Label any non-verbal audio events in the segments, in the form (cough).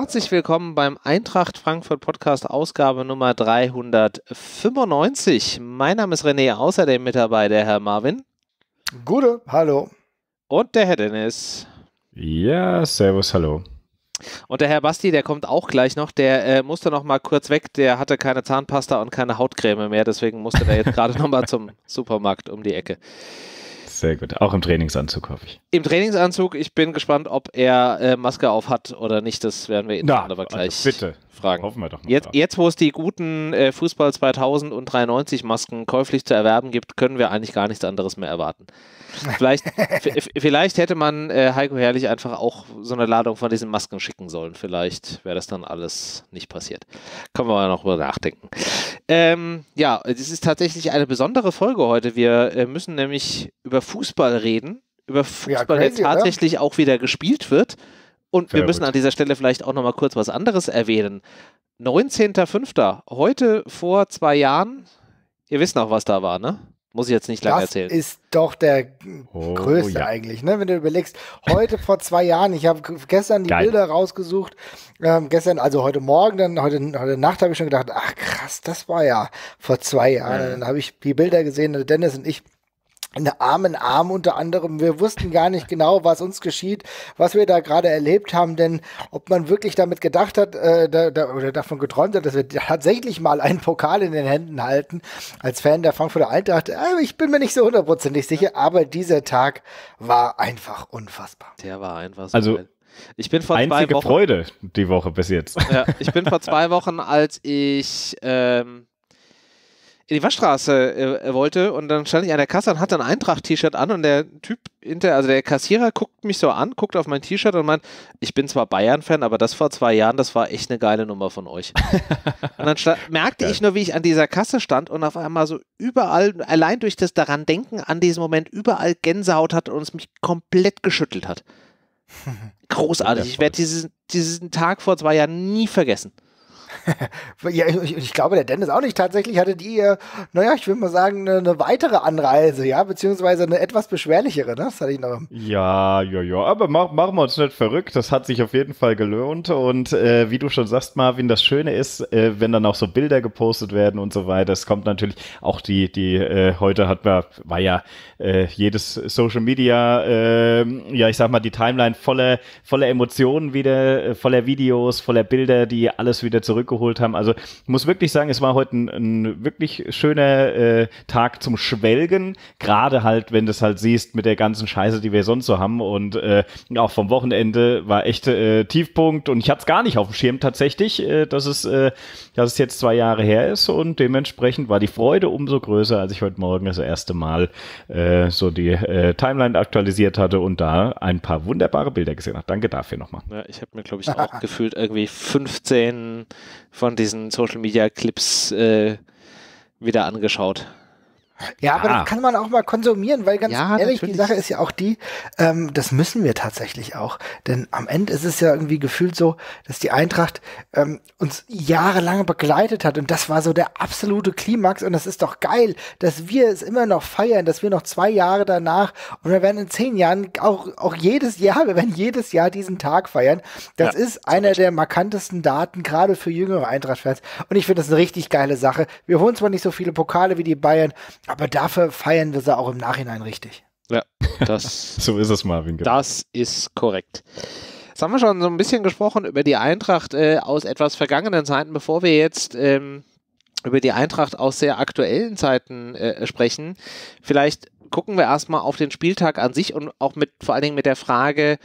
Herzlich willkommen beim Eintracht Frankfurt Podcast Ausgabe Nummer 395. Mein Name ist René, außerdem mit dabei der Herr Marvin. Gute, hallo. Und der Herr Dennis. Ja, servus, hallo. Und der Herr Basti, der kommt auch gleich noch, der äh, musste noch mal kurz weg, der hatte keine Zahnpasta und keine Hautcreme mehr, deswegen musste der jetzt gerade noch mal zum Supermarkt um die Ecke. Sehr gut. Auch im Trainingsanzug, hoffe ich. Im Trainingsanzug. Ich bin gespannt, ob er äh, Maske auf hat oder nicht. Das werden wir in Na, gleich. Also bitte fragen. Hoffen wir doch mal. Jetzt, jetzt wo es die guten äh, Fußball 2000 und 93 Masken käuflich zu erwerben gibt, können wir eigentlich gar nichts anderes mehr erwarten. (laughs) Vielleicht, vielleicht hätte man äh, Heiko Herrlich einfach auch so eine Ladung von diesen Masken schicken sollen. Vielleicht wäre das dann alles nicht passiert. Können wir mal noch über nachdenken. Ähm, ja, es ist tatsächlich eine besondere Folge heute. Wir äh, müssen nämlich über Fußball reden über Fußball ja, crazy, jetzt tatsächlich ne? auch wieder gespielt wird. Und Fair wir müssen gut. an dieser Stelle vielleicht auch nochmal kurz was anderes erwähnen. 19.05. Heute vor zwei Jahren, ihr wisst noch, was da war, ne? Muss ich jetzt nicht lange erzählen. Das ist doch der oh, größte ja. eigentlich, ne? wenn du überlegst. Heute vor zwei Jahren, ich habe gestern die Geil. Bilder rausgesucht. Ähm, gestern, also heute Morgen, dann heute, heute Nacht habe ich schon gedacht, ach krass, das war ja vor zwei Jahren. Ja. Dann habe ich die Bilder gesehen, Dennis und ich eine Arm in Arm unter anderem. Wir wussten gar nicht genau, was uns geschieht, was wir da gerade erlebt haben, denn ob man wirklich damit gedacht hat äh, da, da, oder davon geträumt hat, dass wir tatsächlich mal einen Pokal in den Händen halten, als Fan der Frankfurter Eintracht, äh, ich bin mir nicht so hundertprozentig sicher, aber dieser Tag war einfach unfassbar. Der war einfach so. Also, Ich bin vor einzige zwei Wochen, Freude die Woche bis jetzt. Ja, ich bin vor zwei Wochen, als ich ähm, in die Waschstraße äh, äh, wollte und dann stand ich an der Kasse und hatte ein Eintracht-T-Shirt an und der Typ hinter, also der Kassierer guckt mich so an, guckt auf mein T-Shirt und meint, ich bin zwar Bayern-Fan, aber das vor zwei Jahren, das war echt eine geile Nummer von euch. (laughs) und dann stand, merkte ich nur, wie ich an dieser Kasse stand und auf einmal so überall, allein durch das daran denken, an diesen Moment überall Gänsehaut hatte und es mich komplett geschüttelt hat. (laughs) Großartig. Ich werde diesen, diesen Tag vor zwei Jahren nie vergessen. (laughs) ja, ich, ich, glaube, der Dennis auch nicht. Tatsächlich hatte die, äh, naja, ich würde mal sagen, eine, eine, weitere Anreise, ja, beziehungsweise eine etwas beschwerlichere, ne? Das hatte ich noch. Ja, ja, ja, aber mach, machen wir uns nicht verrückt. Das hat sich auf jeden Fall gelohnt. Und äh, wie du schon sagst, Marvin, das Schöne ist, äh, wenn dann auch so Bilder gepostet werden und so weiter, es kommt natürlich auch die, die, äh, heute hat man, war ja äh, jedes Social Media, ähm, ja, ich sag mal, die Timeline voller, voller Emotionen wieder, äh, voller Videos, voller Bilder, die alles wieder zurück geholt haben. Also ich muss wirklich sagen, es war heute ein, ein wirklich schöner äh, Tag zum Schwelgen, gerade halt, wenn du es halt siehst mit der ganzen Scheiße, die wir sonst so haben. Und äh, auch vom Wochenende war echt äh, Tiefpunkt und ich hatte es gar nicht auf dem Schirm tatsächlich, äh, dass, es, äh, dass es jetzt zwei Jahre her ist und dementsprechend war die Freude umso größer, als ich heute Morgen das erste Mal äh, so die äh, Timeline aktualisiert hatte und da ein paar wunderbare Bilder gesehen habe. Danke dafür nochmal. Ja, ich habe mir, glaube ich, auch (laughs) gefühlt irgendwie 15 von diesen Social Media Clips äh, wieder angeschaut. Ja, aber das kann man auch mal konsumieren, weil ganz ja, ehrlich, natürlich. die Sache ist ja auch die, ähm, das müssen wir tatsächlich auch. Denn am Ende ist es ja irgendwie gefühlt so, dass die Eintracht ähm, uns jahrelang begleitet hat und das war so der absolute Klimax und das ist doch geil, dass wir es immer noch feiern, dass wir noch zwei Jahre danach und wir werden in zehn Jahren auch, auch jedes Jahr, wir werden jedes Jahr diesen Tag feiern. Das ja, ist einer der markantesten Daten, gerade für jüngere Eintracht-Fans. Und ich finde das eine richtig geile Sache. Wir holen zwar nicht so viele Pokale wie die Bayern, aber dafür feiern wir sie auch im Nachhinein richtig. Ja, das. (laughs) so ist es, Marvin. Genau. Das ist korrekt. Jetzt haben wir schon so ein bisschen gesprochen über die Eintracht äh, aus etwas vergangenen Zeiten, bevor wir jetzt ähm, über die Eintracht aus sehr aktuellen Zeiten äh, sprechen. Vielleicht gucken wir erstmal auf den Spieltag an sich und auch mit vor allen Dingen mit der Frage,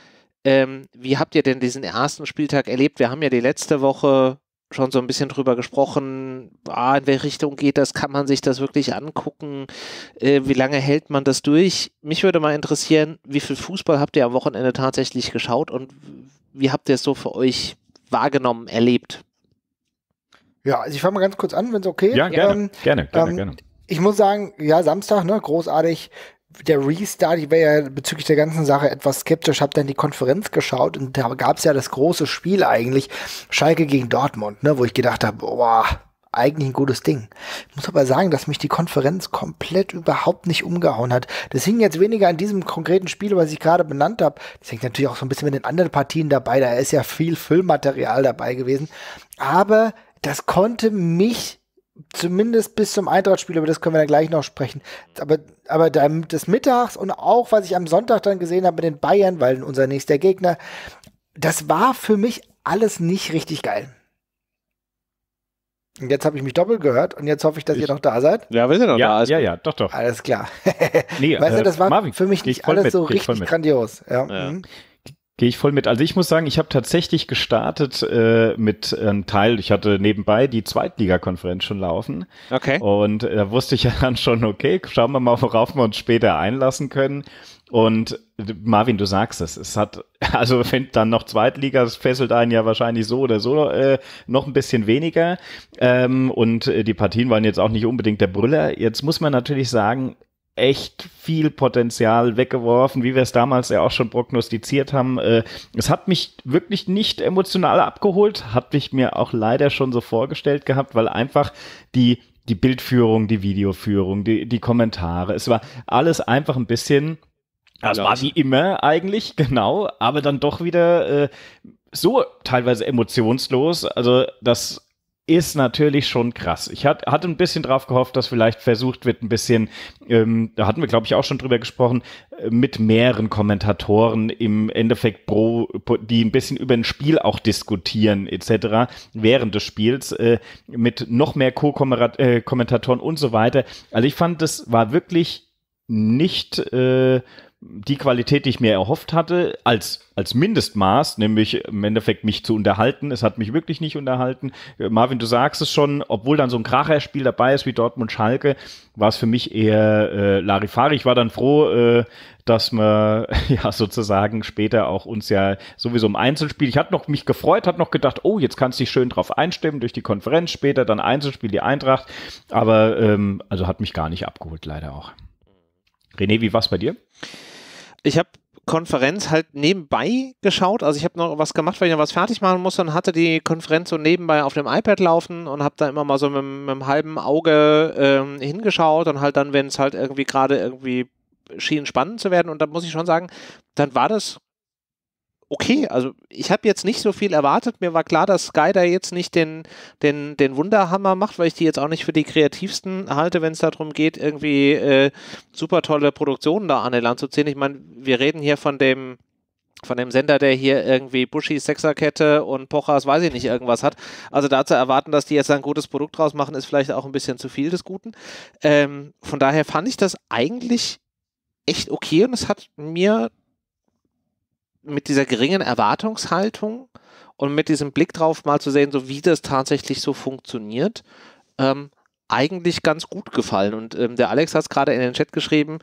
ähm, wie habt ihr denn diesen ersten Spieltag erlebt? Wir haben ja die letzte Woche schon so ein bisschen drüber gesprochen, ah, in welche Richtung geht das, kann man sich das wirklich angucken, äh, wie lange hält man das durch? Mich würde mal interessieren, wie viel Fußball habt ihr am Wochenende tatsächlich geschaut und wie habt ihr es so für euch wahrgenommen, erlebt? Ja, also ich fange mal ganz kurz an, wenn es okay ist. Ja, gerne, ähm, gerne, gerne, ähm, gerne. Ich muss sagen, ja, Samstag, ne, großartig der Restart, ich war ja bezüglich der ganzen Sache etwas skeptisch, habe dann die Konferenz geschaut und da gab es ja das große Spiel eigentlich, Schalke gegen Dortmund, ne, wo ich gedacht habe, boah, eigentlich ein gutes Ding. Ich muss aber sagen, dass mich die Konferenz komplett überhaupt nicht umgehauen hat. Das hing jetzt weniger an diesem konkreten Spiel, was ich gerade benannt habe. Das hängt natürlich auch so ein bisschen mit den anderen Partien dabei. Da ist ja viel Füllmaterial dabei gewesen. Aber das konnte mich zumindest bis zum Eintrachtspiel, über das können wir dann gleich noch sprechen. Aber, aber des Mittags und auch, was ich am Sonntag dann gesehen habe mit den Bayern, weil unser nächster Gegner, das war für mich alles nicht richtig geil. Und jetzt habe ich mich doppelt gehört und jetzt hoffe ich, dass ich, ihr noch da seid. Ja, wir sind noch ja, da. Alles ja, ja, doch, doch. Alles klar. (laughs) nee, weißt äh, du, das war Marvin, für mich nicht alles mit, so richtig grandios. Ja. Ja. Mhm. Gehe ich voll mit. Also ich muss sagen, ich habe tatsächlich gestartet äh, mit einem Teil, ich hatte nebenbei die Zweitligakonferenz schon laufen. Okay. Und da äh, wusste ich ja dann schon, okay, schauen wir mal, worauf wir uns später einlassen können. Und Marvin, du sagst es, es hat, (laughs) also wenn dann noch Zweitliga, das fesselt einen ja wahrscheinlich so oder so äh, noch ein bisschen weniger. Ähm, und äh, die Partien waren jetzt auch nicht unbedingt der Brüller. Jetzt muss man natürlich sagen, echt viel Potenzial weggeworfen, wie wir es damals ja auch schon prognostiziert haben. Äh, es hat mich wirklich nicht emotional abgeholt, hatte ich mir auch leider schon so vorgestellt gehabt, weil einfach die, die Bildführung, die Videoführung, die, die Kommentare, es war alles einfach ein bisschen, das war wie immer eigentlich, genau, aber dann doch wieder äh, so teilweise emotionslos, also das ist natürlich schon krass. Ich hat, hatte ein bisschen drauf gehofft, dass vielleicht versucht wird, ein bisschen, ähm, da hatten wir, glaube ich, auch schon drüber gesprochen, äh, mit mehreren Kommentatoren im Endeffekt pro, die ein bisschen über ein Spiel auch diskutieren, etc., während des Spiels, äh, mit noch mehr Co-Kommentatoren äh, und so weiter. Also ich fand, das war wirklich nicht äh, die Qualität, die ich mir erhofft hatte, als, als Mindestmaß, nämlich im Endeffekt mich zu unterhalten. Es hat mich wirklich nicht unterhalten. Marvin, du sagst es schon, obwohl dann so ein Kracherspiel dabei ist wie Dortmund Schalke, war es für mich eher äh, Larifari. Ich war dann froh, äh, dass man (laughs) ja sozusagen später auch uns ja sowieso im Einzelspiel, ich hatte noch mich gefreut, hat noch gedacht, oh, jetzt kannst du dich schön drauf einstimmen durch die Konferenz, später dann Einzelspiel die Eintracht, aber ähm, also hat mich gar nicht abgeholt leider auch. René, wie war's bei dir? ich habe Konferenz halt nebenbei geschaut. Also ich habe noch was gemacht, weil ich noch was fertig machen musste und hatte die Konferenz so nebenbei auf dem iPad laufen und habe da immer mal so mit, mit einem halben Auge ähm, hingeschaut und halt dann, wenn es halt irgendwie gerade irgendwie schien spannend zu werden und da muss ich schon sagen, dann war das okay, also ich habe jetzt nicht so viel erwartet. Mir war klar, dass Sky da jetzt nicht den, den, den Wunderhammer macht, weil ich die jetzt auch nicht für die kreativsten halte, wenn es darum geht, irgendwie äh, super tolle Produktionen da an den Land zu ziehen. Ich meine, wir reden hier von dem von dem Sender, der hier irgendwie Buschis Sechserkette und Pochers, weiß ich nicht, irgendwas hat. Also da zu erwarten, dass die jetzt ein gutes Produkt draus machen, ist vielleicht auch ein bisschen zu viel des Guten. Ähm, von daher fand ich das eigentlich echt okay und es hat mir mit dieser geringen Erwartungshaltung und mit diesem Blick drauf mal zu sehen, so wie das tatsächlich so funktioniert, ähm, eigentlich ganz gut gefallen. Und ähm, der Alex hat es gerade in den Chat geschrieben.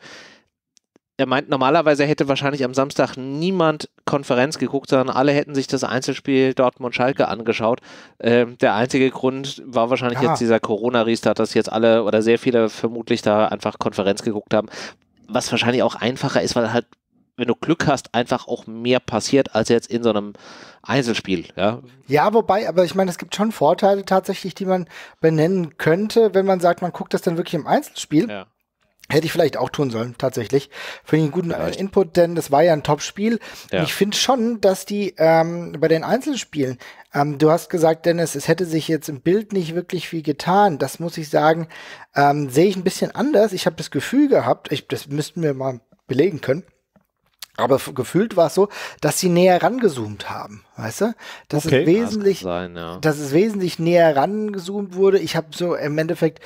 Er meint, normalerweise hätte wahrscheinlich am Samstag niemand Konferenz geguckt, sondern alle hätten sich das Einzelspiel Dortmund-Schalke angeschaut. Ähm, der einzige Grund war wahrscheinlich Aha. jetzt dieser Corona-Restart, dass jetzt alle oder sehr viele vermutlich da einfach Konferenz geguckt haben was wahrscheinlich auch einfacher ist, weil halt wenn du Glück hast, einfach auch mehr passiert als jetzt in so einem Einzelspiel. Ja, ja wobei, aber ich meine, es gibt schon Vorteile tatsächlich, die man benennen könnte, wenn man sagt, man guckt das dann wirklich im Einzelspiel. Ja. Hätte ich vielleicht auch tun sollen, tatsächlich. Finde ich einen guten äh, vielleicht. Input, denn das war ja ein Top-Spiel. Ja. Ich finde schon, dass die ähm, bei den Einzelspielen, ähm, du hast gesagt, Dennis, es hätte sich jetzt im Bild nicht wirklich viel getan. Das muss ich sagen, ähm, sehe ich ein bisschen anders. Ich habe das Gefühl gehabt, ich, das müssten wir mal belegen können aber gefühlt war es so, dass sie näher rangezoomt haben, weißt du? Dass okay. es wesentlich, sein, ja. dass es wesentlich näher rangezoomt wurde. Ich habe so im Endeffekt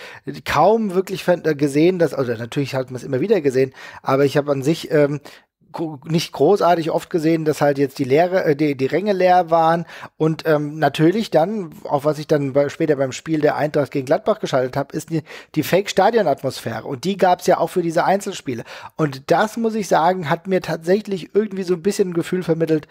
kaum wirklich gesehen, dass, also natürlich hat man es immer wieder gesehen, aber ich habe an sich ähm, nicht großartig oft gesehen, dass halt jetzt die, Leere, äh, die, die Ränge leer waren und ähm, natürlich dann, auf was ich dann bei, später beim Spiel der Eintracht gegen Gladbach geschaltet habe, ist die, die Fake-Stadion-Atmosphäre und die gab es ja auch für diese Einzelspiele und das muss ich sagen, hat mir tatsächlich irgendwie so ein bisschen ein Gefühl vermittelt,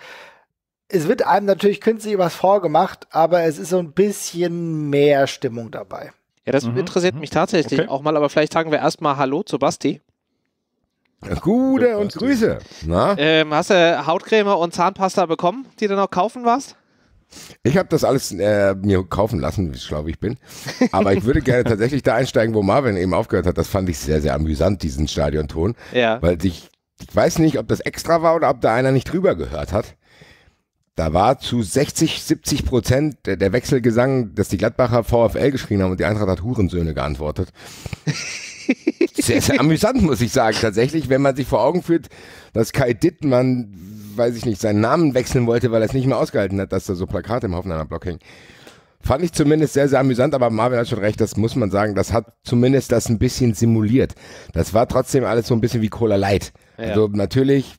es wird einem natürlich künstlich was vorgemacht, aber es ist so ein bisschen mehr Stimmung dabei. Ja, das mhm. interessiert mhm. mich tatsächlich okay. auch mal, aber vielleicht sagen wir erstmal Hallo zu Basti. Gute und Grüße. Na? Ähm, hast du Hautcreme und Zahnpasta bekommen, die du noch kaufen warst? Ich habe das alles äh, mir kaufen lassen, wie schlau ich bin. Aber ich würde gerne tatsächlich da einsteigen, wo Marvin eben aufgehört hat. Das fand ich sehr, sehr amüsant, diesen Stadionton. Ja. Weil ich, ich weiß nicht, ob das extra war oder ob da einer nicht drüber gehört hat. Da war zu 60, 70 Prozent der Wechselgesang, dass die Gladbacher VfL geschrien haben und die Eintracht hat Hurensöhne geantwortet sehr, sehr amüsant, muss ich sagen. Tatsächlich, wenn man sich vor Augen führt, dass Kai Dittmann, weiß ich nicht, seinen Namen wechseln wollte, weil er es nicht mehr ausgehalten hat, dass da so Plakate im Hoffenheimer Block hängen. Fand ich zumindest sehr, sehr amüsant, aber Marvin hat schon recht, das muss man sagen. Das hat zumindest das ein bisschen simuliert. Das war trotzdem alles so ein bisschen wie Cola Light. Ja. Also natürlich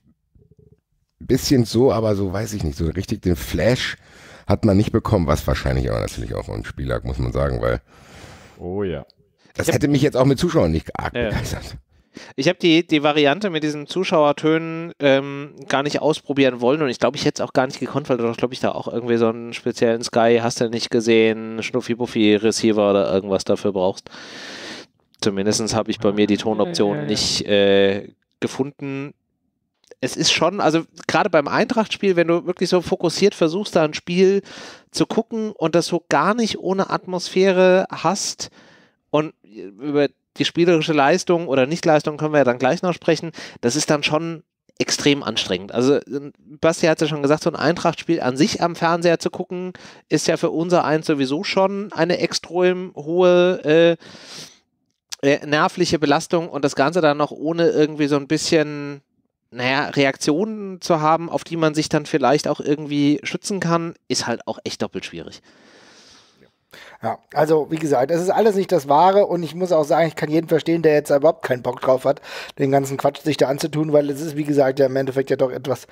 ein bisschen so, aber so weiß ich nicht, so richtig den Flash hat man nicht bekommen, was wahrscheinlich aber natürlich auch ein lag, muss man sagen, weil. Oh ja. Das hätte mich jetzt auch mit Zuschauern nicht arg ja. begeistert. Ich habe die, die Variante mit diesen Zuschauertönen ähm, gar nicht ausprobieren wollen und ich glaube, ich hätte es auch gar nicht gekonnt, weil du glaube ich da auch irgendwie so einen speziellen Sky hast du nicht gesehen, Schnuffi-Buffi-Receiver oder irgendwas dafür brauchst. Zumindest habe ich bei mir die Tonoption ja, ja, nicht äh, gefunden es ist schon, also gerade beim Eintracht-Spiel, wenn du wirklich so fokussiert versuchst, da ein Spiel zu gucken und das so gar nicht ohne Atmosphäre hast, und äh, über die spielerische Leistung oder Nichtleistung können wir ja dann gleich noch sprechen. Das ist dann schon extrem anstrengend. Also ähm, Basti hat es ja schon gesagt, so ein Eintracht-Spiel an sich am Fernseher zu gucken, ist ja für unser eins sowieso schon eine extrem hohe äh, äh, nervliche Belastung und das Ganze dann noch ohne irgendwie so ein bisschen, naja, Reaktionen zu haben, auf die man sich dann vielleicht auch irgendwie schützen kann, ist halt auch echt doppelt schwierig. Ja, also wie gesagt, es ist alles nicht das Wahre und ich muss auch sagen, ich kann jeden verstehen, der jetzt überhaupt keinen Bock drauf hat, den ganzen Quatsch sich da anzutun, weil es ist, wie gesagt, ja im Endeffekt ja doch etwas,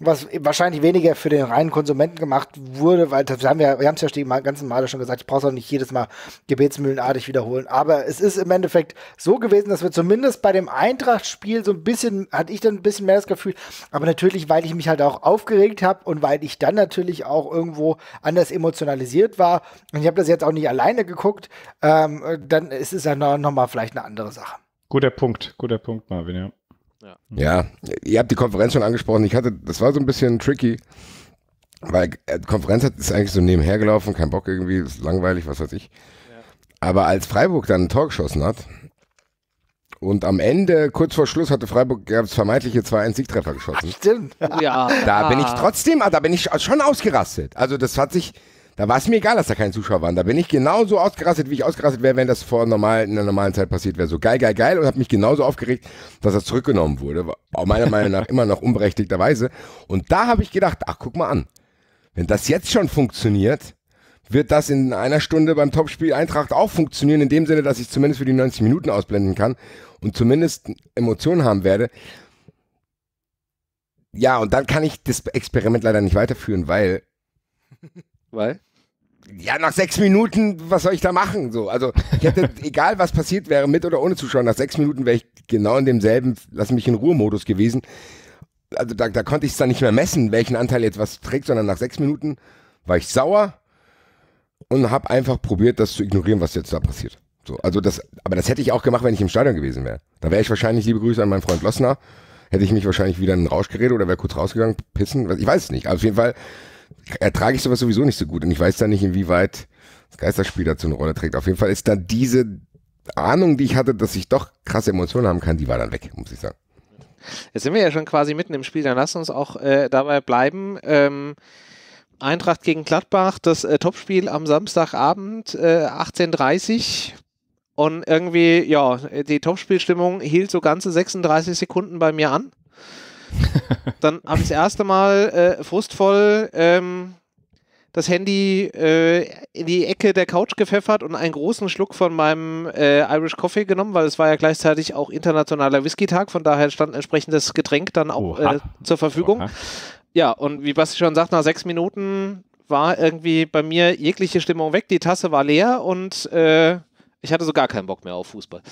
was wahrscheinlich weniger für den reinen Konsumenten gemacht wurde, weil das haben wir, wir haben es ja schon die ganzen Male schon gesagt, ich brauche es auch nicht jedes Mal gebetsmühlenartig wiederholen, aber es ist im Endeffekt so gewesen, dass wir zumindest bei dem Eintracht-Spiel so ein bisschen, hatte ich dann ein bisschen mehr das Gefühl, aber natürlich, weil ich mich halt auch aufgeregt habe und weil ich dann natürlich auch irgendwo anders emotionalisiert war und ich habe das jetzt auch auch nicht alleine geguckt, ähm, äh, dann ist es ja nochmal vielleicht eine andere Sache. Guter Punkt, guter Punkt, Marvin, ja. Ja. ja, ihr habt die Konferenz schon angesprochen. Ich hatte, das war so ein bisschen tricky, weil äh, Konferenz hat, ist eigentlich so nebenher gelaufen, kein Bock irgendwie, ist langweilig, was weiß ich. Ja. Aber als Freiburg dann ein Tor geschossen hat und am Ende, kurz vor Schluss, hatte Freiburg gab's vermeintliche 2-1-Siegtreffer geschossen. Ach, stimmt. Ja. Da bin ich trotzdem, ah, da bin ich schon ausgerastet. Also das hat sich, da war es mir egal, dass da keine Zuschauer waren. Da bin ich genauso ausgerastet, wie ich ausgerastet wäre, wenn das vor normal, in einer normalen Zeit passiert wäre. So geil, geil, geil und habe mich genauso aufgeregt, dass das zurückgenommen wurde. Auch meiner Meinung nach immer noch unberechtigterweise. Und da habe ich gedacht, ach, guck mal an. Wenn das jetzt schon funktioniert, wird das in einer Stunde beim Topspiel Eintracht auch funktionieren, in dem Sinne, dass ich zumindest für die 90 Minuten ausblenden kann und zumindest Emotionen haben werde. Ja, und dann kann ich das Experiment leider nicht weiterführen, weil. Weil? ja, nach sechs Minuten, was soll ich da machen? So, also ich hätte, (laughs) egal was passiert wäre, mit oder ohne Zuschauer, nach sechs Minuten wäre ich genau in demselben, lass mich in Ruhe-Modus gewesen. Also da, da konnte ich es dann nicht mehr messen, welchen Anteil jetzt was trägt, sondern nach sechs Minuten war ich sauer und habe einfach probiert, das zu ignorieren, was jetzt da passiert. So, also das, aber das hätte ich auch gemacht, wenn ich im Stadion gewesen wäre. Da wäre ich wahrscheinlich, liebe Grüße an meinen Freund Lossner, hätte ich mich wahrscheinlich wieder in den Rausch geredet oder wäre kurz rausgegangen, pissen, ich weiß es nicht. Aber auf jeden Fall ertrage ich sowas sowieso nicht so gut und ich weiß da nicht, inwieweit das Geisterspiel dazu eine Rolle trägt. Auf jeden Fall ist dann diese Ahnung, die ich hatte, dass ich doch krasse Emotionen haben kann, die war dann weg, muss ich sagen. Jetzt sind wir ja schon quasi mitten im Spiel, dann lass uns auch äh, dabei bleiben. Ähm, Eintracht gegen Gladbach, das äh, Topspiel am Samstagabend, äh, 18.30 Uhr. Und irgendwie, ja, die Topspielstimmung hielt so ganze 36 Sekunden bei mir an. (laughs) Dann habe ich das erste Mal äh, frustvoll ähm, das Handy äh, in die Ecke der Couch gepfeffert und einen großen Schluck von meinem äh, Irish Coffee genommen, weil es war ja gleichzeitig auch internationaler Whisky-Tag, von daher stand entsprechendes Getränk dann auch äh, zur Verfügung. Oha. Ja, und wie Basti schon sagt, nach sechs Minuten war irgendwie bei mir jegliche Stimmung weg, die Tasse war leer und äh, ich hatte so gar keinen Bock mehr auf Fußball.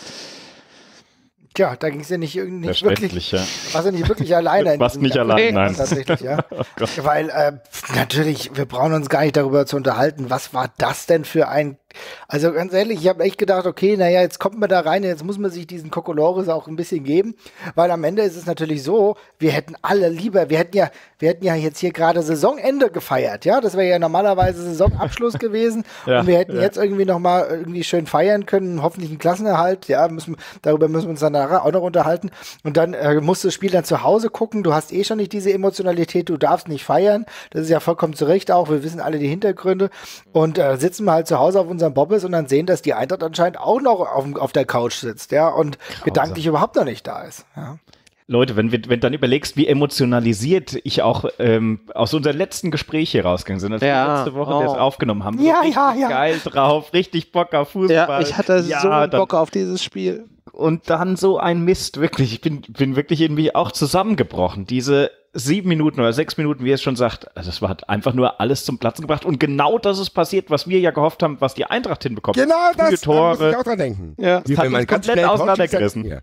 Tja, da ging es ja nicht, nicht wirklich. Ja. Warst du nicht wirklich alleine? (laughs) Warst nicht allein, nee. nein. Tatsächlich, ja. (laughs) oh Weil äh, natürlich, wir brauchen uns gar nicht darüber zu unterhalten, was war das denn für ein also ganz ehrlich, ich habe echt gedacht, okay, naja, jetzt kommt man da rein, jetzt muss man sich diesen Kokolores auch ein bisschen geben, weil am Ende ist es natürlich so, wir hätten alle lieber, wir hätten ja, wir hätten ja jetzt hier gerade Saisonende gefeiert, ja, das wäre ja normalerweise Saisonabschluss (laughs) gewesen ja, und wir hätten ja. jetzt irgendwie nochmal irgendwie schön feiern können, hoffentlich einen Klassenerhalt, ja, müssen, darüber müssen wir uns dann auch noch unterhalten und dann äh, musst du das Spiel dann zu Hause gucken, du hast eh schon nicht diese Emotionalität, du darfst nicht feiern, das ist ja vollkommen zu Recht auch, wir wissen alle die Hintergründe und äh, sitzen wir halt zu Hause auf uns unseren Bobbes und dann sehen, dass die Eintracht anscheinend auch noch auf, auf der Couch sitzt, ja, und Grausam. gedanklich überhaupt noch nicht da ist. Ja. Leute, wenn, wenn du dann überlegst, wie emotionalisiert ich auch ähm, aus unserem letzten Gespräch hier rausgegangen sind, als ja, wir letzte Woche oh. das aufgenommen haben. Ja, so ja, ja. Geil drauf, richtig Bock auf Fußball. Ja, ich hatte ja, so einen Bock auf dieses Spiel. Und dann so ein Mist, wirklich. Ich bin, bin wirklich irgendwie auch zusammengebrochen. Diese sieben Minuten oder sechs Minuten, wie er es schon sagt, also das hat einfach nur alles zum Platzen gebracht. Und genau das ist passiert, was wir ja gehofft haben, was die Eintracht hinbekommt. Genau Frühe das, Tore. da muss ich auch dran denken. Ja, das hat man komplett auseinandergerissen. Ja.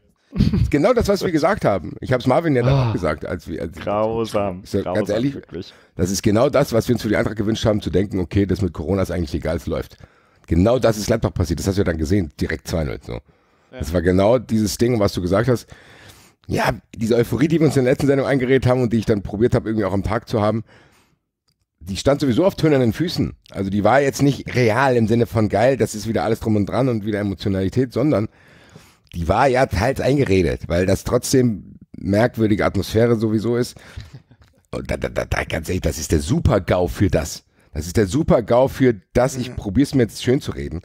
genau das, was wir gesagt haben. Ich habe es Marvin ja dann oh, auch gesagt. Als wir, als grausam. Ja grausam ganz ehrlich, wirklich. das ist genau das, was wir uns für die Eintracht gewünscht haben, zu denken, okay, das mit Corona ist eigentlich egal, es läuft. Genau das ist Gladbach passiert. Das hast du ja dann gesehen, direkt 2-0. So. Ja. Das war genau dieses Ding, was du gesagt hast ja, diese Euphorie, die wir uns in der letzten Sendung eingeredet haben und die ich dann probiert habe, irgendwie auch am Tag zu haben, die stand sowieso auf tönernen Füßen. Also die war jetzt nicht real im Sinne von geil, das ist wieder alles drum und dran und wieder Emotionalität, sondern die war ja teils eingeredet, weil das trotzdem merkwürdige Atmosphäre sowieso ist. Und da, da, da, ganz ehrlich, das ist der Super-GAU für das. Das ist der Super-GAU für das, ich mhm. probiere es mir jetzt schön zu reden,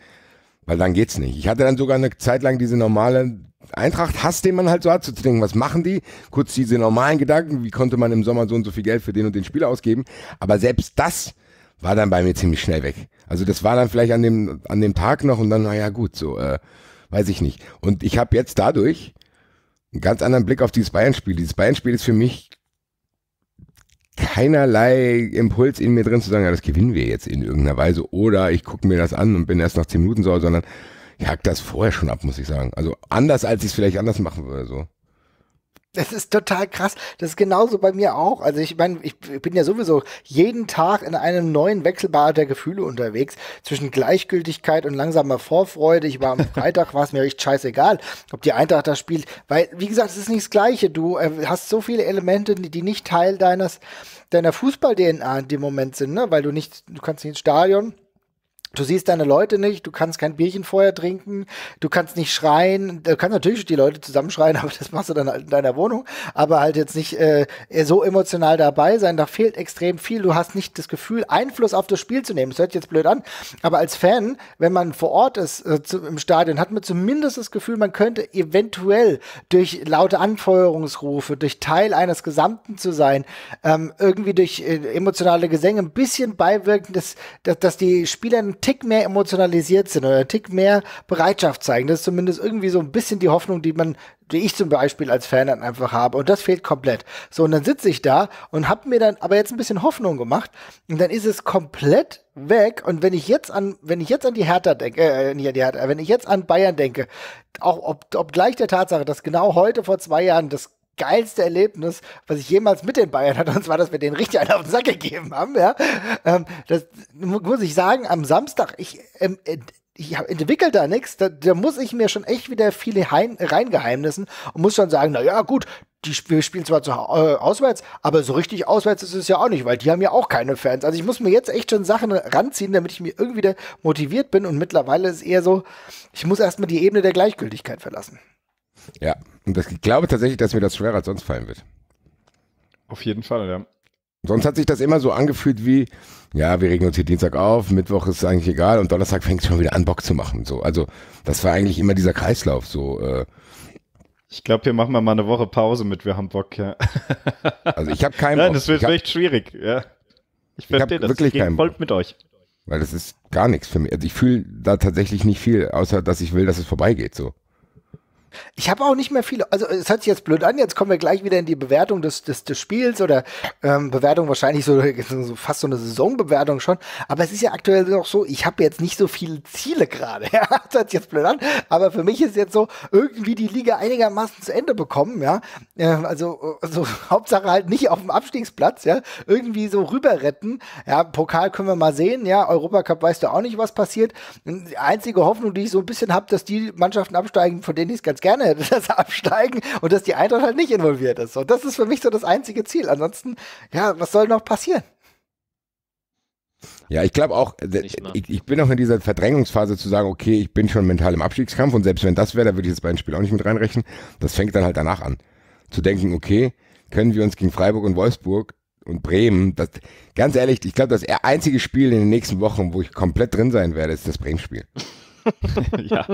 weil dann geht's nicht. Ich hatte dann sogar eine Zeit lang diese normale Eintracht Hass, den man halt so hat, zu denken, was machen die? Kurz diese normalen Gedanken, wie konnte man im Sommer so und so viel Geld für den und den Spieler ausgeben? Aber selbst das war dann bei mir ziemlich schnell weg. Also das war dann vielleicht an dem, an dem Tag noch und dann, naja gut, so, äh, weiß ich nicht. Und ich habe jetzt dadurch einen ganz anderen Blick auf dieses Bayern-Spiel. Dieses Bayern-Spiel ist für mich keinerlei Impuls in mir drin zu sagen, ja, das gewinnen wir jetzt in irgendeiner Weise oder ich gucke mir das an und bin erst nach zehn Minuten sauer, sondern ich hack das vorher schon ab, muss ich sagen. Also anders, als ich es vielleicht anders machen würde, so. Das ist total krass. Das ist genauso bei mir auch. Also ich meine, ich bin ja sowieso jeden Tag in einem neuen Wechselbad der Gefühle unterwegs zwischen Gleichgültigkeit und langsamer Vorfreude. Ich war am (laughs) Freitag, war es mir echt scheißegal, ob die Eintracht da spielt, weil wie gesagt, es ist nicht das Gleiche. Du äh, hast so viele Elemente, die nicht Teil deines deiner Fußball-DNA in dem Moment sind, ne? Weil du nicht, du kannst nicht ins Stadion Du siehst deine Leute nicht, du kannst kein Bierchen vorher trinken, du kannst nicht schreien, du kannst natürlich die Leute zusammenschreien, (laughs) aber das machst du dann halt in deiner Wohnung, aber halt jetzt nicht äh, so emotional dabei sein, da fehlt extrem viel, du hast nicht das Gefühl, Einfluss auf das Spiel zu nehmen, das hört jetzt blöd an, aber als Fan, wenn man vor Ort ist äh, zu, im Stadion, hat man zumindest das Gefühl, man könnte eventuell durch laute Anfeuerungsrufe, durch Teil eines Gesamten zu sein, ähm, irgendwie durch äh, emotionale Gesänge ein bisschen beiwirken, dass, dass, dass die Spieler Tick mehr emotionalisiert sind oder einen Tick mehr Bereitschaft zeigen. Das ist zumindest irgendwie so ein bisschen die Hoffnung, die man, die ich zum Beispiel als Fan dann einfach habe. Und das fehlt komplett. So, und dann sitze ich da und habe mir dann aber jetzt ein bisschen Hoffnung gemacht. Und dann ist es komplett weg. Und wenn ich jetzt an, wenn ich jetzt an die Hertha denke, äh, äh, nicht an die Hertha, wenn ich jetzt an Bayern denke, auch ob, obgleich der Tatsache, dass genau heute vor zwei Jahren das geilste Erlebnis, was ich jemals mit den Bayern hatte, und zwar, dass wir denen richtig einen auf den Sack gegeben haben, ja. Ähm, das muss ich sagen, am Samstag, ich, ähm, ich entwickelt da nichts, da, da, muss ich mir schon echt wieder viele hein, reingeheimnissen und muss schon sagen, naja, gut, die wir spielen zwar zu, äh, auswärts, aber so richtig auswärts ist es ja auch nicht, weil die haben ja auch keine Fans. Also ich muss mir jetzt echt schon Sachen ranziehen, damit ich mir irgendwie wieder motiviert bin und mittlerweile ist es eher so, ich muss erstmal die Ebene der Gleichgültigkeit verlassen. Ja, und das, ich glaube tatsächlich, dass mir das schwerer als sonst fallen wird. Auf jeden Fall, ja. Sonst hat sich das immer so angefühlt wie, ja, wir regen uns hier Dienstag auf, Mittwoch ist eigentlich egal und Donnerstag fängt es schon wieder an, Bock zu machen. So, also das war eigentlich immer dieser Kreislauf. So. Äh. Ich glaube, hier machen wir mal eine Woche Pause mit, wir haben Bock. Ja. (laughs) Also ich habe keinen. Nein, Bock. das wird echt schwierig. Ja. Ich verstehe ich das. Wirklich ich voll mit euch. Weil das ist gar nichts für mich. Also ich fühle da tatsächlich nicht viel, außer dass ich will, dass es vorbeigeht. So. Ich habe auch nicht mehr viele. Also es hört sich jetzt blöd an. Jetzt kommen wir gleich wieder in die Bewertung des, des, des Spiels oder ähm, Bewertung wahrscheinlich so, (laughs) so, fast so eine Saisonbewertung schon. Aber es ist ja aktuell noch so. Ich habe jetzt nicht so viele Ziele gerade. (laughs) Ja, das hört sich jetzt blöd an. Aber für mich ist jetzt so irgendwie die Liga einigermaßen zu Ende bekommen. Ja, ähm, also, also (laughs) Hauptsache halt nicht auf dem Abstiegsplatz. Ja, irgendwie so rüber retten. Ja, Pokal können wir mal sehen. Ja, Europacup weißt du auch nicht, was passiert. Die einzige Hoffnung, die ich so ein bisschen habe, dass die Mannschaften absteigen, von denen ich es ganz ganz gerne, (laughs) dass sie absteigen und dass die Eintracht halt nicht involviert ist. Und das ist für mich so das einzige Ziel. Ansonsten, ja, was soll noch passieren? Ja, ich glaube auch, äh, ich, ich, bin auch in dieser Verdrängungsphase zu sagen, okay, ich bin schon mental im Abstiegskampf und selbst wenn das wäre, da würde ich jetzt bei den Spiel auch nicht mit reinrechnen. Das fängt dann halt danach an. Zu denken, okay, können wir uns gegen Freiburg und Wolfsburg und Bremen, das, ganz ehrlich, ich glaube, das einzige Spiel in den nächsten Wochen, wo ich komplett drin sein werde, ist das Bremen-Spiel. (laughs) ja.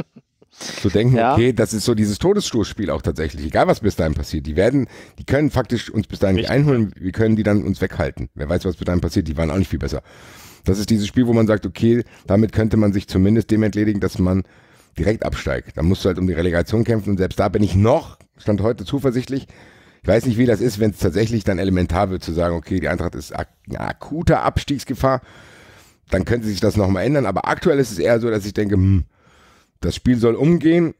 Zu denken, ja. okay, das ist so dieses Todesstoßspiel auch tatsächlich. Egal was bis dahin passiert, die werden, die können faktisch uns bis dahin nicht einholen, wir können die dann uns weghalten. Wer weiß, was bis dahin passiert, die waren auch nicht viel besser. Das ist dieses Spiel, wo man sagt, okay, damit könnte man sich zumindest dem entledigen, dass man direkt absteigt. Da musst du halt um die Relegation kämpfen und selbst da bin ich noch, stand heute zuversichtlich. Ich weiß nicht, wie das ist, wenn es tatsächlich dann elementar wird zu sagen, okay, die Eintracht ist ak eine akute Abstiegsgefahr. Dann könnte sich das nochmal ändern. Aber aktuell ist es eher so, dass ich denke, hm, das Spiel soll umgehen.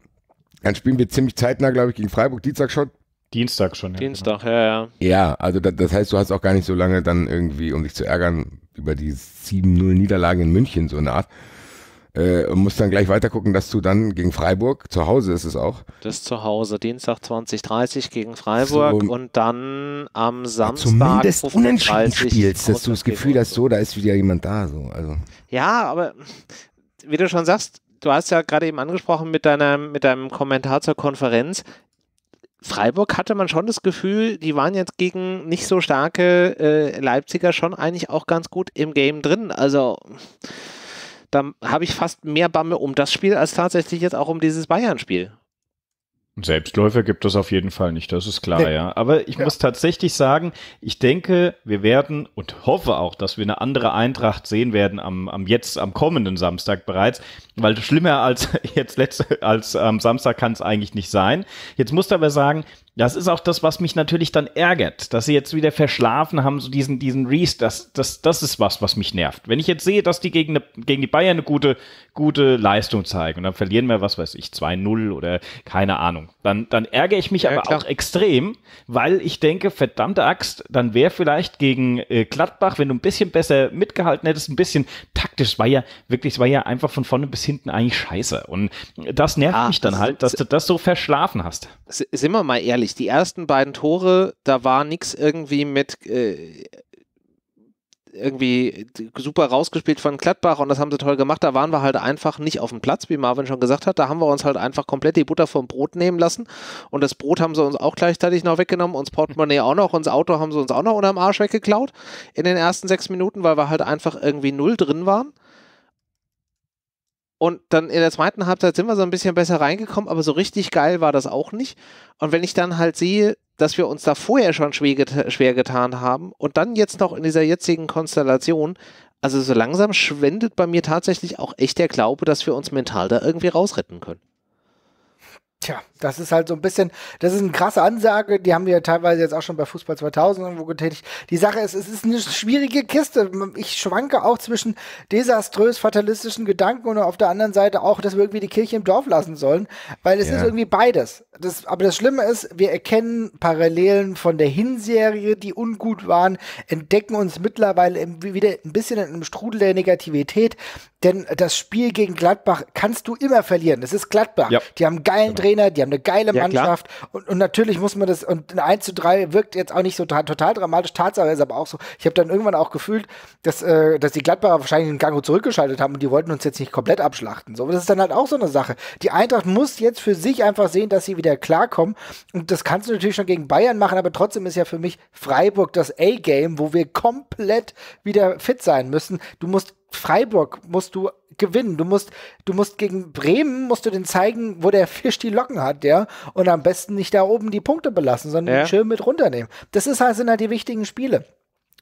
Dann spielen wir ziemlich zeitnah, glaube ich, gegen Freiburg. Dienstag schon. Dienstag schon. Ja, Dienstag, genau. ja, ja. Ja, also das, das heißt, du hast auch gar nicht so lange dann irgendwie, um dich zu ärgern, über die 7-0-Niederlage in München, so eine Art. Äh, und musst dann gleich weitergucken, dass du dann gegen Freiburg, zu Hause ist es auch. Das zu Hause, Dienstag 20.30 gegen Freiburg so, und dann am Samstag. Zumindest unentschieden spielst, dass du das Gefühl hast, so, da ist wieder jemand da. So, also. Ja, aber wie du schon sagst, du hast ja gerade eben angesprochen mit deinem, mit deinem Kommentar zur Konferenz. Freiburg hatte man schon das Gefühl, die waren jetzt gegen nicht so starke äh, Leipziger schon eigentlich auch ganz gut im Game drin. Also da habe ich fast mehr Bamme um das Spiel als tatsächlich jetzt auch um dieses Bayern-Spiel. Selbstläufer gibt es auf jeden Fall nicht, das ist klar, nee. ja. Aber ich ja. muss tatsächlich sagen, ich denke, wir werden und hoffe auch, dass wir eine andere Eintracht sehen werden am, am jetzt, am kommenden Samstag bereits, weil schlimmer als (laughs) jetzt letzte, als am Samstag kann es eigentlich nicht sein. Jetzt musst du aber sagen, das ist auch das, was mich natürlich dann ärgert, dass sie jetzt wieder verschlafen haben, so diesen, diesen Reese, das, das, das ist was, was mich nervt. Wenn ich jetzt sehe, dass die gegen, ne, gegen die Bayern eine gute, gute Leistung zeigen und dann verlieren wir, was weiß ich, 2-0 oder keine Ahnung, dann, dann ärgere ich mich ja, aber klar. auch extrem, weil ich denke, verdammte Axt, dann wäre vielleicht gegen äh, Gladbach, wenn du ein bisschen besser mitgehalten hättest, ein bisschen taktisch, war ja wirklich, es war ja einfach von vorne bis hinten eigentlich scheiße. Und das nervt ah, mich dann halt, dass du das so verschlafen hast. Sind wir mal ehrlich, ehrlich, die ersten beiden Tore, da war nichts irgendwie mit äh, irgendwie super rausgespielt von Gladbach und das haben sie toll gemacht. Da waren wir halt einfach nicht auf dem Platz, wie Marvin schon gesagt hat. Da haben wir uns halt einfach komplett die Butter vom Brot nehmen lassen und das Brot haben sie uns auch gleichzeitig noch weggenommen, uns Portemonnaie auch noch, uns Auto haben sie uns auch noch unterm Arsch weggeklaut in den ersten sechs Minuten, weil wir halt einfach irgendwie null drin waren. Und dann in der zweiten Halbzeit sind wir so ein bisschen besser reingekommen, aber so richtig geil war das auch nicht. Und wenn ich dann halt sehe, dass wir uns da vorher schon schwer, getan haben und dann jetzt noch in dieser jetzigen Konstellation, also so langsam schwendet bei mir tatsächlich auch echt der Glaube, dass wir uns mental da irgendwie rausretten können. Tja, das ist halt so ein bisschen, das ist eine krasse Ansage, die haben wir ja teilweise jetzt auch schon bei Fußball 2000 irgendwo getätigt. Die Sache ist, es ist eine schwierige Kiste. Ich schwanke auch zwischen desaströs fatalistischen Gedanken und auf der anderen Seite auch, dass wir irgendwie die Kirche im Dorf lassen sollen, weil es ja. ist irgendwie beides. Das, aber das Schlimme ist, wir erkennen Parallelen von der Hinserie, die ungut waren, entdecken uns mittlerweile im, wieder ein bisschen in einem Strudel der Negativität, denn das Spiel gegen Gladbach kannst du immer verlieren. Das ist Gladbach. Ja. Die haben einen geilen genau. Trainer, die haben eine geile ja, Mannschaft und, und, natürlich muss man das, und ein 1 zu 3 wirkt jetzt auch nicht so total dramatisch, Tatsache ist aber auch so. Ich habe dann irgendwann auch gefühlt, dass, äh, dass die Gladbacher wahrscheinlich den Gang zurückgeschaltet haben und die wollten uns jetzt nicht komplett abschlachten. So, das ist dann halt auch so eine Sache. Die Eintracht muss jetzt für sich einfach sehen, dass sie wieder wieder klarkommen. Und das kannst du natürlich schon gegen Bayern machen, aber trotzdem ist ja für mich Freiburg das A-Game, wo wir komplett wieder fit sein müssen. Du musst Freiburg musst du gewinnen. Du musst, du musst gegen Bremen musst du den zeigen, wo der Fisch die Locken hat, ja. Und am besten nicht da oben die Punkte belassen, sondern ja. schön mit runternehmen. Das ist halt sind halt die wichtigen Spiele.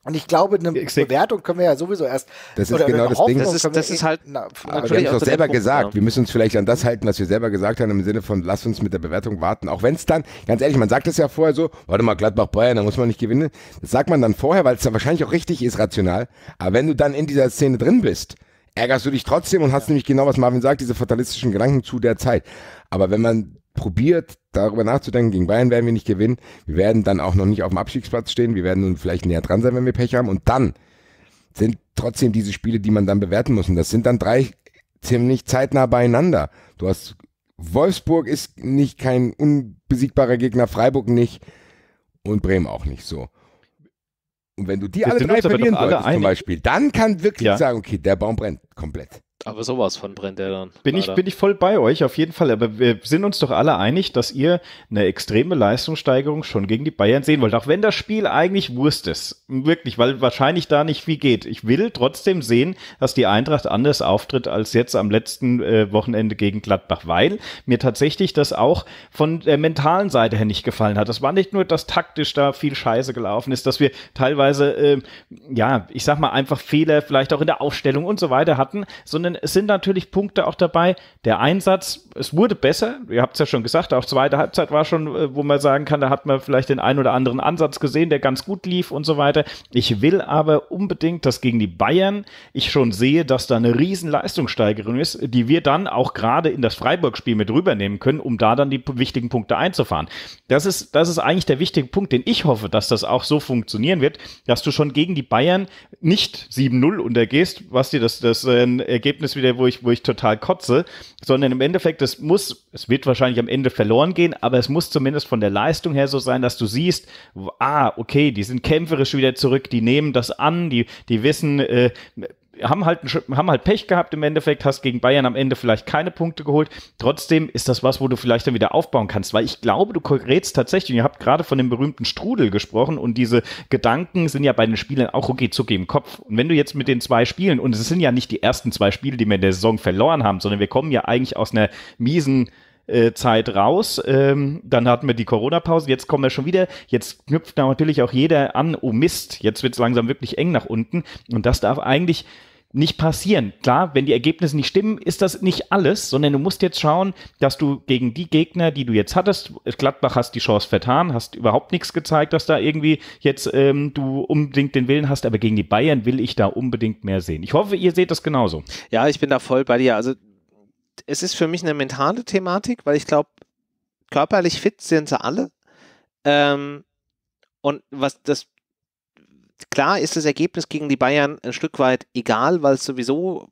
Und ich glaube, eine Bewertung können wir ja sowieso erst. Das ist genau das Ding. Das ist, das ist eh- halt. Na, aber wir haben es doch selber Punkt, gesagt. Ja. Wir müssen uns vielleicht an das halten, was wir selber gesagt haben, im Sinne von, lass uns mit der Bewertung warten. Auch wenn es dann, ganz ehrlich, man sagt es ja vorher so, warte mal, Gladbach Bayern, da muss man nicht gewinnen. Das sagt man dann vorher, weil es dann wahrscheinlich auch richtig ist, rational. Aber wenn du dann in dieser Szene drin bist, ärgerst du dich trotzdem und hast ja. nämlich genau, was Marvin sagt, diese fatalistischen Gedanken zu der Zeit. Aber wenn man probiert, darüber nachzudenken, gegen Bayern werden wir nicht gewinnen. Wir werden dann auch noch nicht auf dem Abstiegsplatz stehen. Wir werden nun vielleicht näher dran sein, wenn wir Pech haben. Und dann sind trotzdem diese Spiele, die man dann bewerten muss. Und das sind dann drei ziemlich zeitnah beieinander. Du hast Wolfsburg ist nicht kein unbesiegbarer Gegner, Freiburg nicht und Bremen auch nicht so. Und wenn du die wir alle drei verlieren solltest zum Beispiel, dann kann wirklich ja. sagen, okay, der Baum brennt komplett. Aber sowas von brennt er dann. Bin ich, bin ich voll bei euch, auf jeden Fall. Aber wir sind uns doch alle einig, dass ihr eine extreme Leistungssteigerung schon gegen die Bayern sehen wollt. Auch wenn das Spiel eigentlich Wurst ist. Wirklich, weil wahrscheinlich da nicht viel geht. Ich will trotzdem sehen, dass die Eintracht anders auftritt als jetzt am letzten äh, Wochenende gegen Gladbach, weil mir tatsächlich das auch von der mentalen Seite her nicht gefallen hat. Das war nicht nur, dass taktisch da viel Scheiße gelaufen ist, dass wir teilweise, äh, ja, ich sag mal, einfach Fehler vielleicht auch in der Aufstellung und so weiter hatten, sondern es sind natürlich Punkte auch dabei. Der Einsatz, es wurde besser. Ihr habt es ja schon gesagt, auch zweite Halbzeit war schon, äh, wo man sagen kann, da hat man vielleicht den einen oder anderen Ansatz gesehen, der ganz gut lief und so weiter. Ich will aber unbedingt, dass gegen die Bayern ich schon sehe, dass da eine riesen Leistungssteigerung ist, die wir dann auch gerade in das Freiburg-Spiel mit rübernehmen können, um da dann die wichtigen Punkte einzufahren. Das ist, das ist eigentlich der wichtige Punkt, den ich hoffe, dass das auch so funktionieren wird, dass du schon gegen die Bayern nicht 7-0 untergehst, was dir das, das äh, Ergebnis Ergebnis wieder, wo ich, wo ich total kotze, sondern im Endeffekt, es muss, es wird wahrscheinlich am Ende verloren gehen, aber es muss zumindest von der Leistung her so sein, dass du siehst, ah, okay, die sind kämpferisch wieder zurück, die nehmen das an, die, die wissen, äh, haben halt, haben halt Pech gehabt im Endeffekt, hast gegen Bayern am Ende vielleicht keine Punkte geholt. Trotzdem ist das was, wo du vielleicht dann wieder aufbauen kannst, weil ich glaube, du rätst tatsächlich, ihr habt gerade von dem berühmten Strudel gesprochen und diese Gedanken sind ja bei den Spielern auch okay zucki im Kopf. Und wenn du jetzt mit den zwei Spielen, und es sind ja nicht die ersten zwei Spiele, die wir in der Saison verloren haben, sondern wir kommen ja eigentlich aus einer miesen äh, Zeit raus. Ähm, dann hatten wir die Corona-Pause. Jetzt kommen wir schon wieder. Jetzt knüpft natürlich auch jeder an. Oh Mist, jetzt wird es langsam wirklich eng nach unten. Und das darf eigentlich nicht passieren. Klar, wenn die Ergebnisse nicht stimmen, ist das nicht alles, sondern du musst jetzt schauen, dass du gegen die Gegner, die du jetzt hattest, Gladbach hast die Chance vertan, hast überhaupt nichts gezeigt, dass da irgendwie jetzt ähm, du unbedingt den Willen hast, aber gegen die Bayern will ich da unbedingt mehr sehen. Ich hoffe, ihr seht das genauso. Ja, ich bin da voll bei dir. Also es ist für mich eine mentale Thematik, weil ich glaube, körperlich fit sind sie alle. Ähm, und was das klar ist das Ergebnis gegen die Bayern ein Stück weit egal, weil es sowieso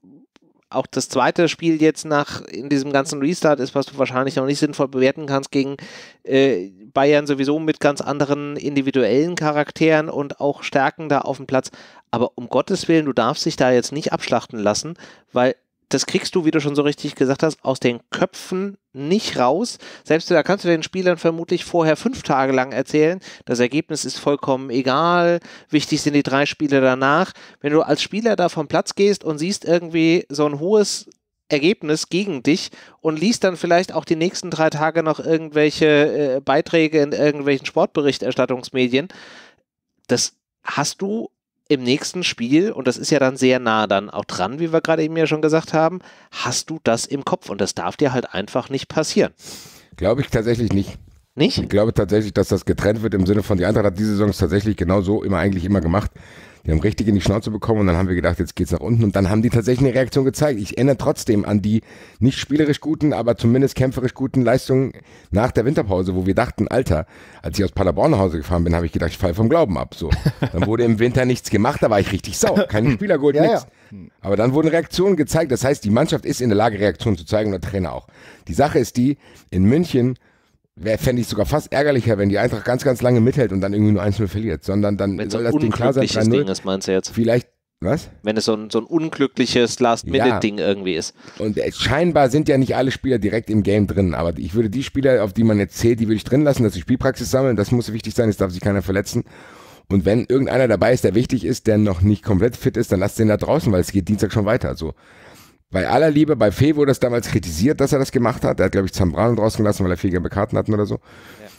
auch das zweite Spiel jetzt nach in diesem ganzen Restart ist, was du wahrscheinlich noch nicht sinnvoll bewerten kannst gegen äh, Bayern sowieso mit ganz anderen individuellen Charakteren und auch Stärken da auf dem Platz. Aber um Gottes Willen, du darfst dich da jetzt nicht abschlachten lassen, weil das kriegst du, wie du schon so richtig gesagt hast, aus den Köpfen nicht raus. Selbst da kannst du den Spielern vermutlich vorher fünf Tage lang erzählen, das Ergebnis ist vollkommen egal, wichtig sind die drei Spiele danach. Wenn du als Spieler da vom Platz gehst und siehst irgendwie so ein hohes Ergebnis gegen dich und liest dann vielleicht auch die nächsten drei Tage noch irgendwelche äh, Beiträge in irgendwelchen Sportberichterstattungsmedien, das hast du im nächsten Spiel, und das ist ja dann sehr nah dann auch dran, wie wir gerade eben ja schon gesagt haben, hast du das im Kopf und das darf dir halt einfach nicht passieren. Glaube ich tatsächlich nicht. Nicht? Ich glaube tatsächlich, dass das getrennt wird im Sinne von, die Eintracht hat diese Saison tatsächlich genau so immer eigentlich immer gemacht. Die haben richtig in die Schnauze bekommen und dann haben wir gedacht, jetzt geht's nach unten und dann haben die tatsächlich eine Reaktion gezeigt. Ich erinnere trotzdem an die nicht spielerisch guten, aber zumindest kämpferisch guten Leistungen nach der Winterpause, wo wir dachten, Alter, als ich aus Paderborn nach Hause gefahren bin, habe ich gedacht, ich falle vom Glauben ab. So, dann wurde im Winter nichts gemacht, da war ich richtig sauer. Kein hm. Spieler geholt, ja, nichts. Ja. Aber dann wurden Reaktionen gezeigt. Das heißt, die Mannschaft ist in der Lage, Reaktionen zu zeigen und der Trainer auch. Die Sache ist die, in München wäre, fände ich sogar fast ärgerlicher, wenn die Eintracht ganz, ganz lange mithält und dann irgendwie nur 1-0 verliert, sondern dann wenn soll so das Ding klar sein. Ding ist, meinst du jetzt? Vielleicht, was? Wenn es so ein, so ein unglückliches Last-Minute-Ding ja. irgendwie ist. Und äh, scheinbar sind ja nicht alle Spieler direkt im Game drin, aber ich würde die Spieler, auf die man jetzt zählt, die würde ich drin lassen, dass sie Spielpraxis sammeln, das muss wichtig sein, es darf sich keiner verletzen. Und wenn irgendeiner dabei ist, der wichtig ist, der noch nicht komplett fit ist, dann lasst den da draußen, weil es geht Dienstag schon weiter. So. Also, bei aller Liebe, bei Fee wurde das damals kritisiert, dass er das gemacht hat. Er hat, glaube ich, Zambrano draußen gelassen, weil er vier gelbe Karten hatten oder so. Ja.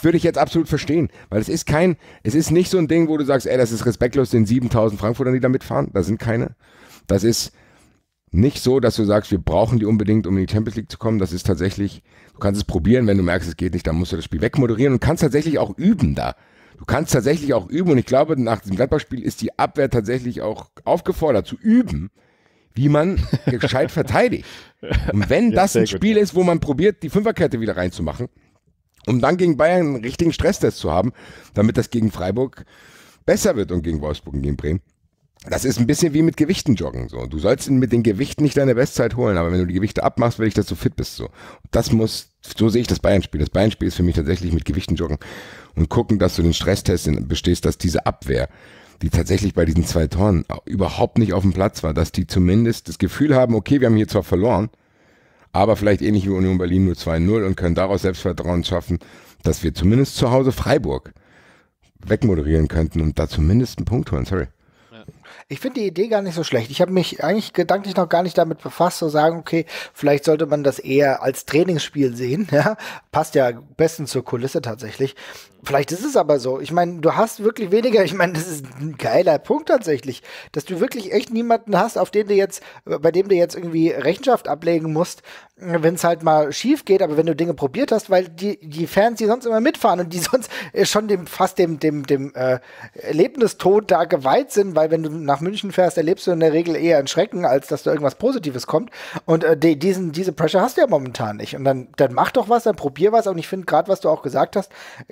Würde ich jetzt absolut verstehen, weil es ist kein, es ist nicht so ein Ding, wo du sagst, ey, das ist respektlos den 7000 Frankfurtern, die da mitfahren. Da sind keine. Das ist nicht so, dass du sagst, wir brauchen die unbedingt, um in die Champions League zu kommen. Das ist tatsächlich, du kannst es probieren, wenn du merkst, es geht nicht, dann musst du das Spiel wegmoderieren und kannst tatsächlich auch üben da. Du kannst tatsächlich auch üben und ich glaube, nach diesem Gladbach-Spiel ist die Abwehr tatsächlich auch aufgefordert zu üben wie man gescheit verteidigt. Und wenn (laughs) ja, das ein Spiel gut. ist, wo man probiert, die Fünferkette wieder reinzumachen, um dann gegen Bayern einen richtigen Stresstest zu haben, damit das gegen Freiburg besser wird und gegen Wolfsburg und gegen Bremen. Das ist ein bisschen wie mit Gewichten joggen. So. Du sollst mit den Gewichten nicht deine Bestzeit holen, aber wenn du die Gewichte abmachst, will ich, dass du fit bist. So. Das muss, so sehe ich das Bayern-Spiel. Das Bayern-Spiel ist für mich tatsächlich mit Gewichten joggen und gucken, dass du den Stresstest bestehst, dass diese Abwehr die tatsächlich bei diesen zwei Toren überhaupt nicht auf dem Platz war, dass die zumindest das Gefühl haben, okay, wir haben hier zwar verloren, aber vielleicht ähnlich wie Union Berlin nur 2-0 und können daraus Selbstvertrauen schaffen, dass wir zumindest zu Hause Freiburg wegmoderieren könnten und da zumindest einen Punkt holen. Sorry. Ich finde die Idee gar nicht so schlecht. Ich habe mich eigentlich gedanklich noch gar nicht damit befasst, zu sagen, okay, vielleicht sollte man das eher als Trainingsspiel sehen. (laughs) Ja? Passt ja bestens zur Kulisse tatsächlich. Vielleicht ist es aber so. Ich meine, du hast wirklich weniger. Ich meine, das ist ein geiler Punkt tatsächlich, dass du wirklich echt niemanden hast, auf den du jetzt, bei dem du jetzt irgendwie Rechenschaft ablegen musst, wenn es halt mal schief geht. Aber wenn du Dinge probiert hast, weil die, die Fans, die sonst immer mitfahren und die sonst äh, schon dem fast dem dem dem äh, Erlebnistod da geweiht sind, weil wenn du nach München fährst, erlebst du in der Regel eher einen Schrecken, als dass da irgendwas Positives kommt. Und äh, die, diesen diese Pressure hast du ja momentan nicht. Und dann dann mach doch was, dann probier was. Und ich finde gerade, was du auch gesagt hast,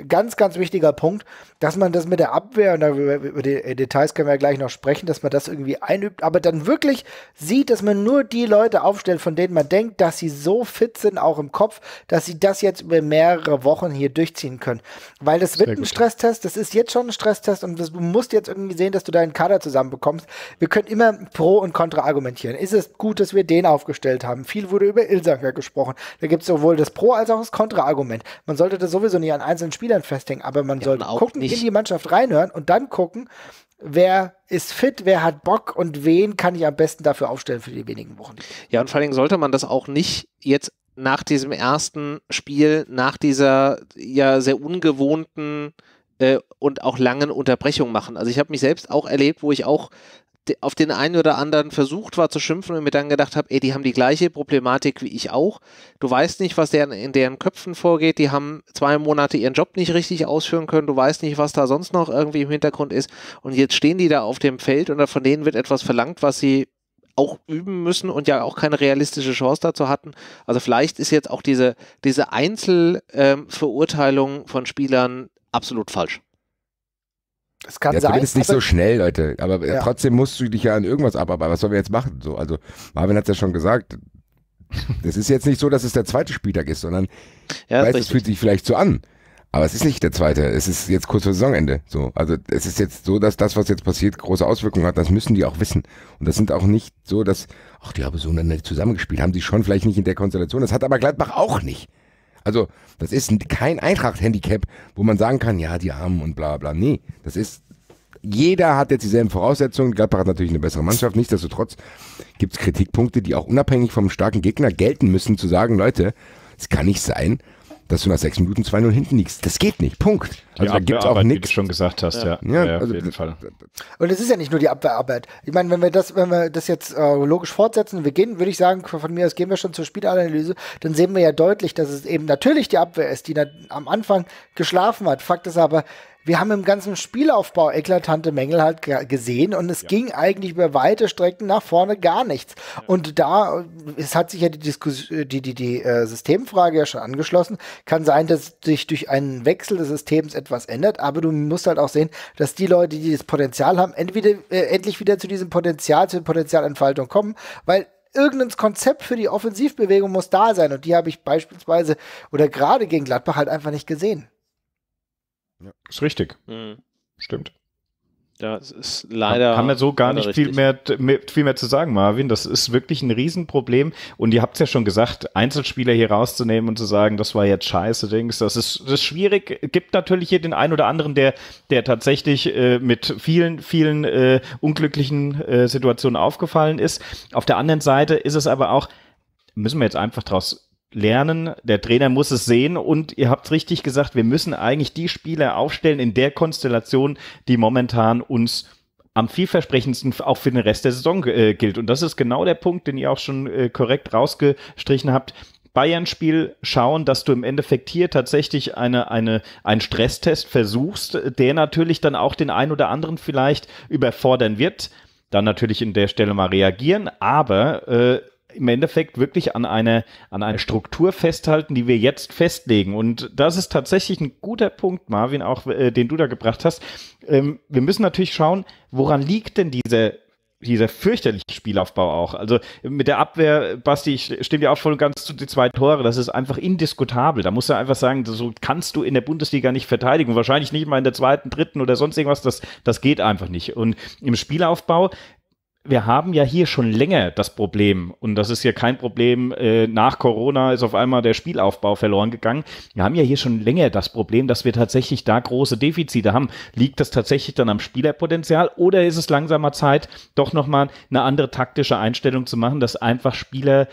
ganz, ganz ganz wichtiger Punkt, dass man das mit der Abwehr, und darüber, über die äh, Details können wir ja gleich noch sprechen, dass man das irgendwie einübt, aber dann wirklich sieht, dass man nur die Leute aufstellt, von denen man denkt, dass sie so fit sind, auch im Kopf, dass sie das jetzt über mehrere Wochen hier durchziehen können. Weil das wird ein Stresstest, das ist jetzt schon ein Stresstest und du musst jetzt irgendwie sehen, dass du deinen Kader zusammenbekommst. Wir können immer pro und contra argumentieren. Ist es gut, dass wir den aufgestellt haben? Viel wurde über Ilsanker gesprochen. Da gibt es sowohl das Pro als auch das Kontra-Argument. Man sollte das sowieso nicht an einzelnen Spielern festhängen. Casting, aber man ja, sollte gucken, nicht. in die Mannschaft reinhören und dann gucken, wer ist fit, wer hat Bock und wen kann ich am besten dafür aufstellen für die wenigen Wochen. Ja, und vor allen Dingen sollte man das auch nicht jetzt nach diesem ersten Spiel, nach dieser ja sehr ungewohnten äh, und auch langen Unterbrechung machen. Also ich habe mich selbst auch erlebt, wo ich auch auf den einen oder anderen versucht war zu schimpfen und mir dann gedacht habe, ey, die haben die gleiche Problematik wie ich auch. Du weißt nicht, was deren, in deren Köpfen vorgeht. Die haben zwei Monate ihren Job nicht richtig ausführen können. Du weißt nicht, was da sonst noch irgendwie im Hintergrund ist. Und jetzt stehen die da auf dem Feld und von denen wird etwas verlangt, was sie auch üben müssen und ja auch keine realistische Chance dazu hatten. Also vielleicht ist jetzt auch diese, diese Einzelverurteilung ähm, von Spielern absolut falsch. Es kann ja, sein. Zumindest nicht so schnell, Leute. Aber äh, ja. trotzdem musst du dich ja an irgendwas abarbeiten. Was sollen wir jetzt machen? So, also Marvin hat es ja schon gesagt. Es ist jetzt nicht so, dass es der zweite Spieltag ist, sondern ja, weiß, es fühlt sich vielleicht so an. Aber es ist nicht der zweite. Es ist jetzt kurz vor Saisonende. So, also es ist jetzt so, dass das, was jetzt passiert, große Auswirkungen hat. Das müssen die auch wissen. Und das sind auch nicht so, dass ach, die haben so nicht zusammengespielt. Haben sie schon vielleicht nicht in der Konstellation. Das hat aber Gladbach auch nicht. Also, das ist kein Eintracht-Handicap, wo man sagen kann, ja, die Armen und bla bla. Nee, das ist. Jeder hat jetzt dieselben Voraussetzungen. Gladbach hat natürlich eine bessere Mannschaft. Nichtsdestotrotz gibt es Kritikpunkte, die auch unabhängig vom starken Gegner gelten müssen, zu sagen, Leute, es kann nicht sein, dass du nach sechs Minuten 2-0 hinten liegst. Das geht nicht. Punkt. Also die da gibt es auch nichts. schon gesagt hast, ja. ja, ja, ja auf also jeden Fall. Und es ist ja nicht nur die Abwehrarbeit. Ich meine, wenn wir das, wenn wir das jetzt äh, logisch fortsetzen, wir gehen, würde ich sagen, von mir aus gehen wir schon zur Spielanalyse, dann sehen wir ja deutlich, dass es eben natürlich die Abwehr ist, die am Anfang geschlafen hat. Fakt ist aber, wir haben im ganzen Spielaufbau eklatante Mängel halt gesehen und es ja. ging eigentlich über weite Strecken nach vorne gar nichts. Ja. Und da, es hat sich ja die, Diskussion, die, die, die äh, Systemfrage ja schon angeschlossen, kann sein, dass sich durch einen Wechsel des Systems etwas ändert, aber du musst halt auch sehen, dass die Leute, die das Potenzial haben, entweder äh, endlich wieder zu diesem Potenzial, zur Potenzialentfaltung kommen, weil irgendein Konzept für die Offensivbewegung muss da sein. Und die habe ich beispielsweise oder gerade gegen Gladbach halt einfach nicht gesehen. Ja, ist richtig. Mhm. Stimmt. Ja, es ist leider. Haben wir so gar nicht viel mehr, viel mehr zu sagen, Marvin. Das ist wirklich ein Riesenproblem. Und ihr habt es ja schon gesagt, Einzelspieler hier rauszunehmen und zu sagen, das war jetzt scheiße, Dings, das ist, das ist schwierig. Gibt natürlich hier den einen oder anderen, der, der tatsächlich äh, mit vielen, vielen äh, unglücklichen äh, Situationen aufgefallen ist. Auf der anderen Seite ist es aber auch, müssen wir jetzt einfach draus lernen, der Trainer muss es sehen und ihr habt richtig gesagt, wir müssen eigentlich die Spieler aufstellen in der Konstellation, die momentan uns am vielversprechendsten auch für den Rest der Saison äh, gilt. Und das ist genau der Punkt, den ihr auch schon äh, korrekt rausgestrichen habt. Bayern-Spiel schauen, dass du im Endeffekt hier tatsächlich eine, eine, einen Stresstest versuchst, der natürlich dann auch den einen oder anderen vielleicht überfordern wird. Dann natürlich in der Stelle mal reagieren, aber äh, im Endeffekt wirklich an eine, an eine Struktur festhalten, die wir jetzt festlegen. Und das ist tatsächlich ein guter Punkt, Marvin, auch äh, den du da gebracht hast. Ähm, wir müssen natürlich schauen, woran liegt denn diese dieser fürchterliche Spielaufbau auch. Also mit der Abwehr, Basti, ich stimme dir auch voll und ganz zu die zwei Tore, das ist einfach indiskutabel. Da musst du einfach sagen, so kannst du in der Bundesliga nicht verteidigen. Wahrscheinlich nicht mal in der zweiten, dritten oder sonst irgendwas, das, das geht einfach nicht. Und im Spielaufbau wir haben ja hier schon länger das Problem, und das ist ja kein Problem, äh, nach Corona ist auf einmal der Spielaufbau verloren gegangen. Wir haben ja hier schon länger das Problem, dass wir tatsächlich da große Defizite haben. Liegt das tatsächlich dann am Spielerpotenzial oder ist es langsamer Zeit, doch nochmal eine andere taktische Einstellung zu machen, dass einfach Spieler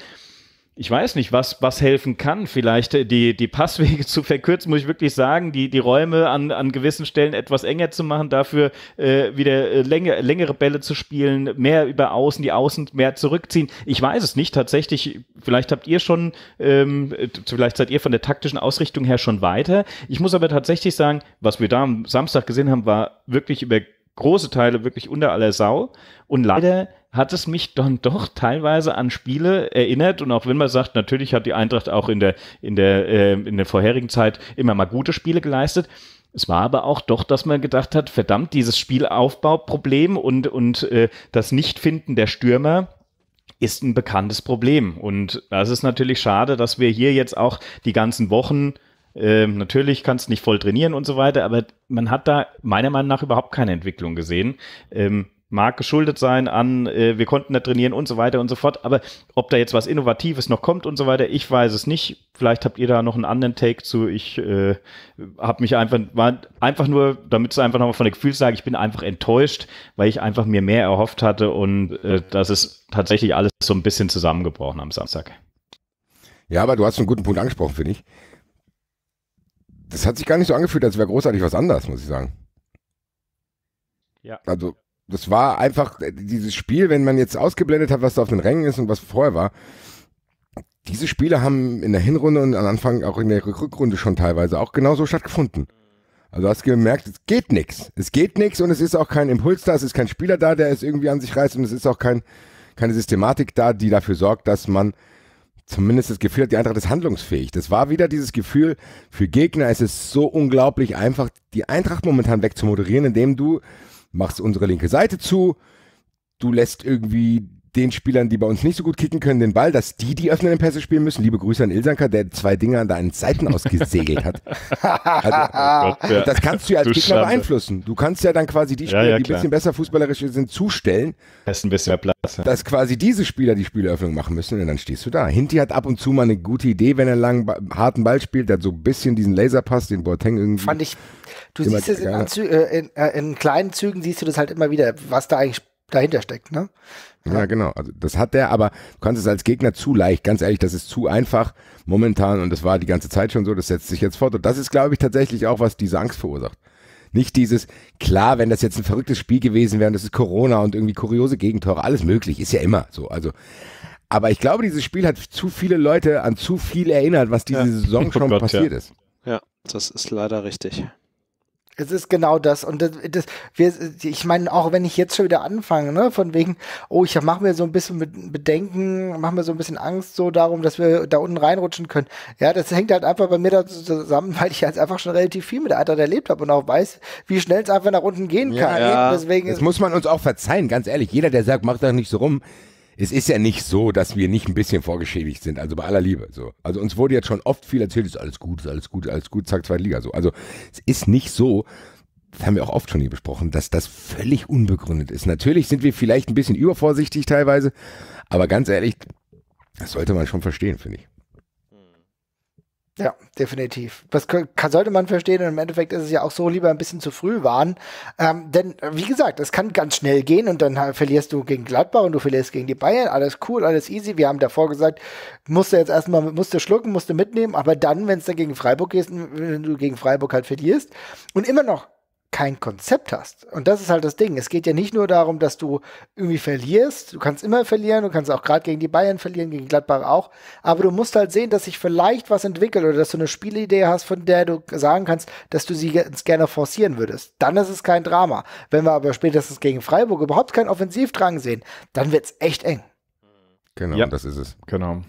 ich weiß nicht, was, was helfen kann. Vielleicht äh, die, die Passwege (laughs) zu verkürzen, muss ich wirklich sagen, die, die Räume an, an gewissen Stellen etwas enger zu machen, dafür äh, wieder äh, länger, längere Bälle zu spielen, mehr über außen, die Außen mehr zurückziehen. Ich weiß es nicht tatsächlich. Vielleicht habt ihr schon, ähm, äh, vielleicht seid ihr von der taktischen Ausrichtung her schon weiter. Ich muss aber tatsächlich sagen, was wir da am Samstag gesehen haben, war wirklich über große Teile wirklich unter aller Sau. Und leider hat es mich dann (laughs) doch teilweise an Spiele erinnert. Und auch wenn man sagt, natürlich hat die Eintracht auch in der, in der, äh, in der vorherigen Zeit immer mal gute Spiele geleistet. Es war aber auch doch, dass man gedacht hat, verdammt, dieses Spielaufbauproblem und, und äh, das Nichtfinden der Stürmer ist ein bekanntes Problem. Und das ist natürlich schade, dass wir hier jetzt auch die ganzen Wochen ähm, natürlich kannst du nicht voll trainieren und so weiter, aber man hat da meiner Meinung nach überhaupt keine Entwicklung gesehen. Ähm, mag geschuldet sein an, äh, wir konnten da trainieren und so weiter und so fort. Aber ob da jetzt was Innovatives noch kommt und so weiter, ich weiß es nicht. Vielleicht habt ihr da noch einen anderen Take zu. Ich äh, habe mich einfach, war einfach nur, damit es einfach nochmal von der Gefühlslage, ich bin einfach enttäuscht, weil ich einfach mir mehr erhofft hatte und äh, das ist tatsächlich alles so ein bisschen zusammengebrochen am Samstag. Ja, aber du hast einen guten Punkt angesprochen, finde ich das hat sich gar nicht so angefühlt, als wäre großartig was anders, muss ich sagen. Ja. Also, das war einfach äh, dieses Spiel, wenn man jetzt ausgeblendet hat, was da auf den Rängen ist und was vorher war. Diese Spiele haben in der Hinrunde und am Anfang auch in der Rückrunde schon teilweise auch genauso stattgefunden. Also hast gemerkt, es geht nichts. Es geht nichts und es ist auch kein Impuls da, es ist kein Spieler da, der es irgendwie an sich reißt und es ist auch kein, keine Systematik da, die dafür sorgt, dass man zumindest das Gefühl hat, die Eintracht ist handlungsfähig. Das war wieder dieses Gefühl, für Gegner ist es so unglaublich einfach, die Eintracht momentan wegzumoderieren, indem du machst unsere linke Seite zu, du lässt irgendwie den Spielern, die bei uns nicht so gut kicken können, den Ball, dass die die öffnenden Pässe spielen müssen. Liebe Grüße an Ilsanka, der zwei Dinger an deinen Seiten ausgesegelt hat. also, (laughs) oh Gott, ja. Das kannst du ja als du Gegner Schande. beeinflussen. Du kannst ja dann quasi die Spieler, ja, ja, die ein bisschen besser fußballerisch sind, zustellen. Das ist ein bisschen mehr Platz. Dass quasi diese Spieler die Spieleröffnung machen müssen und dann stehst du da. Hinti hat ab und zu mal eine gute Idee, wenn er einen langen, harten Ball spielt, der so ein bisschen diesen Laserpass, den Boateng irgendwie. Fand ich, du siehst es in, äh, in, äh, in kleinen Zügen, siehst du das halt immer wieder, was da eigentlich dahinter steckt, ne? Ja. ja, genau. Also das hat der, aber du kannst es als Gegner zu leicht, ganz ehrlich, das ist zu einfach momentan und das war die ganze Zeit schon so, das setzt sich jetzt fort. Und das ist, glaube ich, tatsächlich auch, was diese Angst verursacht. Nicht dieses, klar, wenn das jetzt ein verrücktes Spiel gewesen wäre und das ist Corona und irgendwie kuriose Gegentore, alles möglich, ist ja immer so. Also, aber ich glaube, dieses Spiel hat zu viele Leute an zu viel erinnert, was diese ja. Saison (laughs) oh schon oh Gott, passiert ja. ist. Ja, das ist leider richtig. Es ist genau das. Und das, das wir, ich meine, auch wenn ich jetzt schon wieder anfange, ne, von wegen, oh, ich mache mir so ein bisschen Bedenken, mache mir so ein bisschen Angst so darum, dass wir da unten reinrutschen können. Ja, das hängt halt einfach bei mir da zusammen, (laughs) weil ich jetzt halt einfach schon relativ viel mit Alter erlebt habe und auch weiß, wie schnell es einfach nach unten gehen ja, kann. Ja. Deswegen das muss man uns auch verzeihen, ganz ehrlich. Jeder, der sagt, mach doch nicht so rum, es ist ja nicht so, dass wir nicht ein bisschen vorgeschädigt sind, also bei aller Liebe. So. Also uns wurde jetzt schon oft viel erzählt, ist alles gut, ist alles gut, alles gut, zack, zweite Liga. So. Also es ist nicht so, das haben wir auch oft schon hier besprochen, dass das völlig unbegründet ist. Natürlich sind wir vielleicht ein bisschen übervorsichtig teilweise, aber ganz ehrlich, das sollte man schon verstehen, finde ich. Ja, definitiv. Das sollte man verstehen und im Endeffekt ist es ja auch so, lieber ein bisschen zu früh waren. Ähm, denn äh, wie gesagt, es kann ganz schnell gehen und dann äh, verlierst du gegen Gladbach und du verlierst gegen die Bayern. Alles cool, alles easy. Wir haben davor gesagt, musst du jetzt erstmal, musst du schlucken, musst du mitnehmen, aber dann, wenn es dann gegen Freiburg geht, wenn du gegen Freiburg halt verlierst und immer noch kein Konzept hast. Und das ist halt das Ding. Es geht ja nicht nur darum, dass du irgendwie verlierst. Du kannst immer verlieren. Du kannst auch gerade gegen die Bayern verlieren, gegen Gladbach auch. Aber du musst halt sehen, dass sich vielleicht was entwickelt oder dass du eine Spielidee hast, von der du sagen kannst, dass du sie ganz gerne forcieren würdest. Dann ist es kein Drama. Wenn wir aber spätestens gegen Freiburg überhaupt keinen Offensivdrang sehen, dann wird es echt eng. Genau, ja. das ist es. Genau.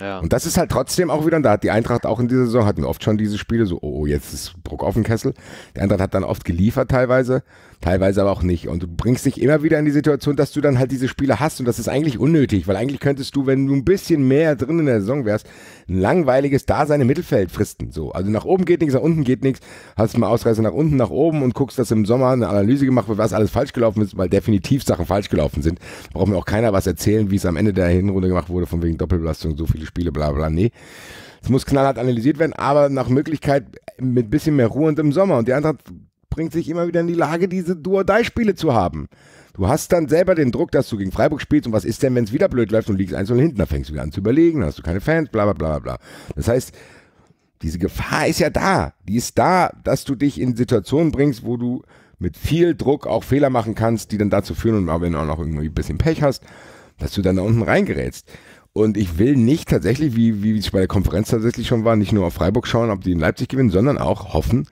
Und das ist halt trotzdem auch wieder, und da hat die Eintracht auch in dieser Saison, hatten wir oft schon diese Spiele, so, oh, oh jetzt ist Druck auf dem Kessel. Die Eintracht hat dann oft geliefert teilweise teilweise aber auch nicht. Und du bringst dich immer wieder in die Situation, dass du dann halt diese Spiele hast und das ist eigentlich unnötig, weil eigentlich könntest du, wenn du ein bisschen mehr drin in der Saison wärst, ein langweiliges Dasein im Mittelfeld fristen. So, also nach oben geht nichts, nach unten geht nichts, hast mal Ausreißer nach unten, nach oben und guckst, dass im Sommer eine Analyse gemacht wird, was alles falsch gelaufen ist, weil definitiv Sachen falsch gelaufen sind. Braucht mir auch keiner was erzählen, wie es am Ende der Hinrunde gemacht wurde, von wegen Doppelbelastung, so viele Spiele, bla bla, nee. Es muss knallhart analysiert werden, aber nach Möglichkeit mit ein bisschen mehr Ruhe und im Sommer. Und die Eintracht bringt sich immer wieder in die Lage, diese Duodei-Spiele zu haben. Du hast dann selber den Druck, dass du gegen Freiburg spielst und was ist denn, wenn es wieder blöd läuft und liegst eins und hinten, da fängst du wieder an zu überlegen, dann hast du keine Fans, bla bla bla bla. Das heißt, diese Gefahr ist ja da. Die ist da, dass du dich in Situationen bringst, wo du mit viel Druck auch Fehler machen kannst, die dann dazu führen, und wenn du auch noch irgendwie ein bisschen Pech hast, dass du dann da unten reingerätst. Und ich will nicht tatsächlich, wie, wie es bei der Konferenz tatsächlich schon war, nicht nur auf Freiburg schauen, ob die in Leipzig gewinnen, sondern auch hoffen,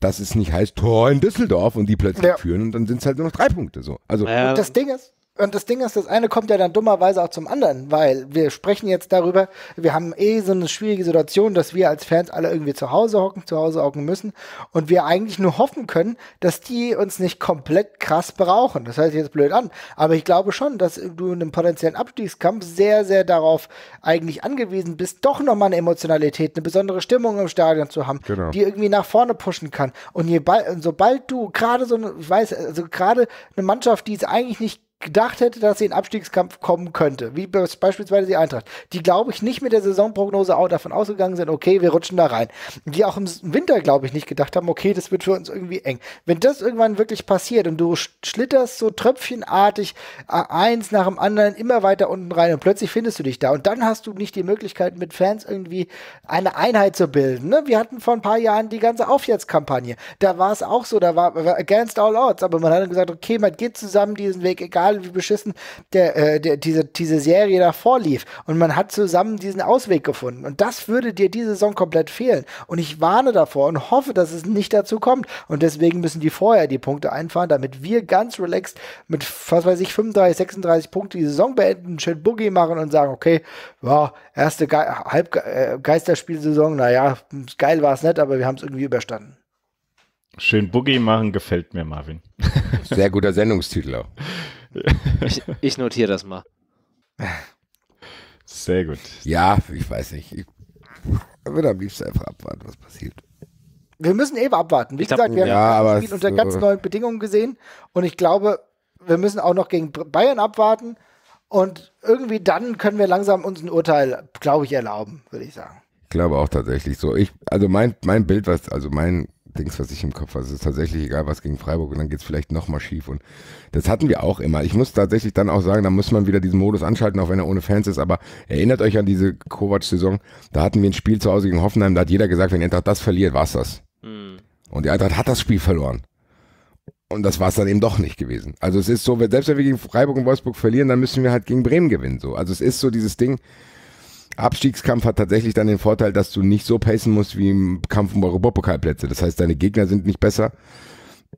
dass es nicht heißt Tor in Düsseldorf und die plötzlich ja. führen und dann sind es halt nur noch drei Punkte so. Also ja. das Ding ist, und das Ding ist, das eine kommt ja dann dummerweise auch zum anderen, weil wir sprechen jetzt darüber, wir haben eh so eine schwierige Situation, dass wir als Fans alle irgendwie zu Hause hocken, zu Hause hocken müssen und wir eigentlich nur hoffen können, dass die uns nicht komplett krass brauchen. Das heißt sich jetzt blöd an, aber ich glaube schon, dass du in einem potenziellen Abstiegskampf sehr, sehr darauf eigentlich angewiesen bist, doch nochmal eine Emotionalität, eine besondere Stimmung im Stadion zu haben, genau. die irgendwie nach vorne pushen kann. Und je sobald du gerade so, eine, ich weiß, also gerade eine Mannschaft, die es eigentlich nicht gedacht hätte, dass sie in Abstiegskampf kommen könnte, wie beispielsweise die Eintracht, die, glaube ich, nicht mit der Saisonprognose auch davon ausgegangen sind, okay, wir rutschen da rein. Die auch im Winter, glaube ich, nicht gedacht haben, okay, das wird für uns irgendwie eng. Wenn das irgendwann wirklich passiert und du schlitterst so tröpfchenartig äh, eins nach dem anderen immer weiter unten rein und plötzlich findest du dich da und dann hast du nicht die Möglichkeit, mit Fans irgendwie eine Einheit zu bilden. Ne? Wir hatten vor ein paar Jahren die ganze Aufwärtskampagne. Da war es auch so, da war against all odds, aber man hat dann gesagt, okay, man geht zusammen diesen Weg, egal egal wie beschissen der, äh, der, diese, diese Serie davor lief. Und man hat zusammen diesen Ausweg gefunden. Und das würde dir diese Saison komplett fehlen. Und ich warne davor und hoffe, dass es nicht dazu kommt. Und deswegen müssen die vorher die Punkte einfahren, damit wir ganz relaxed mit, was weiß ich, 35, 36 Punkte die Saison beenden, schön Boogie machen und sagen, okay, wow, erste Ge Halb äh, naja, geil war es nicht, aber wir haben es irgendwie überstanden. Schön Boogie machen gefällt mir, Marvin. Sehr guter Sendungstitel auch. Ich, ich notiere das mal. Sehr gut. Ja, ich weiß nicht. Ich würde am liebsten einfach abwarten, was passiert. Wir müssen eben abwarten. Wie ich gesagt, glaub, wir ja, haben das Spiel unter ganz neuen Bedingungen gesehen und ich glaube, wir müssen auch noch gegen Bayern abwarten und irgendwie dann können wir langsam uns ein Urteil, glaube ich, erlauben, würde ich sagen. Ich glaube auch tatsächlich so. Ich, also mein, mein Bild, was, also mein Dings, was ich im Kopf habe. Es ist tatsächlich egal, was gegen Freiburg und dann geht es vielleicht nochmal schief. Und das hatten wir auch immer. Ich muss tatsächlich dann auch sagen, da muss man wieder diesen Modus anschalten, auch wenn er ohne Fans ist. Aber erinnert euch an diese Kovac-Saison. Da hatten wir ein Spiel zu Hause gegen Hoffenheim. Da hat jeder gesagt, wenn Eintracht das verliert, war es das. Mhm. Und die Eintracht hat das Spiel verloren. Und das war es dann eben doch nicht gewesen. Also es ist so, selbst wenn wir gegen Freiburg und Wolfsburg verlieren, dann müssen wir halt gegen Bremen gewinnen. So. Also es ist so dieses Ding, Abstiegskampf hat tatsächlich dann den Vorteil, dass du nicht so pacen musst wie im Kampf um Europapokalplätze. Das heißt, deine Gegner sind nicht besser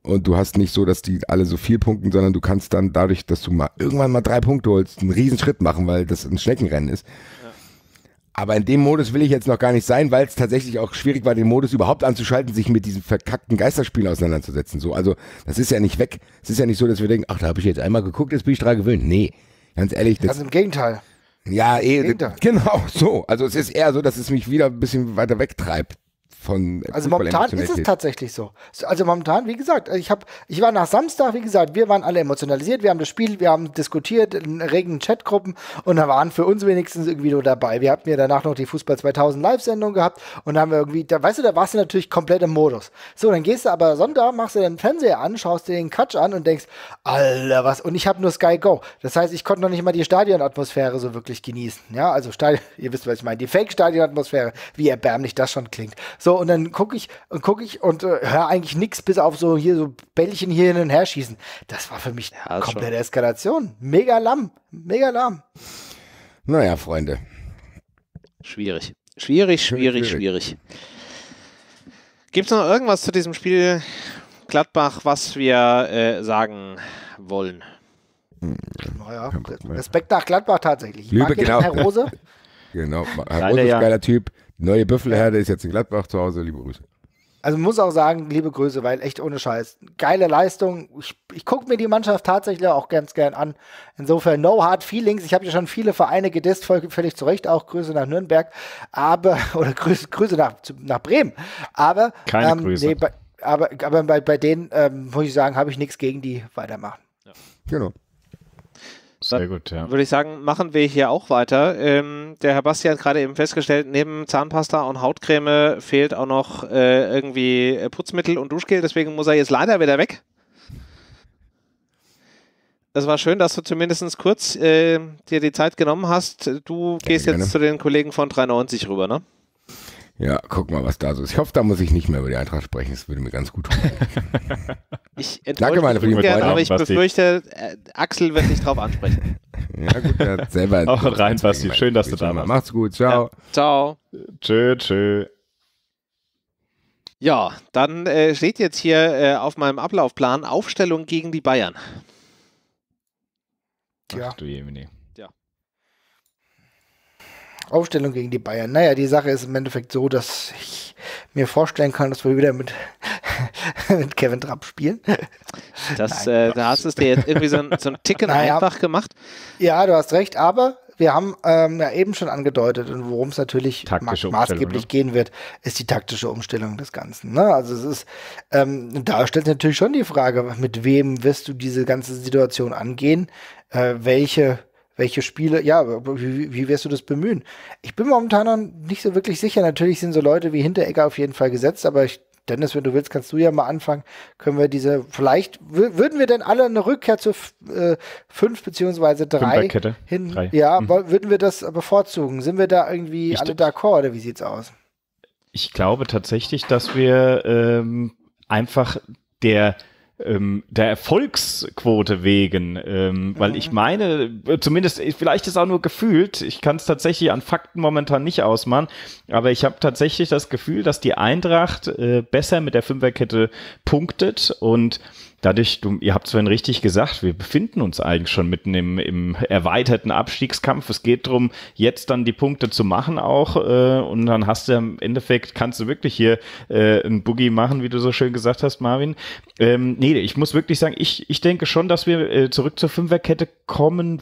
und du hast nicht so, dass die alle so viel punkten, sondern du kannst dann dadurch, dass du mal irgendwann mal drei Punkte holst, einen riesen Schritt machen, weil das ein Schneckenrennen ist. Aber in dem Modus will ich jetzt noch gar nicht sein, weil es tatsächlich auch schwierig war, den Modus überhaupt anzuschalten, sich mit diesen verkackten Geisterspielen auseinanderzusetzen. So, also das ist ja nicht weg. Es ist ja nicht so, dass wir denken, ach, da habe ich jetzt einmal geguckt, jetzt bin ich dran gewöhnt. Nee, ganz ehrlich. Das, ganz also im Gegenteil. Ja, eh, genau so. Also es ist eher so, dass es mich wieder ein bisschen weiter wegtreibt von Also momentan ist es tatsächlich so. Also momentan, wie gesagt, ich habe, ich war nach Samstag, wie gesagt, wir waren alle emotionalisiert, wir haben das Spiel, wir haben diskutiert in regen Chatgruppen und da waren für uns wenigstens irgendwie nur dabei. Wir hatten ja danach noch die Fußball 2000 Live-Sendung gehabt und da haben wir irgendwie, da weißt du, da warst du natürlich komplett im Modus. So, dann gehst du aber Sonntag, machst du den Fernseher an, schaust dir den Quatsch an und denkst, Alter, was? Und ich habe nur Sky Go. Das heißt, ich konnte noch nicht mal die Stadionatmosphäre so wirklich genießen. Ja, also Stadion, (laughs) ihr wisst, was ich meine, die Fake-Stadionatmosphäre, wie erbärmlich das schon klingt so, und dann gucke ich und ich und äh, höre eigentlich nichts bis auf so hier so Bällchen hier hin und her schießen. Das war für mich eine ja, komplette schon. Eskalation. Mega lamm. Mega lamm. Naja, Freunde. Schwierig. Schwierig, schwierig, schwierig. schwierig. Gibt es noch irgendwas zu diesem Spiel Gladbach, was wir äh, sagen wollen? Naja, hm, Respekt nach Gladbach tatsächlich. Ich Lübe, genau. Herr Rose. (laughs) genau, Herr Rose ist ein geiler Typ neue Büffelherde ist jetzt in Gladbach zu Hause. Liebe Grüße. Also muss auch sagen, liebe Grüße, weil echt ohne Scheiß. Geile Leistung. Ich, ich gucke mir die Mannschaft tatsächlich auch ganz gern an. Insofern, no hard feelings. Ich habe ja schon viele Vereine gedisst, völlig zu Recht. Auch Grüße nach Nürnberg. Aber, (laughs) oder Grüße, Grüße nach, nach Bremen. Aber, Keine ähm, Grüße. Nee, bei, aber, aber bei, bei denen, ähm, muss ich sagen, habe ich nichts gegen die weitermachen. Ja. Genau. Sehr gut, ja. Würde ich sagen, machen wir hier auch weiter. Ähm, der Herr Basti hat gerade eben festgestellt, neben Zahnpasta und Hautcreme fehlt auch noch äh, irgendwie äh, Putzmittel und Duschgel, deswegen muss er jetzt leider wieder weg. Es war schön, dass du zumindest kurz äh, dir die Zeit genommen hast. Du gehst ja, jetzt zu den Kollegen von 93 rüber, ne? Ja, guck mal, was da so ist. Ich hoffe, da muss ich nicht mehr über die Eintracht sprechen. Das würde mir ganz gut tun. (laughs) ich Danke, meine Freunde. aber ich befürchte, äh, Axel wird nicht drauf ansprechen. (laughs) ja, gut, er hat selber. (laughs) Auch rein, Basti. Schön, dass du da warst. Macht's gut. Ciao. Ja, ciao. Tschö, tschö. Ja, dann äh, steht jetzt hier äh, auf meinem Ablaufplan Aufstellung gegen die Bayern. Ach, ja. du Jemini. Aufstellung gegen die Bayern. Naja, die Sache ist im Endeffekt so, dass ich mir vorstellen kann, dass wir wieder mit, (laughs) mit Kevin Trapp spielen. Das, Nein, äh, da hast du es dir jetzt irgendwie so ein, so ein Ticken (laughs) naja, einfach gemacht. Ja, du hast recht, aber wir haben ähm, ja eben schon angedeutet und worum es natürlich ma maßgeblich ne? gehen wird, ist die taktische Umstellung des Ganzen. Ne? Also es ist, ähm, da stellt sich natürlich schon die Frage, mit wem wirst du diese ganze Situation angehen? Äh, welche welche Spiele, ja, wie, wie wirst du das bemühen? Ich bin momentan noch nicht so wirklich sicher. Natürlich sind so Leute wie Hinteregger auf jeden Fall gesetzt, aber ich Dennis, wenn du willst, kannst du ja mal anfangen. Können wir diese, vielleicht würden wir denn alle eine Rückkehr zu äh, fünf beziehungsweise drei hin? Drei. Ja, mhm. würden wir das bevorzugen? Sind wir da irgendwie ich alle d'accord oder wie sieht's aus? Ich glaube tatsächlich, dass wir ähm, einfach der ähm, der Erfolgsquote wegen, ähm, weil ich mhm. meine, äh, zumindest, äh, vielleicht ist auch nur gefühlt, ich kann es tatsächlich an Fakten momentan nicht ausmachen, aber ich habe tatsächlich das Gefühl, dass die Eintracht äh, besser mit der Fünferkette punktet und dadurch, du, ihr habt es vorhin richtig gesagt, wir befinden uns eigentlich schon mitten im, im erweiterten Abstiegskampf. Es geht darum, jetzt dann die Punkte zu machen auch äh, und dann hast du im Endeffekt, kannst du wirklich hier äh, einen Boogie machen, wie du so schön gesagt hast, Marvin. Ähm, nee, ich muss wirklich sagen, ich, ich denke schon, dass wir äh, zurück zur Fünferkette kommen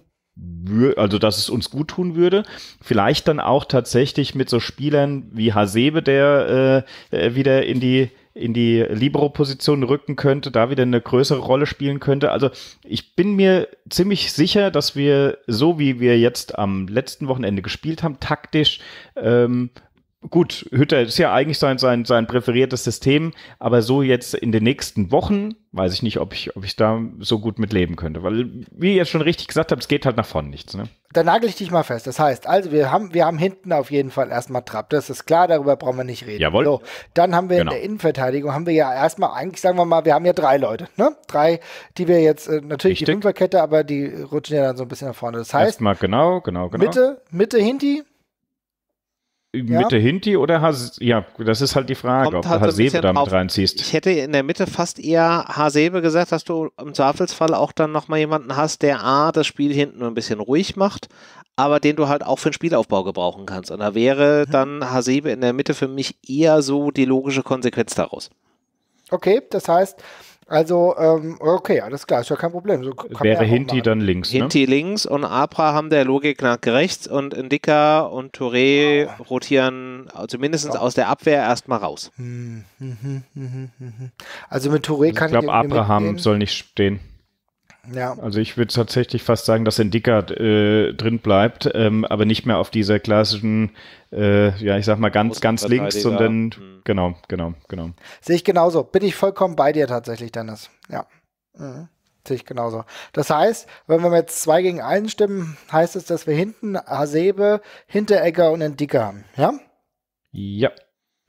also dass es uns gut tun würde. Vielleicht dann auch tatsächlich mit so Spielern wie Hasebe, der äh, äh wieder in die in die Libero-Position rücken könnte, da wieder eine größere Rolle spielen könnte. Also ich bin mir ziemlich sicher, dass wir so wie wir jetzt am letzten Wochenende gespielt haben, taktisch ähm, gut, Hütter ist ja eigentlich sein, sein, sein präferiertes System, aber so jetzt in den nächsten Wochen weiß ich nicht, ob ich, ob ich da so gut mit leben könnte. Weil, wie ihr schon richtig gesagt habt, es geht halt nach vorne nichts. Ne? Da nagel ich dich mal fest. Das heißt, also wir haben, wir haben hinten auf jeden Fall erstmal Trapp. Das ist klar, darüber brauchen wir nicht reden. Jawohl. So, dann haben wir genau. in der Innenverteidigung, haben wir ja erstmal, eigentlich sagen wir mal, wir haben ja drei Leute. Ne? Drei, die wir jetzt, äh, natürlich richtig. die Fünferkette, aber die rutschen ja dann so ein bisschen nach vorne. Das heißt, erstmal genau, genau, genau. Mitte, Mitte Hinti, ja. Mitte Hinti oder Has ja, das ist halt die Frage, Kommt ob du Hasebe da mit reinziehst. Ich hätte in der Mitte fast eher Hasebe gesagt, dass du im Zweifelsfall auch dann nochmal jemanden hast, der A, das Spiel hinten ein bisschen ruhig macht, aber den du halt auch für den Spielaufbau gebrauchen kannst. Und da wäre dann Hasebe in der Mitte für mich eher so die logische Konsequenz daraus. Okay, das heißt, also, ähm, okay, alles klar, ist ja kein Problem. So Wäre Hinti dann links. Ne? Hinti ne? links und Abraham der Logik nach rechts und Indika und Touré oh. rotieren äh, zumindest oh. aus der Abwehr erstmal raus. Hm, hm, hm, also mit Touré also ich kann glaub, ich. Ich glaube, Abraham soll nicht stehen. Ja. Also ich würde tatsächlich fast sagen, dass ein Dickard äh, drin bleibt, ähm, aber nicht mehr auf dieser klassischen, äh, ja, ich sag mal ganz, ganz links, sondern mhm. genau, genau, genau. Sehe ich genauso. Bin ich vollkommen bei dir tatsächlich, Dennis. Ja. Mhm. Sehe ich genauso. Das heißt, wenn wir jetzt zwei gegen einen stimmen, heißt es, dass wir hinten Hasebe, Hinteregger und einen Dicker haben, ja? Ja.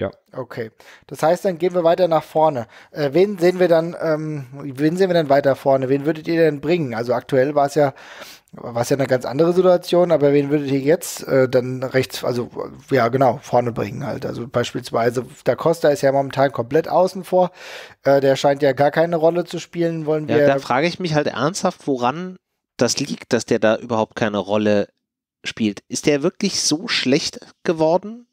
Ja. Okay. Das heißt, dann gehen wir weiter nach vorne. Äh, wen sehen wir dann, ähm, wen sehen wir dann weiter vorne? Wen würdet ihr denn bringen? Also aktuell war es ja, war es ja eine ganz andere Situation, aber wen würdet ihr jetzt äh, dann rechts, also ja genau, vorne bringen halt. Also beispielsweise Da Costa ist ja momentan komplett außen vor. Äh, der scheint ja gar keine Rolle zu spielen, wollen wir. Ja, da frage ich mich halt ernsthaft, woran das liegt, dass der da überhaupt keine Rolle spielt. Ist der wirklich so schlecht geworden?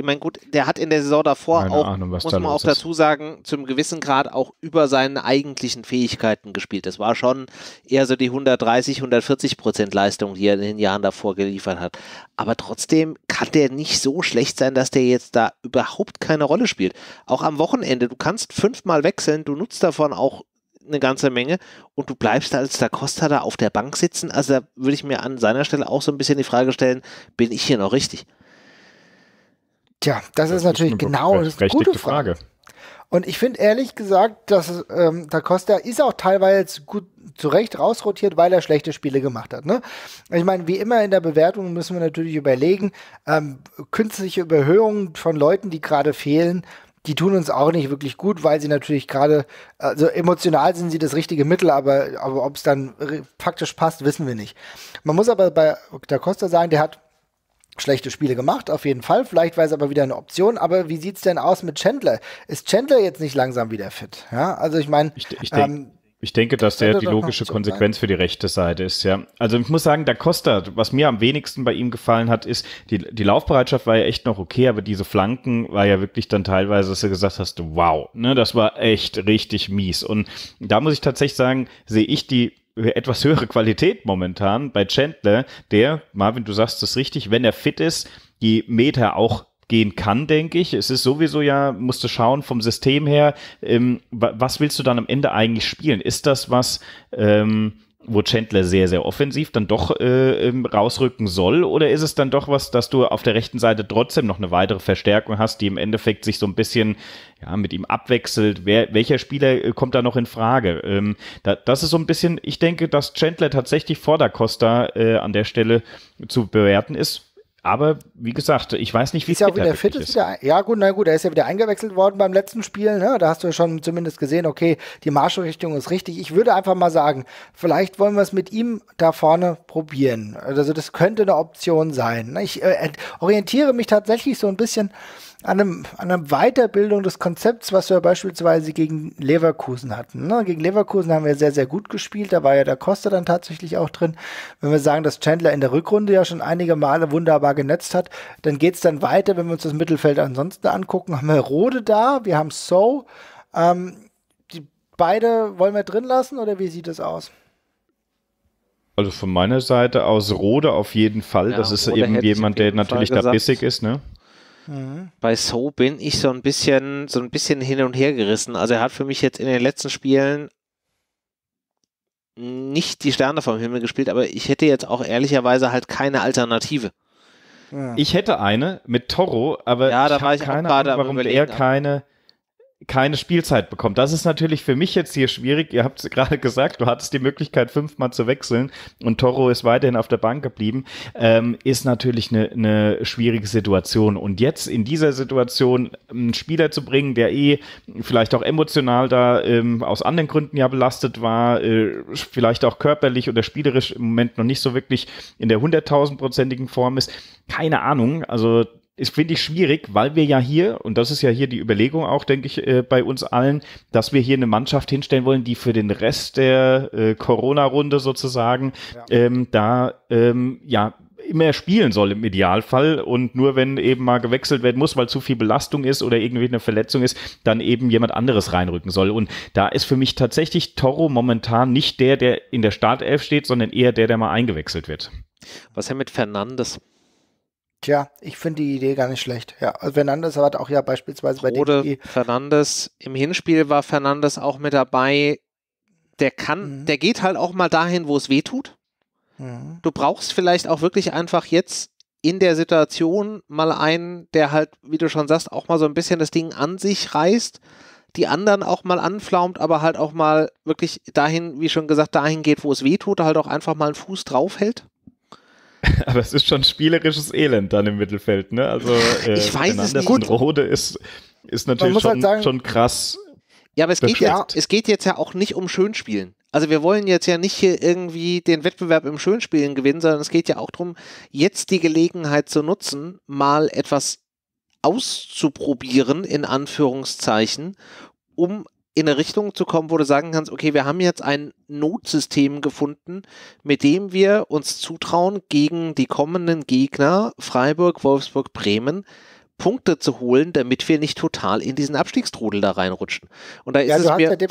Ich meine, gut, der hat in der Saison davor Keine auch, Ahnung, muss da man auch dazu sagen, zum gewissen Grad auch über seinen eigentlichen Fähigkeiten gespielt. Das war schon eher so die 130, 140 Prozent Leistung, die er in den Jahren davor geliefert hat. Aber trotzdem kann der nicht so schlecht sein, dass der jetzt da überhaupt keine Rolle spielt. Auch am Wochenende, du kannst fünfmal wechseln, du nutzt davon auch eine ganze Menge und du bleibst als Da Costa da auf der Bank sitzen. Also da würde ich mir an seiner Stelle auch so ein bisschen die Frage stellen, bin ich hier noch richtig? Tja, das, das ist natürlich genau eine gute Frage. Frage. Und ich finde ehrlich gesagt, dass ähm, Da Costa ist auch teilweise gut zu Recht rausrotiert, weil er schlechte Spiele gemacht hat. Ne? Ich meine, wie immer in der Bewertung müssen wir natürlich überlegen, ähm, künstliche Überhöhungen von Leuten, die gerade fehlen, die tun uns auch nicht wirklich gut, weil sie natürlich gerade, also emotional sind sie das richtige Mittel, aber, aber ob es dann faktisch passt, wissen wir nicht. Man muss aber bei Da Costa sagen, der hat schlechte Spiele gemacht, auf jeden Fall. Vielleicht war es aber wieder eine Option. Aber wie sieht es denn aus mit Chandler? Ist Chandler jetzt nicht langsam wieder fit? Ja, also ich meine. Ich, ich, ähm, ich, denke, dass der die logische Konsequenz sein. für die rechte Seite ist, ja. Also ich muss sagen, da Costa, was mir am wenigsten bei ihm gefallen hat, ist, die, die Laufbereitschaft war ja echt noch okay, aber diese Flanken war ja wirklich dann teilweise, dass du gesagt hast, wow, ne, das war echt richtig mies. Und da muss ich tatsächlich sagen, sehe ich die etwas höhere Qualität momentan bei Chandler, der, Marvin, du sagst das richtig, wenn er fit ist, die Meter auch gehen kann, denke ich. Es ist sowieso ja, musst du schauen vom System her, ähm, was willst du dann am Ende eigentlich spielen? Ist das was, ähm, wo Chandler sehr, sehr offensiv dann doch äh, ähm, rausrücken soll? Oder ist es dann doch was, dass du auf der rechten Seite trotzdem noch eine weitere Verstärkung hast, die im Endeffekt sich so ein bisschen ja, mit ihm abwechselt? Wer, welcher Spieler äh, kommt da noch in Frage? Ähm, da, das ist so ein bisschen, ich denke, dass Chandler tatsächlich vor da Costa äh, an der Stelle zu bewerten ist aber wie gesagt, ich weiß nicht, wie ist es ja wieder fit ist. Wieder, ja gut, na gut, er ist ja wieder eingewechselt worden beim letzten Spiel. Ne? Da hast du ja schon zumindest gesehen, okay, die Marschrichtung ist richtig. Ich würde einfach mal sagen, vielleicht wollen wir es mit ihm da vorne probieren. Also das könnte eine Option sein. Ne? Ich äh, orientiere mich tatsächlich so ein bisschen an, einem, an einer Weiterbildung des Konzepts, was wir beispielsweise gegen Leverkusen hatten. Ne? Gegen Leverkusen haben wir sehr, sehr gut gespielt. Da war ja der Costa dann tatsächlich auch drin. Wenn wir sagen, dass Chandler in der Rückrunde ja schon einige Male wunderbar genetzt hat, dann geht es dann weiter, wenn wir uns das Mittelfeld ansonsten angucken. Haben wir Rode da, wir haben So. Ähm, die beide wollen wir drin lassen oder wie sieht es aus? Also von meiner Seite aus Rode auf jeden Fall. Ja, das ist Rode eben jemand, der natürlich da bissig ist, ne? Mhm. Bei So bin ich so ein bisschen, so ein bisschen hin und her gerissen. Also er hat für mich jetzt in den letzten Spielen nicht die Sterne vom Himmel gespielt, aber ich hätte jetzt auch ehrlicherweise halt keine Alternative. Ja. Ich hätte eine mit Toro, aber ja, da ich war ich keine Ahnung, warum er keine keine Spielzeit bekommt. Das ist natürlich für mich jetzt hier schwierig. Ihr habt es gerade gesagt, du hattest die Möglichkeit, fünfmal zu wechseln und Toro ist weiterhin auf der Bank geblieben. Ähm, ist natürlich eine, eine schwierige Situation. Und jetzt in dieser Situation einen Spieler zu bringen, der eh vielleicht auch emotional da ähm, aus anderen Gründen ja belastet war, äh, vielleicht auch körperlich oder spielerisch im Moment noch nicht so wirklich in der hunderttausendprozentigen Form ist. Keine Ahnung. Also ist, finde ich, schwierig, weil wir ja hier, und das ist ja hier die Überlegung auch, denke ich, äh, bei uns allen, dass wir hier eine Mannschaft hinstellen wollen, die für den Rest der äh, Corona-Runde sozusagen ja. ähm, da ähm, ja immer spielen soll im Idealfall und nur wenn eben mal gewechselt werden muss, weil zu viel Belastung ist oder irgendwie eine Verletzung ist, dann eben jemand anderes reinrücken soll. Und da ist für mich tatsächlich Toro momentan nicht der, der in der Startelf steht, sondern eher der, der mal eingewechselt wird. Was ist denn mit Fernandes? Tja, ich finde die Idee gar nicht schlecht. Ja, also Fernandes hat auch ja beispielsweise bei Rode, e Fernandes, im Hinspiel war Fernandes auch mit dabei. Der kann, mhm. der geht halt auch mal dahin, wo es weh tut. Mhm. Du brauchst vielleicht auch wirklich einfach jetzt in der Situation mal einen, der halt, wie du schon sagst, auch mal so ein bisschen das Ding an sich reißt, die anderen auch mal anflaumt, aber halt auch mal wirklich dahin, wie schon gesagt, dahin geht, wo es weh tut, halt auch einfach mal einen Fuß drauf hält. (laughs) Aber es ist schon spielerisches Elend dann im Mittelfeld, ne? Also äh, ich weiß es nicht. Gut. Rode ist, ist natürlich halt schon, halt sagen, schon krass. Ja, aber es geht, ja, es geht jetzt ja auch nicht um Schönspielen. Also wir wollen jetzt ja nicht hier irgendwie den Wettbewerb im Schönspielen gewinnen, sondern es geht ja auch darum, jetzt die Gelegenheit zu nutzen, mal etwas auszuprobieren, in Anführungszeichen, um in eine Richtung zu kommen, wo du sagen kannst, okay, wir haben jetzt ein Notsystem gefunden, mit dem wir uns zutrauen, gegen die kommenden Gegner Freiburg, Wolfsburg, Bremen Punkte zu holen, damit wir nicht total in diesen Abstiegstrudel da reinrutschen. Und da ist ja, es mir ja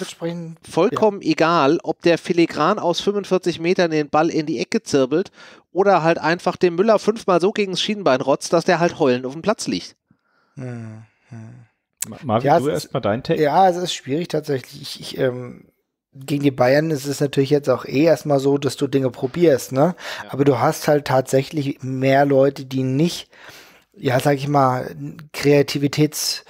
vollkommen ja. egal, ob der Filigran aus 45 Metern den Ball in die Ecke zirbelt oder halt einfach dem Müller fünfmal so gegen das Schienenbein rotzt, dass der halt heulend auf dem Platz liegt. Hm. Marvin, ja, du erstmal dein Take. Ja, es ist schwierig tatsächlich. Ich, ich, ähm, gegen die Bayern ist es natürlich jetzt auch eh erstmal so, dass du Dinge probierst, ne? Ja. Aber du hast halt tatsächlich mehr Leute, die nicht, ja, sag ich mal, Kreativitäts-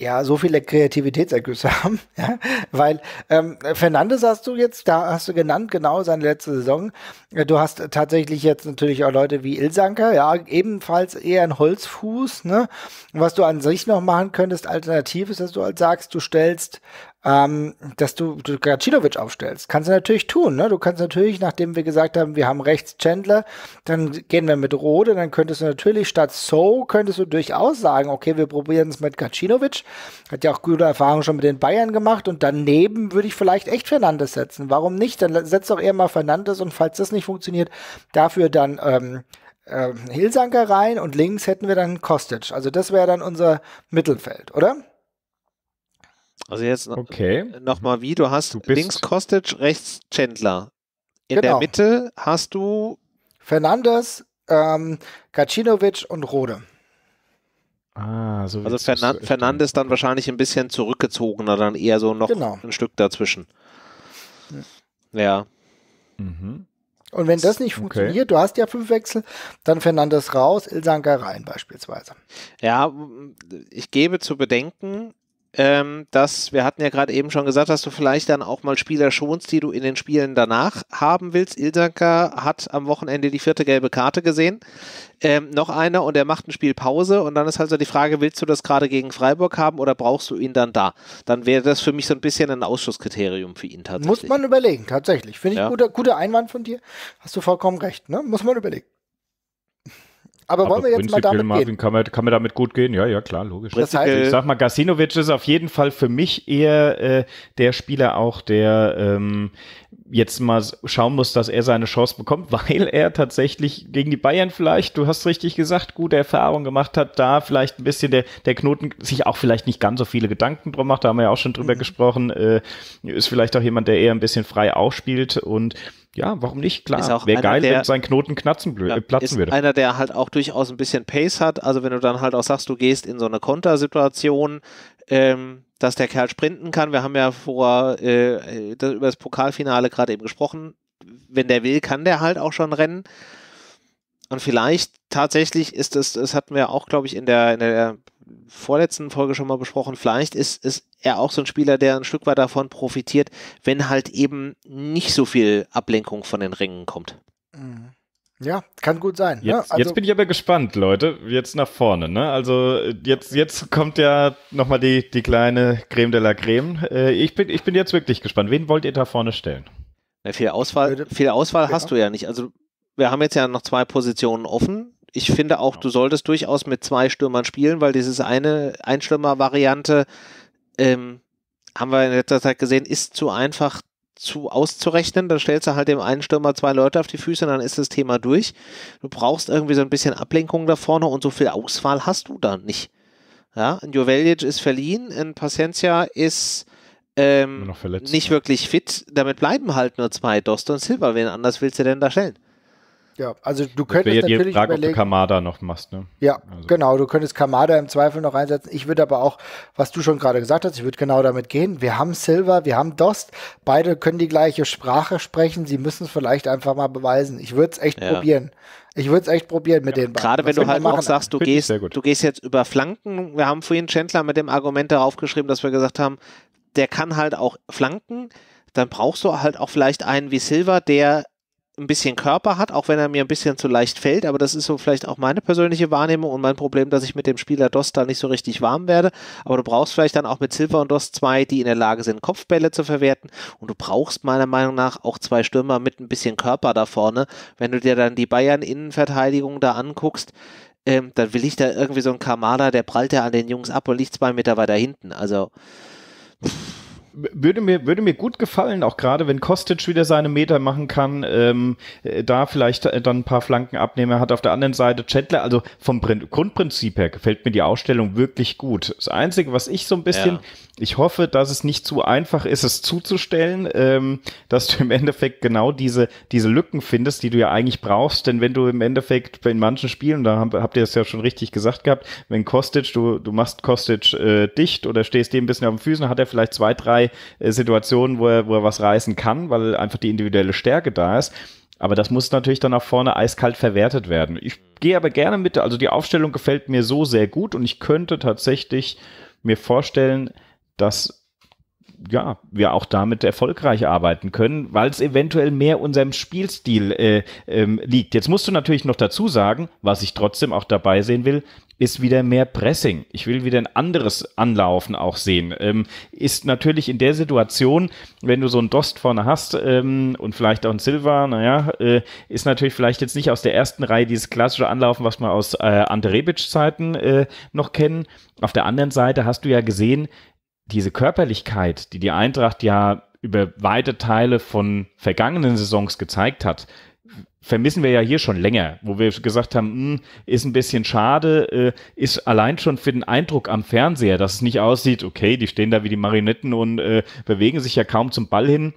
ja, so viele Kreativitätsergüsse (laughs) haben, ja? weil ähm, Fernandes hast du jetzt, da hast du genannt, genau seine letzte Saison. Äh, du hast tatsächlich jetzt natürlich auch Leute wie Ilsanker, ja, ebenfalls eher ein Holzfuß, ne? was du an sich noch machen könntest, alternativ ist, dass du halt sagst, du stellst ähm, dass du, du Gacinovic aufstellst. Kannst du natürlich tun. Ne? Du kannst natürlich, nachdem wir gesagt haben, wir haben rechts Chandler, dann gehen wir mit Rode, dann könntest du natürlich statt So, könntest du durchaus sagen, okay, wir probieren es mit Gacinovic. Hat ja auch gute Erfahrungen schon mit den Bayern gemacht und daneben würde ich vielleicht echt Fernandes setzen. Warum nicht? Dann setzt doch eher mal Fernandes und falls das nicht funktioniert, dafür dann ähm, äh, Hilsanker rein und links hätten wir dann Kostic. Also das wäre dann unser Mittelfeld, oder? Also jetzt okay. nochmal wie, du hast du links Kostic, rechts Chandler. In genau. der Mitte hast du Fernandes, ähm, Gacinovic und Rode. Ah, so also Fernan äh, Fernandes dann wahrscheinlich ein bisschen zurückgezogener, dann eher so noch genau. ein Stück dazwischen. Ja. ja. Mhm. Und wenn das nicht funktioniert, okay. du hast ja fünf Wechsel, dann Fernandes raus, Ilsanka rein beispielsweise. Ja, ich gebe zu bedenken, ähm, dass wir hatten ja gerade eben schon gesagt, dass du vielleicht dann auch mal Spieler schonst, die du in den Spielen danach haben willst. Ilsanker hat am Wochenende die vierte gelbe Karte gesehen. Ähm, noch einer und er macht ein Spiel Pause und dann ist halt so die Frage, willst du das gerade gegen Freiburg haben oder brauchst du ihn dann da? Dann wäre das für mich so ein bisschen ein Ausschusskriterium für ihn tatsächlich. Muss man überlegen, tatsächlich. Finde ich ja. guter, guter Einwand von dir. Hast du vollkommen recht, ne? Muss man überlegen aber, wollen wir jetzt mal damit Marvin, gehen? Kann man, kann man damit gut gehen? Ja, ja, klar, logisch. Das heißt, ich sag mal, Gasinovic ist auf jeden Fall für mich eher äh, der Spieler auch, der ähm, jetzt mal schauen muss, dass er seine Chance bekommt, (laughs) weil er tatsächlich gegen die Bayern vielleicht, du hast richtig gesagt, gute Erfahrungen gemacht hat, da vielleicht ein bisschen der, der Knoten sich auch vielleicht nicht ganz so viele Gedanken drum macht, da haben wir ja auch schon drüber mhm. gesprochen, äh, ist vielleicht auch jemand, der eher ein bisschen frei aufspielt und ja, warum nicht? Klar, wäre geil, der, wenn sein Knoten knatzen, ja, äh, platzen würde. Einer, der halt auch durchaus ein bisschen Pace hat. Also wenn du dann halt auch sagst, du gehst in so eine Kontersituation, ähm, dass der Kerl sprinten kann. Wir haben ja vor äh, das, über das Pokalfinale gerade eben gesprochen. Wenn der will, kann der halt auch schon rennen. Und vielleicht tatsächlich ist es, das, das hatten wir auch, glaube ich, in der, in der vorletzten Folge schon mal besprochen, vielleicht ist, ist er auch so ein Spieler, der ein Stück weit davon profitiert, wenn halt eben nicht so viel Ablenkung von den Ringen kommt. Mhm. Ja, kann gut sein. Ne? Jetzt, ne? also, jetzt, bin ich aber gespannt, Leute. Jetzt nach vorne. Ne? Also jetzt, jetzt kommt ja nochmal die, die kleine Creme de la Creme. Äh, ich, bin, ich bin jetzt wirklich gespannt. Wen wollt ihr da vorne stellen? Na, viel Auswahl, viel Auswahl ja. hast du ja nicht. Also wir haben jetzt ja noch zwei Positionen offen ich finde auch, du solltest durchaus mit zwei Stürmern spielen, weil dieses eine Einstürmer-Variante, ähm, haben wir in letzter Zeit gesehen, ist zu einfach zu auszurechnen. Dann stellst du halt dem einen Stürmer zwei Leute auf die Füße und dann ist das Thema durch. Du brauchst irgendwie so ein bisschen Ablenkung da vorne und so viel Auswahl hast du da nicht. Ja, ein Jovelic ist verliehen, ein Paciencia ist ähm, verletzt, nicht ja. wirklich fit. Damit bleiben halt nur zwei, Dost und Silva. Wen anders willst du denn da stellen? ja. Also du könntest ja natürlich die Frage, überlegen, ob du Kamada noch machst, ne? Ja, also. genau. Du könntest Kamada im Zweifel noch einsetzen. Ich würde aber auch, was du schon gerade gesagt hast, ich würde genau damit gehen. Wir haben Silver, wir haben Dost. Beide können die gleiche Sprache sprechen. Sie müssen es vielleicht einfach mal beweisen. Ich würde es echt ja. probieren. Ich würde es echt probieren mit ja, den beiden. Gerade wenn du halt auch sagst, du gehst, du gehst jetzt über Flanken. Wir haben vorhin Chandler mit dem Argument darauf geschrieben, dass wir gesagt haben, der kann halt auch Flanken. Dann brauchst du halt auch vielleicht einen wie Silver, der ein bisschen Körper hat, auch wenn er mir ein bisschen zu leicht fällt, aber das ist so vielleicht auch meine persönliche Wahrnehmung und mein Problem, dass ich mit dem Spieler Dost da nicht so richtig warm werde. Aber du brauchst vielleicht dann auch mit Silver und Dost zwei, die in der Lage sind, Kopfbälle zu verwerten. Und du brauchst meiner Meinung nach auch zwei Stürmer mit ein bisschen Körper da vorne. Wenn du dir dann die Bayern-Innenverteidigung da anguckst, ähm, dann will ich da irgendwie so einen Kamada, der prallt ja an den Jungs ab und liegt zwei Meter weiter hinten. Also. Pff würde mir, würde mir gut gefallen, auch gerade wenn Kostic wieder seine Meter machen kann, ähm, äh, da vielleicht äh, dann ein paar Flanken abnehmen. Er hat auf der anderen Seite Chandler, also vom Grundprinzip her gefällt mir die Ausstellung wirklich gut. Das Einzige, was ich so ein bisschen, ja. ich hoffe, dass es nicht zu einfach ist, es zuzustellen, ähm, dass du im Endeffekt genau diese, diese Lücken findest, die du ja eigentlich brauchst, denn wenn du im Endeffekt in manchen Spielen, da habt ihr es ja schon richtig gesagt gehabt, wenn Kostic, du, du machst Kostic äh, dicht oder stehst dem ein bisschen auf den Füßen, hat er vielleicht zwei, drei zwei äh, Situationen, wo er, wo er was reißen kann, weil einfach die individuelle Stärke da ist. Aber das muss natürlich dann nach vorne eiskalt verwertet werden. Ich gehe aber gerne mit, also die Aufstellung gefällt mir so sehr gut und ich könnte tatsächlich mir vorstellen, dass ja, wir auch damit erfolgreich arbeiten können, weil es eventuell mehr unserem Spielstil äh, ähm, liegt. Jetzt musst du natürlich noch dazu sagen, was ich trotzdem auch dabei sehen will, ist wieder mehr Pressing. Ich will wieder ein anderes Anlaufen auch sehen. Ähm, ist natürlich in der Situation, wenn du so einen Dost vorne hast ähm, und vielleicht auch einen Silva, naja, äh, ist natürlich vielleicht jetzt nicht aus der ersten Reihe dieses klassische Anlaufen, was wir aus äh, Ante Rebic-Zeiten äh, noch kennen. Auf der anderen Seite hast du ja gesehen, diese Körperlichkeit, die die Eintracht ja über weite Teile von vergangenen Saisons gezeigt hat, vermissen wir ja hier schon länger, wo wir gesagt haben, hm, ist ein bisschen schade, äh, ist allein schon für den Eindruck am Fernseher, dass es nicht aussieht, okay, die stehen da wie die Marionetten und äh, bewegen sich ja kaum zum Ball hin,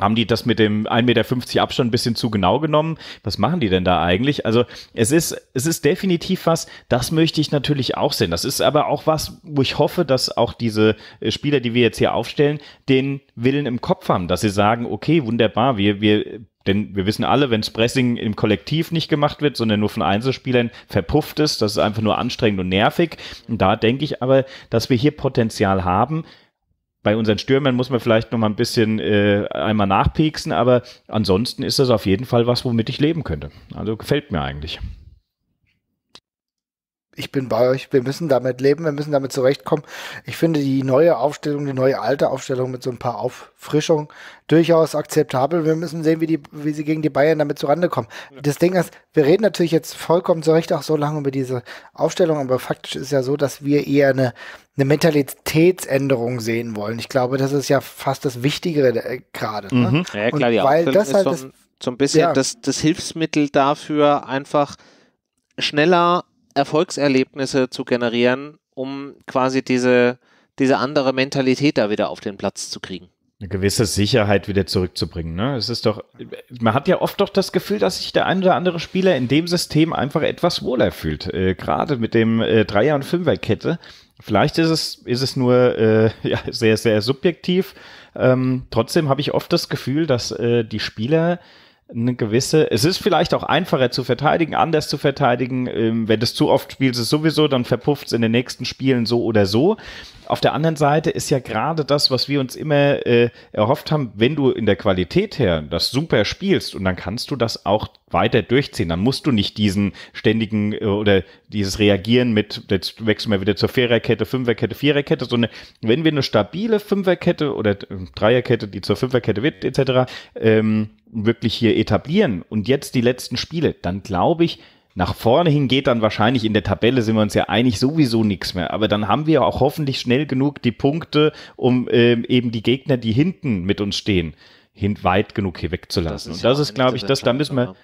haben die das mit dem 1,50 Meter Abstand ein bisschen zu genau genommen? Was machen die denn da eigentlich? Also es ist, es ist definitiv was, das möchte ich natürlich auch sehen. Das ist aber auch was, wo ich hoffe, dass auch diese äh, Spieler, die wir jetzt hier aufstellen, den Willen im Kopf haben, dass sie sagen, okay, wunderbar, wir, wir denn wir wissen alle, wenn Pressing im Kollektiv nicht gemacht wird, sondern nur von Einzelspielern verpufft ist, das ist einfach nur anstrengend und nervig. Und da denke ich aber, dass wir hier Potenzial haben, bei unseren Stürmern muss man vielleicht noch mal ein bisschen äh, einmal nachpieksen, aber ansonsten ist das auf jeden Fall was, womit ich leben könnte. Also gefällt mir eigentlich ich bin bei euch, wir müssen damit leben, wir müssen damit zurechtkommen. Ich finde die neue Aufstellung, die neue alte Aufstellung mit so ein paar Auffrischungen durchaus akzeptabel. Wir müssen sehen, wie, die, wie sie gegen die Bayern damit zurande kommen. Ja. Das Ding ist, wir reden natürlich jetzt vollkommen zurecht auch so lange über diese Aufstellung, aber faktisch ist ja so, dass wir eher eine, eine Mentalitätsänderung sehen wollen. Ich glaube, das ist ja fast das Wichtigere äh, gerade. Ne? Mhm. Ja, klar, ja. Weil das halt so, ein, so ein bisschen ja. das, das Hilfsmittel dafür einfach schneller Erfolgserlebnisse zu generieren, um quasi diese, diese andere Mentalität da wieder auf den Platz zu kriegen. Eine gewisse Sicherheit wieder zurückzubringen. Ne? Es ist doch, man hat ja oft doch das Gefühl, dass sich der ein oder andere Spieler in dem System einfach etwas wohler fühlt. Äh, gerade mit dem äh, Dreier- und Fünferkette. Vielleicht ist es, ist es nur äh, (laughs) ja, sehr, sehr subjektiv. Ähm, trotzdem habe ich oft das Gefühl, dass äh, die Spieler eine gewisse, es ist vielleicht auch einfacher zu verteidigen, anders zu verteidigen. Ähm, wenn du es zu oft spielst, ist sowieso, dann verpufft es in den nächsten Spielen so oder so. Auf der anderen Seite ist ja gerade das, was wir uns immer äh, erhofft haben, wenn du in der Qualität her das super spielst und dann kannst du das auch weiter durchziehen. Dann musst du nicht diesen ständigen äh, oder dieses Reagieren mit, jetzt wechseln wir wieder zur Viererkette, Fünferkette, Viererkette, sondern wenn wir eine stabile Fünferkette oder äh, Dreierkette, die zur Fünferkette wird, etc., ähm, wirklich hier etablieren und jetzt die letzten Spiele, dann glaube ich, nach vorne hin geht dann wahrscheinlich in der Tabelle, sind wir uns ja eigentlich sowieso nichts mehr. Aber dann haben wir auch hoffentlich schnell genug die Punkte, um ähm, eben die Gegner, die hinten mit uns stehen, hin weit genug hier wegzulassen. und das ja und das ist glaube ich, das, da müssen wir,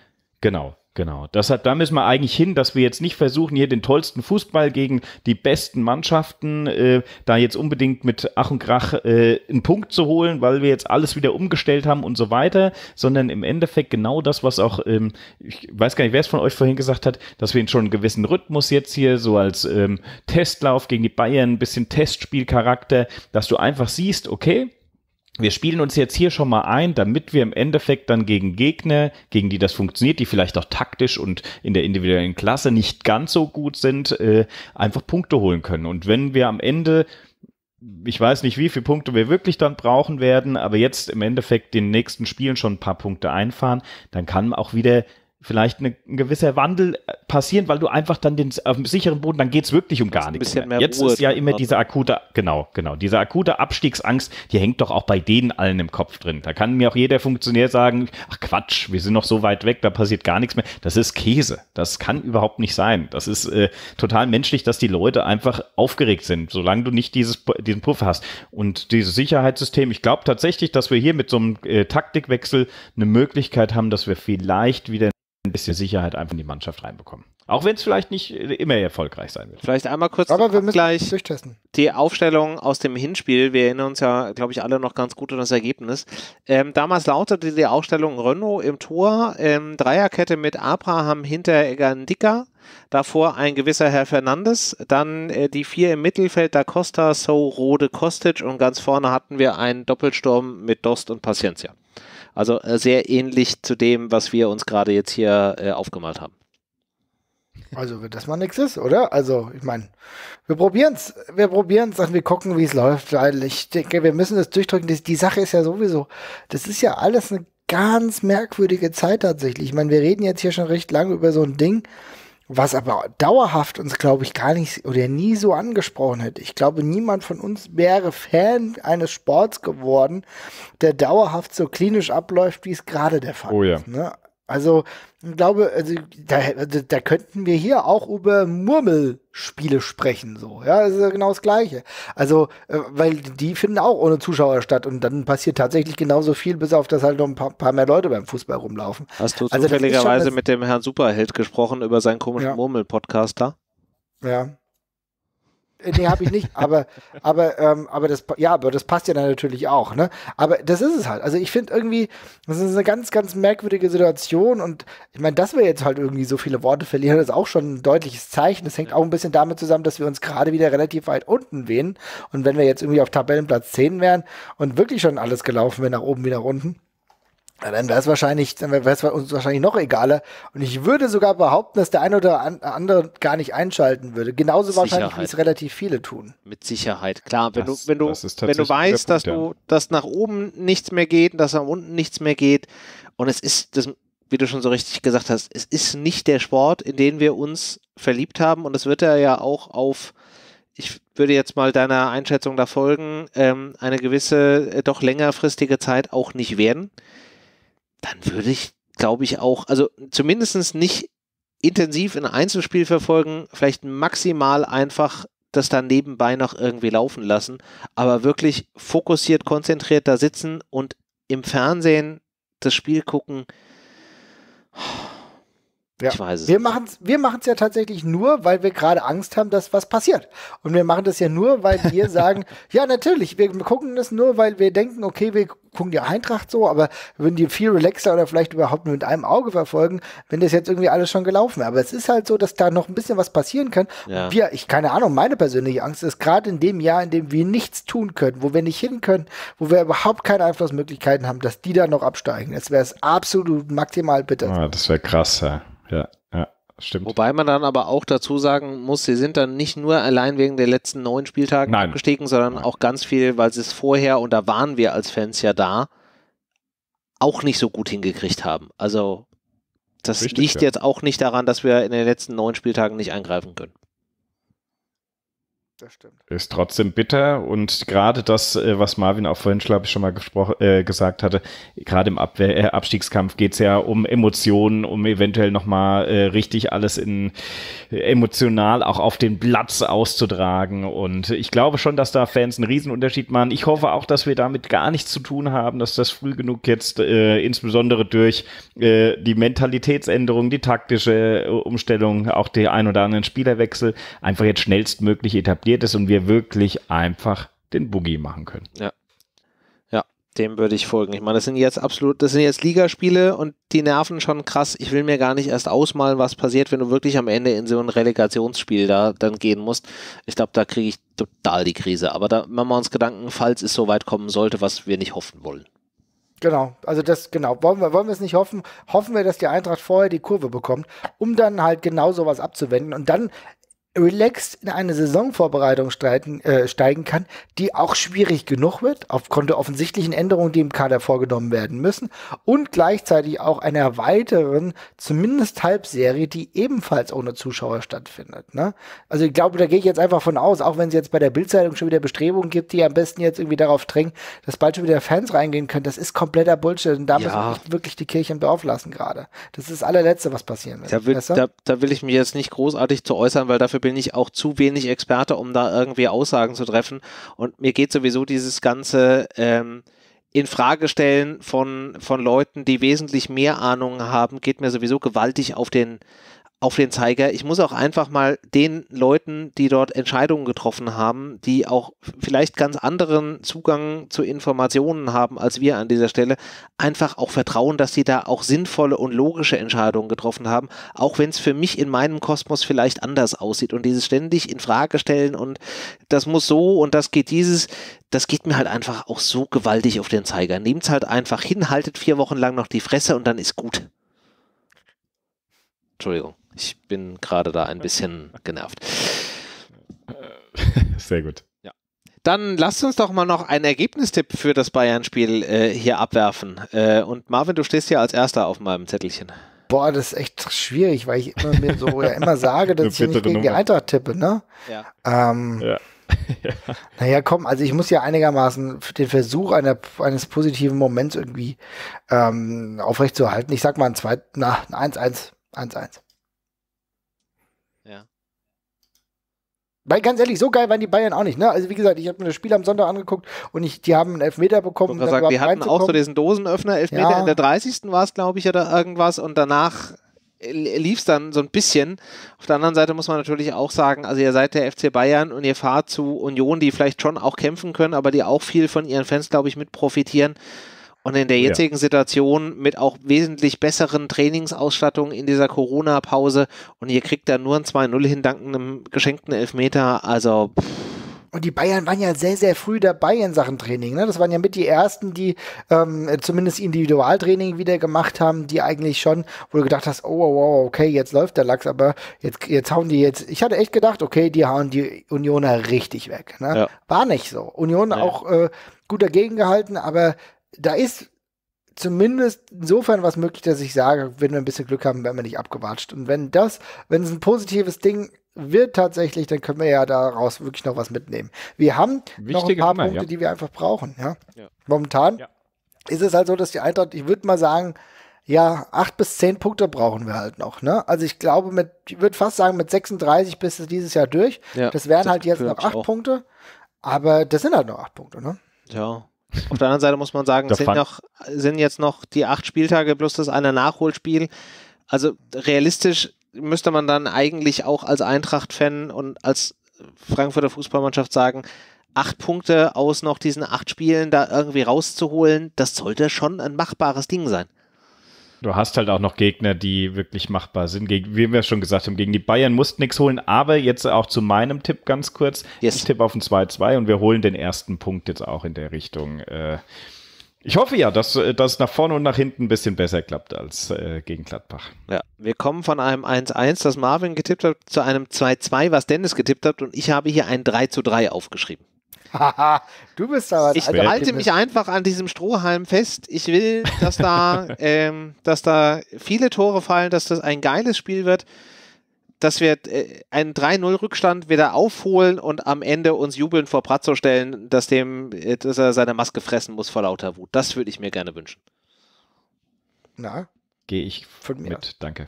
genau, Genau, das hat, da müssen wir eigentlich hin, dass wir jetzt nicht versuchen, hier den tollsten Fußball gegen die besten Mannschaften äh, da jetzt unbedingt mit Ach und Krach äh, einen Punkt zu holen, weil wir jetzt alles wieder umgestellt haben und so weiter, sondern im Endeffekt genau das, was auch, ähm, ich weiß gar nicht, wer es von euch vorhin gesagt hat, dass wir in schon einen gewissen Rhythmus jetzt hier so als ähm, Testlauf gegen die Bayern, ein bisschen Testspielcharakter, dass du einfach siehst, okay, wir spielen uns jetzt hier schon mal ein, damit wir im Endeffekt dann gegen Gegner, gegen die das funktioniert, die vielleicht auch taktisch und in der individuellen Klasse nicht ganz so gut sind, äh, einfach Punkte holen können. Und wenn wir am Ende ich weiß nicht, wie viele Punkte wir wirklich dann brauchen werden, aber jetzt im Endeffekt den nächsten Spielen schon ein paar Punkte einfahren, dann kann auch wieder vielleicht eine, ein gewisser Wandel äh, passieren, weil du einfach dann den auf dem sicheren Boden, dann geht es wirklich um gar nichts. Mehr. Jetzt Ruhe ist ja immer ne? diese akute, genau, genau, diese akute Abstiegsangst, die hängt doch auch bei denen allen im Kopf drin. Da kann mir auch jeder Funktionär sagen, ach Quatsch, wir sind noch so weit weg, da passiert gar nichts mehr. Das ist Käse. Das kann überhaupt nicht sein. Das ist äh, total menschlich, dass die Leute einfach aufgeregt sind, solange du nicht dieses, diesen Puffer hast. Und dieses Sicherheitssystem, ich glaube tatsächlich, dass wir hier mit so einem äh, Taktikwechsel eine Möglichkeit haben, dass wir vielleicht wieder ein bisschen Sicherheit einfach in die Mannschaft reinbekommen. Auch wenn es vielleicht nicht äh, immer erfolgreich sein wird. Vielleicht einmal kurz Aber wir gleich durchtesten. die Aufstellung aus dem Hinspiel. Wir erinnern uns ja, glaube ich, alle noch ganz gut an das Ergebnis. Ähm, damals lautete die Aufstellung Renault im Tor, ähm, Dreierkette mit Abraham hinter Dicker. Davor ein gewisser Herr Fernandes, dann äh, die vier im Mittelfeld, Da Costa, So, Rode, Kostic und ganz vorne hatten wir einen Doppelsturm mit Dost und Paciencia. Also äh, sehr ähnlich zu dem, was wir uns gerade jetzt hier äh, aufgemalt haben. Also wird das mal nichts ist, oder? Also, ich meine, wir probieren es, wir probieren es und wir gucken, wie es läuft, weil ich denke, wir müssen das durchdrücken. Die, die Sache ist ja sowieso, das ist ja alles eine ganz merkwürdige Zeit tatsächlich. Ich meine, wir reden jetzt hier schon recht lange über so ein Ding, was aber dauerhaft uns, glaube ich, gar nicht oder nie so angesprochen hätte. Ich glaube, niemand von uns wäre Fan eines Sports geworden, der dauerhaft so klinisch abläuft, wie es gerade der Fall oh ja. Ne? Also ich glaube, also da, also da könnten wir hier auch über Murmelspiele sprechen, so. Ja, das ist ja genau das Gleiche. Also, äh, weil die finden auch ohne Zuschauer statt und dann passiert tatsächlich genauso viel, bis auf das halt noch ein paar, paar mehr Leute beim Fußball rumlaufen. Hast du also, zufälligerweise mit dem Herrn Superheld gesprochen über seinen komischen ja. Murmel-Podcaster? Ja. Äh, nee, habe ich nicht, aber, aber, ähm, aber das, ja, aber das passt ja dann natürlich auch, ne? Aber das ist es halt. Also ich finde irgendwie, das ist eine ganz, ganz merkwürdige Situation und ich meine, dass wir jetzt halt irgendwie so viele Worte verlieren, ist auch schon ein deutliches Zeichen. Das hängt auch ein bisschen damit zusammen, dass wir uns gerade wieder relativ weit unten wehen und wenn wir jetzt irgendwie auf Tabellenplatz 10 wären und wirklich schon alles gelaufen wäre nach oben wieder unten, ja, dann wäre es wahrscheinlich, dann wäre es uns wahrscheinlich noch egaler. Und ich würde sogar behaupten, dass der eine oder andere gar nicht einschalten würde. Genauso wahrscheinlich, wie es relativ viele tun. Mit Sicherheit, klar. Wenn das, du, wenn du, wenn du weißt, Punkt, dass ja. du, dass nach oben nichts mehr geht, dass nach unten nichts mehr geht. Und es ist, das, wie du schon so richtig gesagt hast, es ist nicht der Sport, in den wir uns verliebt haben. Und es wird er ja auch auf, ich würde jetzt mal deiner Einschätzung da folgen, ähm, eine gewisse, äh, doch längerfristige Zeit auch nicht werden dann würde ich, glaube ich, auch, also zumindest nicht intensiv in Einzelspiel verfolgen, vielleicht maximal einfach das dann nebenbei noch irgendwie laufen lassen, aber wirklich fokussiert, konzentriert da sitzen und im Fernsehen das Spiel gucken. Oh ja. Ich weiß es. Wir machen es wir machen's ja tatsächlich nur, weil wir gerade Angst haben, dass was passiert. Und wir machen das ja nur, weil wir (laughs) sagen, ja, natürlich, wir gucken das nur, weil wir denken, okay, wir gucken die Eintracht so, aber würden die viel relaxer oder vielleicht überhaupt nur mit einem Auge verfolgen, wenn das jetzt irgendwie alles schon gelaufen wäre. Aber es ist halt so, dass da noch ein bisschen was passieren kann. Ja. Wir, ich keine Ahnung, meine persönliche Angst ist gerade in dem Jahr, in dem wir nichts tun können, wo wir nicht hin können, wo wir überhaupt keine Einflussmöglichkeiten haben, dass die da noch absteigen. Das wäre es absolut maximal bitter. Ah, das wäre krass, ja. Ja, ja, stimmt. Wobei man dann aber auch dazu sagen muss, sie sind dann nicht nur allein wegen der letzten neun Spieltage Nein. abgestiegen, sondern Nein. auch ganz viel, weil sie es vorher, und da waren wir als Fans ja da, auch nicht so gut hingekriegt haben. Also das Richtig, liegt ja. jetzt auch nicht daran, dass wir in den letzten neun Spieltagen nicht eingreifen können. Das stimmt. Ist trotzdem bitter und gerade das, äh, was Marvin auch vorhin, glaube ich, schon mal äh, gesagt hatte, gerade im Abwehr äh, Abstiegskampf geht es ja um Emotionen, um eventuell nochmal äh, richtig alles in äh, emotional auch auf den Platz auszutragen. Und ich glaube schon, dass da Fans einen Riesenunterschied machen. Ich hoffe auch, dass wir damit gar nichts zu tun haben, dass das früh genug jetzt, äh, insbesondere durch äh, die Mentalitätsänderung, die taktische Umstellung, auch der ein oder anderen Spielerwechsel, einfach jetzt schnellstmöglich etabliert geht es und wir wirklich einfach den Boogie machen können. Ja. Ja, dem würde ich folgen. Ich meine, das sind jetzt absolut, das sind jetzt Ligaspiele und die nerven schon krass. Ich will mir gar nicht erst ausmalen, was passiert, wenn du wirklich am Ende in so ein Relegationsspiel da dann gehen musst. Ich glaube, da kriege ich total die Krise. Aber da machen wir uns Gedanken, falls es so weit kommen sollte, was wir nicht hoffen wollen. Genau, also das, genau, wollen wir, wollen wir es nicht hoffen, hoffen wir, dass die Eintracht vorher die Kurve bekommt, um dann halt genau sowas abzuwenden. Und dann relaxed in eine Saisonvorbereitung streiten, äh, steigen kann, die auch schwierig genug wird, aufgrund der offensichtlichen Änderungen, die im Kader vorgenommen werden müssen, und gleichzeitig auch einer weiteren, zumindest Halbserie, die ebenfalls ohne Zuschauer stattfindet. Ne? Also ich glaube, da gehe ich jetzt einfach von aus, auch wenn es jetzt bei der Bildzeitung schon wieder Bestrebungen gibt, die am besten jetzt irgendwie darauf drängen, dass bald schon wieder Fans reingehen können, das ist kompletter Bullshit und da ja. müssen wir wirklich die Kirche im Dorf lassen gerade. Das ist das allerletzte, was passieren wird. Da will, da, da will ich mich jetzt nicht großartig zu äußern, weil dafür dafür bin ich auch zu wenig Experte, um da irgendwie Aussagen zu treffen. Und mir geht sowieso dieses ganze ähm, Infragestellen von, von Leuten, die wesentlich mehr Ahnung haben, geht mir sowieso gewaltig auf den, auf den Zeiger. Ich muss auch einfach mal den Leuten, die dort Entscheidungen getroffen haben, die auch vielleicht ganz anderen Zugang zu Informationen haben als wir an dieser Stelle, einfach auch vertrauen, dass sie da auch sinnvolle und logische Entscheidungen getroffen haben, auch wenn es für mich in meinem Kosmos vielleicht anders aussieht. Und dieses ständig in Frage stellen und das muss so und das geht dieses, das geht mir halt einfach auch so gewaltig auf den Zeiger. Nehmt es halt einfach hin, haltet vier Wochen lang noch die Fresse und dann ist gut. Entschuldigung. Ich bin gerade da ein bisschen genervt. (laughs) Sehr gut. Ja. Dann lasst uns doch mal noch einen Ergebnistipp für das Bayern-Spiel äh, hier abwerfen. Äh, und Marvin, du stehst ja als Erster auf meinem Zettelchen. Boah, das ist echt schwierig, weil ich immer mir so ja, immer sage, (laughs) dass ich nicht gegen die Eintracht tippe, ne? Ja. Ähm, ja. (laughs) ja. Naja, komm, also ich muss ja einigermaßen den Versuch einer, eines positiven Moments irgendwie ähm, aufrechtzuerhalten. Ich sag mal ein 1-1, 1-1. Weil ganz ehrlich, so geil waren die Bayern auch nicht. Ne? Also wie gesagt, ich habe mir das Spiel am Sonntag angeguckt und ich, die haben einen Elfmeter bekommen. Ich sagen, die hatten auch so diesen Dosenöffner, Elfmeter ja. in der 30. war es, glaube ich, oder irgendwas. Und danach lief es dann so ein bisschen. Auf der anderen Seite muss man natürlich auch sagen, also ihr seid der FC Bayern und ihr fahrt zu Union, die vielleicht schon auch kämpfen können, aber die auch viel von ihren Fans, glaube ich, mit profitieren. Und in der jetzigen ja. Situation mit auch wesentlich besseren Trainingsausstattungen in dieser Corona-Pause und ihr kriegt da nur ein 2-0 hin, dank einem geschenkten Elfmeter. Also. Und die Bayern waren ja sehr, sehr früh dabei in Sachen Training. Ne? Das waren ja mit die ersten, die ähm, zumindest Individualtraining wieder gemacht haben, die eigentlich schon, wo du gedacht hast, oh, wow, oh, oh, okay, jetzt läuft der Lachs, aber jetzt, jetzt hauen die jetzt. Ich hatte echt gedacht, okay, die hauen die Unioner richtig weg. Ne? Ja. War nicht so. Union ja. auch äh, gut dagegen gehalten, aber da ist zumindest insofern was möglich, dass ich sage, wenn wir ein bisschen Glück haben, werden wir nicht abgewatscht. Und wenn das, wenn es ein positives Ding wird tatsächlich, dann können wir ja daraus wirklich noch was mitnehmen. Wir haben Wichtige noch ein paar Nummer, Punkte, ja. die wir einfach brauchen. Ja? ja. Momentan ja. ist es halt so, dass die Eintracht, ich würde mal sagen, ja, acht bis zehn Punkte brauchen wir halt noch. Ne? Also ich glaube, mit, ich würde fast sagen, mit 36 bist du dieses Jahr durch. das wären das halt jetzt noch acht Punkte. Aber das sind halt noch acht Punkte. Ne? Ja, auf der anderen Seite muss man sagen, sind, noch, sind jetzt noch die acht Spieltage plus das eine Nachholspiel. Also realistisch müsste man dann eigentlich auch als Eintracht-Fan und als Frankfurter Fußballmannschaft sagen, acht Punkte aus noch diesen acht Spielen da irgendwie rauszuholen, das sollte schon ein machbares Ding sein. Du hast halt auch noch Gegner, die wirklich machbar sind. Gegen, wie wir schon gesagt haben, gegen die Bayern musst nichts holen. Aber jetzt auch zu meinem Tipp ganz kurz. Yes. Ich tippe auf ein 2-2 und wir holen den ersten Punkt jetzt auch in der Richtung. Äh, ich hoffe ja, dass äh, das nach vorne und nach hinten ein bisschen besser klappt als äh, gegen Gladbach. Ja, wir kommen von einem 1-1, das Marvin getippt hat, zu einem 2-2, was Dennis getippt hat. Und ich habe hier ein 3-3 aufgeschrieben. (laughs) du bist aber. Ich also halte mich einfach an diesem Strohhalm fest. Ich will, dass da, (laughs) ähm, dass da viele Tore fallen, dass das ein geiles Spiel wird, dass wir äh, einen 3-0-Rückstand wieder aufholen und am Ende uns jubeln vor Pratzo stellen, dass, dem, äh, dass er seine Maske fressen muss vor lauter Wut. Das würde ich mir gerne wünschen. Na? Gehe ich mit, danke.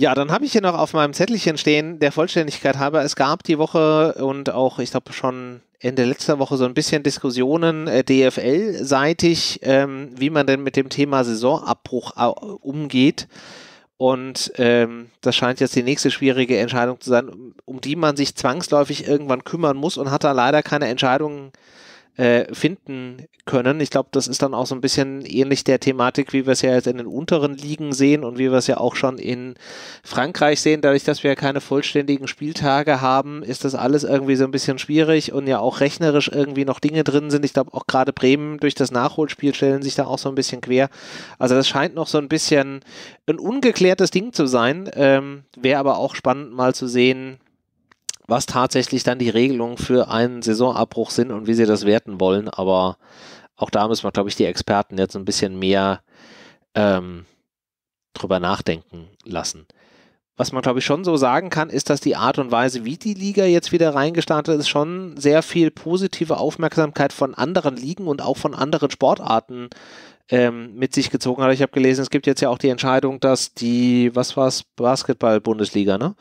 Ja, dann habe ich hier noch auf meinem Zettelchen stehen, der Vollständigkeit halber, es gab die Woche und auch, ich glaube, schon Ende letzter Woche so ein bisschen Diskussionen äh, DFL-seitig, ähm, wie man denn mit dem Thema Saisonabbruch umgeht. Und ähm, das scheint jetzt die nächste schwierige Entscheidung zu sein, um, die man sich zwangsläufig irgendwann kümmern muss und hat da leider keine Entscheidungen äh, äh, finden können. Ich glaube, das ist dann auch so ein bisschen ähnlich der Thematik, wie wir es ja jetzt in den unteren Ligen sehen und wie wir es ja auch schon in Frankreich sehen. Dadurch, dass wir ja keine vollständigen Spieltage haben, ist das alles irgendwie so ein bisschen schwierig und ja auch rechnerisch irgendwie noch Dinge drin sind. Ich glaube, auch gerade Bremen durch das Nachholspiel stellen sich da auch so ein bisschen quer. Also das scheint noch so ein bisschen ein ungeklärtes Ding zu sein. Ähm, Wäre aber auch spannend mal zu sehen, was tatsächlich dann die Regelungen für einen Saisonabbruch sind und wie sie das werten wollen. Aber auch da müssen wir, glaube ich, die Experten jetzt ein bisschen mehr ähm, drüber nachdenken lassen. Was man, glaube ich, schon so sagen kann, ist, dass die Art und Weise, wie die Liga jetzt wieder reingestartet ist, schon sehr viel positive Aufmerksamkeit von anderen Ligen und auch von anderen Sportarten ähm, mit sich gezogen hat. Ich habe gelesen, es gibt jetzt ja auch die Entscheidung, dass die, was war es, Basketball-Bundesliga, ne?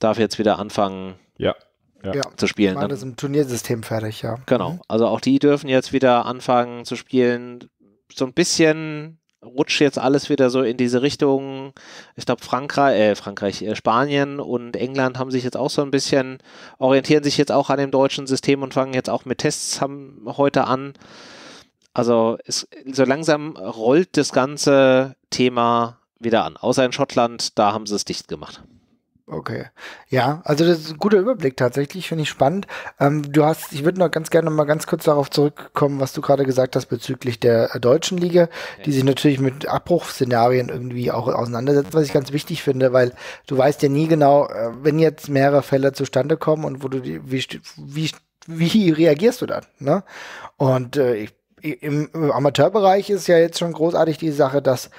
Darf jetzt wieder anfangen, ja. Ja. zu spielen. Ne? Dann, ist im Turniersystem fertig, ja. Genau. Mhm. Also auch die dürfen jetzt wieder anfangen zu spielen. So ein bisschen rutscht jetzt alles wieder so in diese Richtung. Ich glaube, Frankreich, äh, Frankreich, äh, Spanien und England haben sich jetzt auch so ein bisschen, orientieren sich jetzt auch an dem deutschen System und fangen jetzt auch mit Tests haben heute an. Also es, so langsam rollt das ganze Thema wieder an. Außer in Schottland, da haben sie es dicht gemacht. Okay. Ja, also das ist ein guter Überblick tatsächlich, finde ich spannend. Ähm, du hast, ich würde noch ganz gerne mal ganz kurz darauf zurückkommen, was du gerade gesagt hast bezüglich der äh, deutschen Liga, die sich natürlich mit Abbruchszenarien irgendwie auch auseinandersetzt, was ich ganz wichtig finde, weil du weißt ja nie genau, äh, wenn jetzt mehrere Fälle zustande kommen und wo du die, wie, wie, wie reagierst du dann? Ne? Und äh, im, im Amateurbereich ist ja jetzt schon großartig die Sache, dass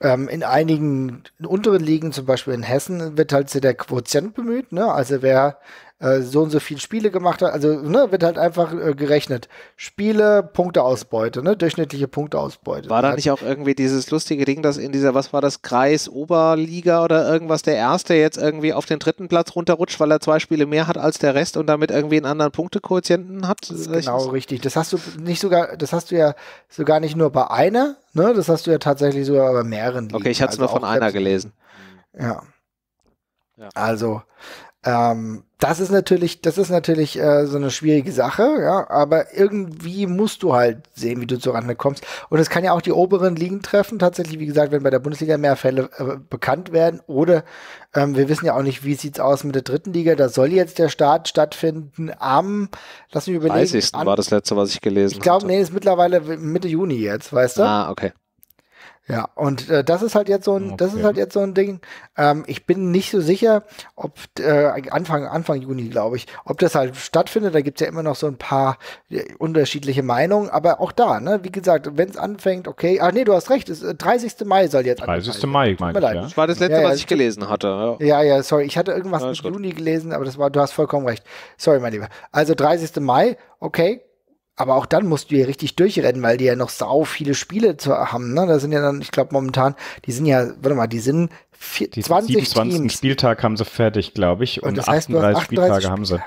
ähm, in einigen unteren Ligen, zum Beispiel in Hessen, wird halt so der Quotient bemüht. Ne? Also wer äh, so und so viele Spiele gemacht hat. Also ne, wird halt einfach äh, gerechnet. Spiele, Punkteausbeute, ne? durchschnittliche Punkteausbeute. War da also nicht auch irgendwie dieses lustige Ding, dass in dieser, was war das, Kreis Oberliga oder irgendwas, der Erste jetzt irgendwie auf den dritten Platz runterrutscht, weil er zwei Spiele mehr hat als der Rest und damit irgendwie einen anderen Punktekoeffizienten hat? Genau, richtig. Das hast du nicht sogar, das hast du ja sogar nicht nur bei einer, ne? das hast du ja tatsächlich sogar bei mehreren. Ligen. Okay, ich hatte es also nur von einer gelesen. Ja. Ja. Also, ähm, das ist natürlich, das ist natürlich äh, so eine schwierige Sache, ja, aber irgendwie musst du halt sehen, wie du Rande kommst. Und es kann ja auch die oberen Ligen treffen, tatsächlich, wie gesagt, wenn bei der Bundesliga mehr Fälle äh, bekannt werden. Oder ähm, wir wissen ja auch nicht, wie sieht's aus mit der dritten Liga. Da soll jetzt der Start stattfinden am, lass mich überlegen. 30. An, war das letzte, was ich gelesen habe. Ich glaube, nee, ist mittlerweile Mitte Juni jetzt, weißt du? Ah, okay. Ja, und äh, das ist halt jetzt so ein, okay. das ist halt jetzt so ein Ding. Ähm, ich bin nicht so sicher, ob äh, Anfang, Anfang Juni, glaube ich, ob das halt stattfindet. Da gibt's ja immer noch so ein paar äh, unterschiedliche Meinungen, aber auch da, ne, wie gesagt, wenn's anfängt, okay, ach nee, du hast recht, äh, ist, 30. Mai soll jetzt 30. Mai, meine ich. Leid. Ja. Das war das letzte, ja, ja, was ich gelesen hatte. Ja, ja, ja, sorry, ich hatte irgendwas im Juni gelesen, aber das war, du hast vollkommen recht. Sorry, mein Lieber. Also 30. Mai, okay, aber auch dann musst du ja richtig durchrennen, weil die ja noch sau viele Spiele zu haben. Ne? Da sind ja dann, ich glaube momentan, die sind ja, warte mal, die sind vier, die 20 27. Spieltag haben sie fertig, glaube ich. Und, und das heißt, 38, 38 Spieltage, Spieltage haben sie.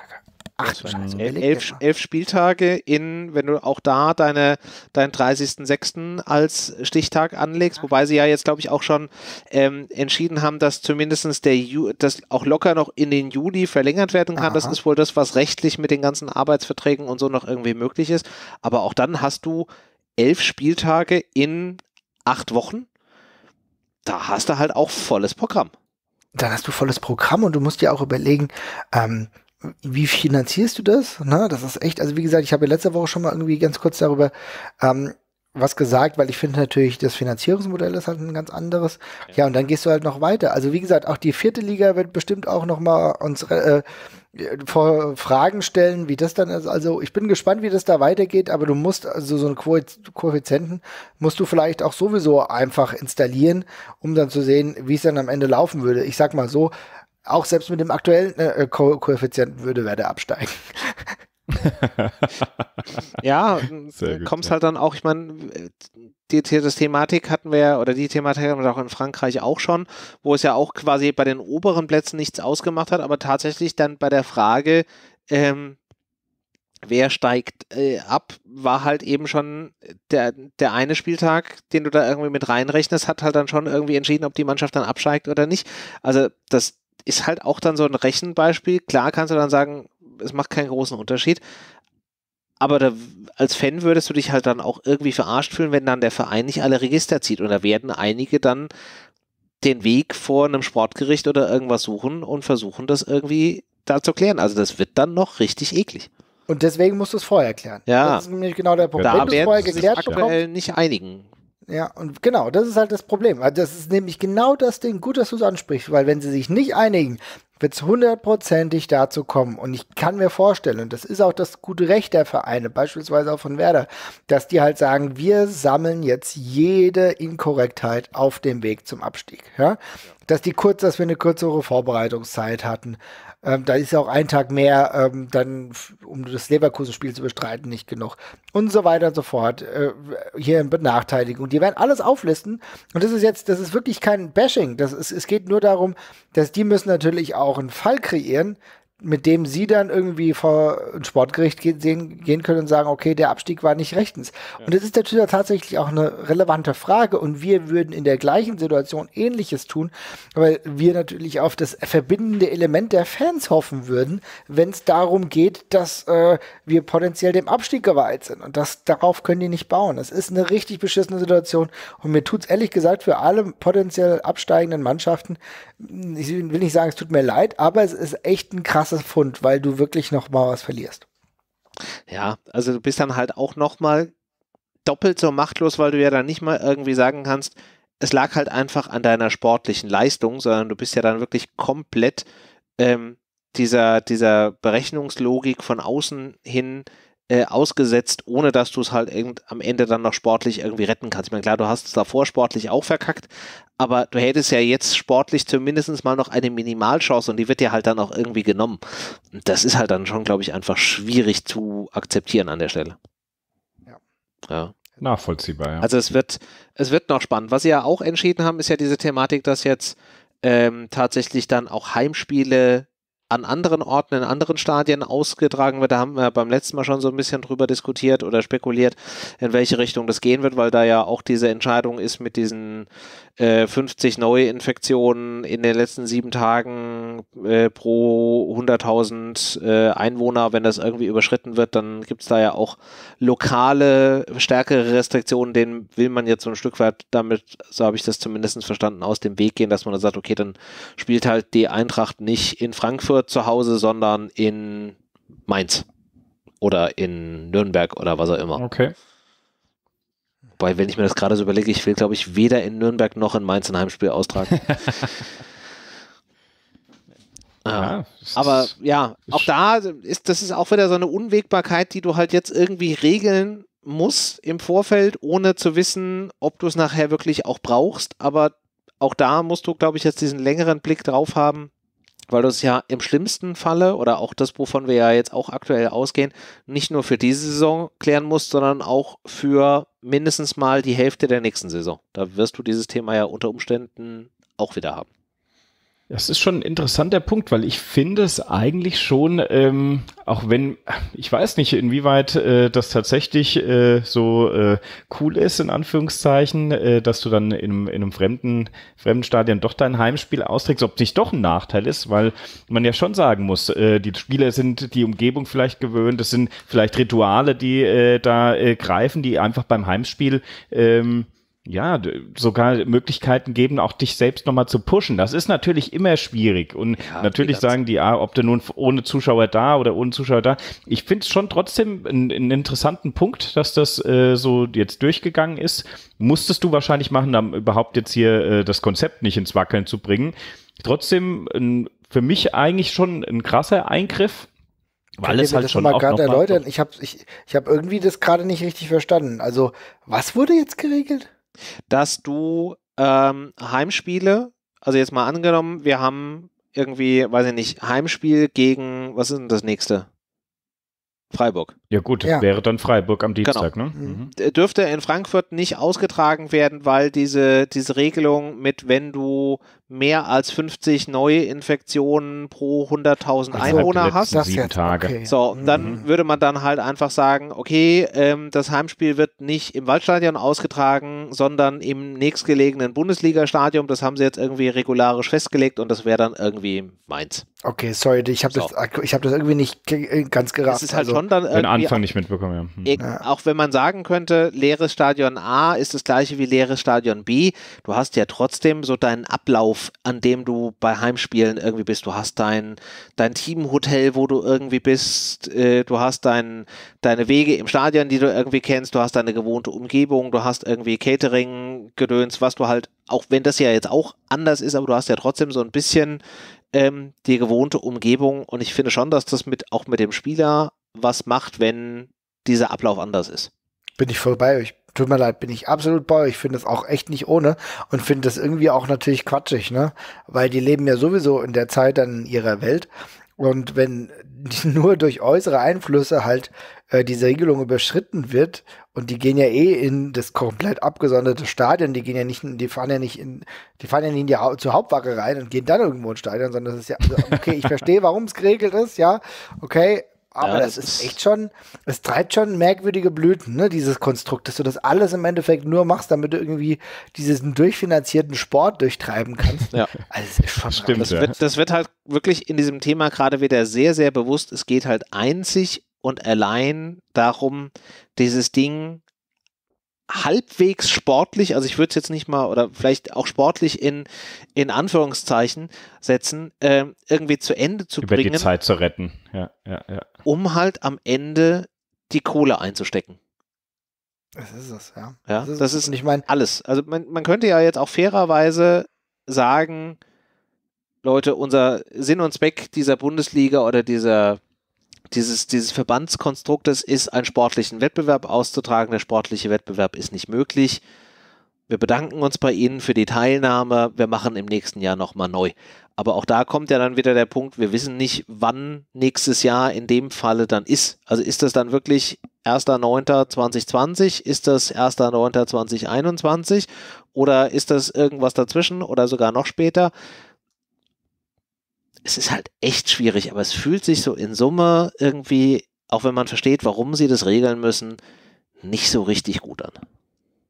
Ach, Scheiße, elf, elf, Spieltage in, wenn du auch da deine, deinen 30.06. als Stichtag anlegst, wobei sie ja jetzt, glaube ich, auch schon ähm, entschieden haben, dass zumindest der Ju das auch locker noch in den Juli verlängert werden kann. Aha. Das ist wohl das, was rechtlich mit den ganzen Arbeitsverträgen und so noch irgendwie möglich ist. Aber auch dann hast du elf Spieltage in acht Wochen. Da hast du halt auch volles Programm dann hast du volles Programm und du musst dir auch überlegen, ähm, wie finanzierst du das? Na, das ist echt, also wie gesagt, ich habe ja letzte Woche schon mal irgendwie ganz kurz darüber ähm, was gesagt, weil ich finde natürlich, das Finanzierungsmodell ist halt ein ganz anderes. Ja. ja. und dann gehst du halt noch weiter. Also wie gesagt, auch die vierte Liga wird bestimmt auch noch mal uns äh, vor Fragen stellen, wie das dann ist. Also ich bin gespannt, wie das da weitergeht, aber du musst also so einen Koeffizienten musst du vielleicht auch sowieso einfach installieren, um dann zu sehen, wie es dann am Ende laufen würde. Ich sag mal so, auch selbst mit dem aktuellen äh, äh Ko Koeffizienten würde Werder absteigen. (laughs) ja, kommst es halt dann auch, ich meine, die, das Thematik hatten wir, oder die Thematik hatten wir auch in Frankreich auch schon, wo es ja auch quasi bei den oberen Plätzen nichts ausgemacht hat, aber tatsächlich dann bei der Frage, ähm, wer steigt äh, ab, war halt eben schon der, der eine Spieltag, den du da irgendwie mit reinrechnest, hat halt dann schon irgendwie entschieden, ob die Mannschaft dann absteigt oder nicht. Also das ist halt auch dann so ein Rechenbeispiel. Klar kannst du dann sagen, es macht keinen großen Unterschied. Aber da, als Fan würdest du dich halt dann auch irgendwie verarscht fühlen, wenn dann der Verein nicht alle Register zieht. Und da werden einige dann den Weg vor einem Sportgericht oder irgendwas suchen und versuchen, das irgendwie da zu klären. Also das wird dann noch richtig eklig. Und deswegen musst du es vorher klären. Ja. Das ist nämlich genau der Punkt. Da Wenn vorher geklärt sich aktuell bekommst, nicht einigen. Ja, und genau, das ist halt das Problem. Also das ist nämlich genau das Ding. Gut, dass du es ansprichst, weil wenn sie sich nicht einigen, wird es hundertprozentig dazu kommen. Und ich kann mir vorstellen, und das ist auch das gute Recht der Vereine, beispielsweise auch von Werder, dass die halt sagen, wir sammeln jetzt jede Inkorrektheit auf dem Weg zum Abstieg. Ja? Dass die kurz, dass wir eine kürzere Vorbereitungszeit hatten, ähm, da ist ja auch ein Tag mehr, ähm, dann, um das Leverkusen-Spiel zu bestreiten, nicht genug. Und so weiter und so fort. Äh, hier in Benachteiligung. Die werden alles auflisten. Und das ist jetzt, das ist wirklich kein Bashing. Das ist, es geht nur darum, dass die müssen natürlich auch einen Fall kreieren, mit dem sie dann irgendwie vor ein Sportgericht gehen, sehen, gehen können und sagen, okay, der Abstieg war nicht rechtens. Ja. Und das ist natürlich tatsächlich auch eine relevante Frage und wir würden in der gleichen Situation ähnliches tun, weil wir natürlich auf das verbindende Element der Fans hoffen würden, wenn es darum geht, dass äh, wir potenziell dem Abstieg geweiht sind und das, darauf können die nicht bauen. Es ist eine richtig beschissene Situation und mir tut es ehrlich gesagt für alle potenziell absteigenden Mannschaften, ich will nicht sagen, es tut mir leid, aber es ist echt ein krasses krasses Fund, weil du wirklich nochmal was verlierst. Ja, also du bist dann halt auch nochmal doppelt so machtlos, weil du ja dann nicht mal irgendwie sagen kannst, es lag halt einfach an deiner sportlichen Leistung, sondern du bist ja dann wirklich komplett ähm, dieser, dieser Berechnungslogik von außen hin äh, ausgesetzt, ohne dass du es halt irgend am Ende dann noch sportlich irgendwie retten kannst. Ich meine, klar, du hast es davor sportlich auch verkackt, aber du hättest ja jetzt sportlich zumindest mal noch eine Minimalchance und die wird dir halt dann auch irgendwie genommen. das ist halt dann schon, glaube ich, einfach schwierig zu akzeptieren an der Stelle. Ja. ja. Nachvollziehbar, ja. Also es wird, es wird noch spannend. Was sie ja auch entschieden haben, ist ja diese Thematik, dass jetzt ähm, tatsächlich dann auch Heimspiele an anderen Orten, in anderen Stadien ausgetragen wird. Da haben wir beim letzten Mal schon so ein bisschen drüber diskutiert oder spekuliert, in welche Richtung das gehen wird, weil da ja auch diese Entscheidung ist mit diesen äh, 50 Infektionen in den letzten sieben Tagen äh, pro 100.000 äh, Einwohner. Wenn das irgendwie überschritten wird, dann gibt es da ja auch lokale, stärkere Restriktionen. Den will man jetzt so ein Stück weit damit, so habe ich das zumindest verstanden, aus dem Weg gehen, dass man dann sagt, okay, dann spielt halt die Eintracht nicht in Frankfurt zu Hause, sondern in Mainz oder in Nürnberg oder was auch immer. Okay. Wobei, wenn ich mir das gerade so überlege, ich will, glaube ich, weder in Nürnberg noch in Mainz ein Heimspiel austragen. (laughs) Ja, aber ja, auch da ist das ist auch wieder so eine Unwägbarkeit, die du halt jetzt irgendwie regeln musst im Vorfeld, ohne zu wissen, ob du es nachher wirklich auch brauchst. Aber auch da musst du, glaube ich, jetzt diesen längeren Blick drauf haben, weil du es ja im schlimmsten Falle oder auch das, wovon wir ja jetzt auch aktuell ausgehen, nicht nur für diese Saison klären musst, sondern auch für mindestens mal die Hälfte der nächsten Saison. Da wirst du dieses Thema ja unter Umständen auch wieder haben. Das ist schon ein interessanter Punkt, weil ich finde es eigentlich schon, ähm, auch wenn, ich weiß nicht, inwieweit äh, das tatsächlich äh, so äh, cool ist, in Anführungszeichen, äh, dass du dann in, in einem fremden, fremden Stadion doch dein Heimspiel austrägst, ob dich doch ein Nachteil ist, weil man ja schon sagen muss, äh, die Spieler sind die Umgebung vielleicht gewöhnt, es sind vielleicht Rituale, die äh, da äh, greifen, die einfach beim Heimspiel ähm, ja, sogar Möglichkeiten geben, auch dich selbst nochmal zu pushen. Das ist natürlich immer schwierig. Und ja, natürlich die sagen die, ah, ob du nun ohne Zuschauer da oder ohne Zuschauer da. Ich finde es schon trotzdem einen, einen, interessanten Punkt, dass das äh, so jetzt durchgegangen ist. Musstest du wahrscheinlich machen, um überhaupt jetzt hier äh, das Konzept nicht ins Wackeln zu bringen. Trotzdem ein, für mich eigentlich schon ein krasser Eingriff. Weil Könnt es halt das schon mal gerade erläutern. Ich habe ich, ich hab irgendwie das gerade nicht richtig verstanden. Also, was wurde jetzt geregelt? dass du ähm, Heimspiele, also jetzt mal angenommen, wir haben irgendwie, weiß ich nicht, Heimspiel gegen, was ist denn das nächste? Freiburg. Ja gut, ja. wäre dann Freiburg am genau. Dienstag, genau. ne? Mhm. mhm. Dürfte in Frankfurt nicht ausgetragen werden, weil diese, diese Regelung mit, wenn du mehr als 50 neue Infektionen pro 100.000 also Einwohner hast. Das sieben Tage. Okay. So, dann mhm. würde man dann halt einfach sagen, okay, ähm, das Heimspiel wird nicht im Waldstadion ausgetragen, sondern im nächstgelegenen Bundesliga-Stadion. Das haben sie jetzt irgendwie regularisch festgelegt und das wäre dann irgendwie Mainz. Okay, sorry, ich habe so. das, hab das irgendwie nicht äh, ganz gerafft. Das ist halt also, schon dann irgendwie... Den Anfang nicht mitbekommen, ja. Hm. ja. Auch wenn man sagen könnte, leeres Stadion A ist das gleiche wie leeres Stadion B, du hast ja trotzdem so deinen Ablauf Bahnhof, an dem du bei Heimspielen irgendwie bist. Du hast dein, dein Teamhotel, wo du irgendwie bist. Äh, du hast dein, deine Wege im Stadion, die du irgendwie kennst. Du hast deine gewohnte Umgebung. Du hast irgendwie Catering, Gedöns, was du halt, auch wenn das ja jetzt auch anders ist, aber du hast ja trotzdem so ein bisschen ähm, die gewohnte Umgebung. Und ich finde schon, dass das mit, auch mit dem Spieler was macht, wenn dieser Ablauf anders ist. Bin ich voll bei euch tut mir leid, bin ich absolut bei euch. Ich finde das auch echt nicht ohne und finde das irgendwie auch natürlich quatschig, ne? Weil die leben ja sowieso in der Zeit dann in ihrer Welt. Und wenn (laughs) nur durch äußere Einflüsse halt äh, diese Regelung überschritten wird, und die gehen ja eh in das komplett abgesonderte Stadion, die gehen ja nicht, die fahren ja nicht in, die fahren ja nicht in die ha zur Hauptwache rein und gehen dann irgendwo ins Stadion, sondern das ist ja, also, okay, ich verstehe, warum es geregelt ist, ja, okay, aber ja, das, das ist, ist echt schon, es treibt schon merkwürdige Blüten, ne, dieses Konstrukt, dass du das alles im Endeffekt nur machst, damit du irgendwie diesen durchfinanzierten Sport durchtreiben kannst. (laughs) Ja. Also das ist schon Stimmt, das, ja. wird, das wird halt wirklich in diesem Thema gerade wieder sehr, sehr bewusst. Es geht halt einzig und allein darum, dieses Ding halbwegs sportlich, also ich würde es jetzt nicht mal oder vielleicht auch sportlich in, in Anführungszeichen setzen, äh, irgendwie zu Ende zu Über bringen. Über die Zeit zu retten, ja, ja, ja. Um halt am Ende die Kohle einzustecken. Das ist es, ja. ja das ist, das ist ich mein, alles. Also man, man könnte ja jetzt auch fairerweise sagen, Leute, unser Sinn und Zweck dieser Bundesliga oder dieser dieses, dieses Verbandskonstruktes ist, einen sportlichen Wettbewerb auszutragen. Der sportliche Wettbewerb ist nicht möglich. Wir bedanken uns bei Ihnen für die Teilnahme. Wir machen im nächsten Jahr nochmal neu. Aber auch da kommt ja dann wieder der Punkt, wir wissen nicht, wann nächstes Jahr in dem Falle dann ist. Also ist das dann wirklich 1.9.2020? Ist das 1.9.2021? Oder ist das irgendwas dazwischen oder sogar noch später? es ist halt echt schwierig, aber es fühlt sich so in Summe irgendwie, auch wenn man versteht, warum sie das regeln müssen, nicht so richtig gut an.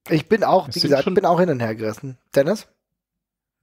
Ich bin auch, es wie gesagt, ich bin auch hin und her gerissen. Dennis?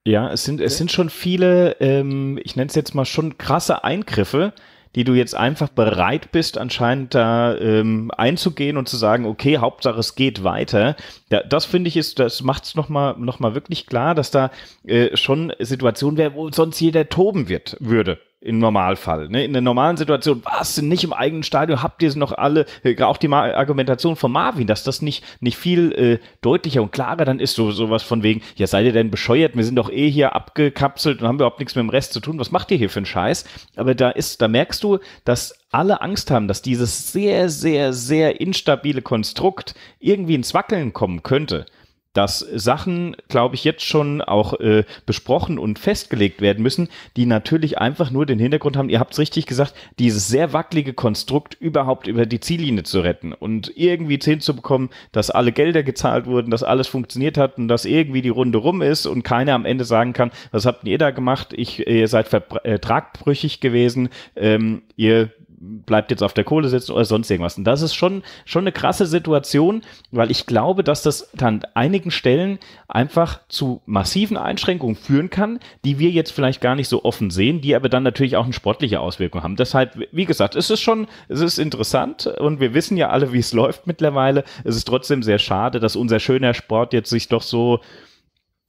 Ja, es sind, es sind schon viele, ähm, ich nenne es jetzt mal schon krasse Eingriffe, die du jetzt einfach bereit bist, anscheinend da ähm, einzugehen und zu sagen, okay, Hauptsache es geht weiter. Da, das finde ich ist, das macht es nochmal noch mal wirklich klar, dass da äh, schon Situationen wäre, wo sonst jeder toben wird, würde im Normalfall. Ne? In der normalen Situation, was, nicht im eigenen Stadion, habt ihr es noch alle, äh, auch die Argumentation von Marvin, dass das nicht, nicht viel äh, deutlicher und klarer dann ist, so sowas von wegen, ja, seid ihr denn bescheuert, wir sind doch eh hier abgekapselt und haben überhaupt nichts mit dem Rest zu tun, was macht ihr hier für einen Scheiß? Aber da ist, da merkst du, dass alle Angst haben, dass dieses sehr, sehr, sehr instabile Konstrukt irgendwie ins Wackeln kommen könnte dass Sachen, glaube ich, jetzt schon auch äh, besprochen und festgelegt werden müssen, die natürlich einfach nur den Hintergrund haben, ihr habt es richtig gesagt, dieses sehr wackelige Konstrukt überhaupt über die Ziellinie zu retten und irgendwie hinzubekommen, dass alle Gelder gezahlt wurden, dass alles funktioniert hat und dass irgendwie die Runde rum ist und keiner am Ende sagen kann, was habt ihr da gemacht? Ich, äh, ihr seid vertragbrüchig äh, gewesen, ähm, ihr bleibt jetzt auf der Kohle sitzen oder sonst irgendwas. Und das ist schon, schon eine krasse Situation, weil ich glaube, dass das an einigen Stellen einfach zu massiven Einschränkungen führen kann, die wir jetzt vielleicht gar nicht so offen sehen, die aber dann natürlich auch eine sportliche Auswirkung haben. Deshalb, wie gesagt, es ist schon, es ist interessant und wir wissen ja alle, wie es (laughs) läuft mittlerweile. Es ist trotzdem sehr schade, dass unser schöner Sport jetzt sich doch so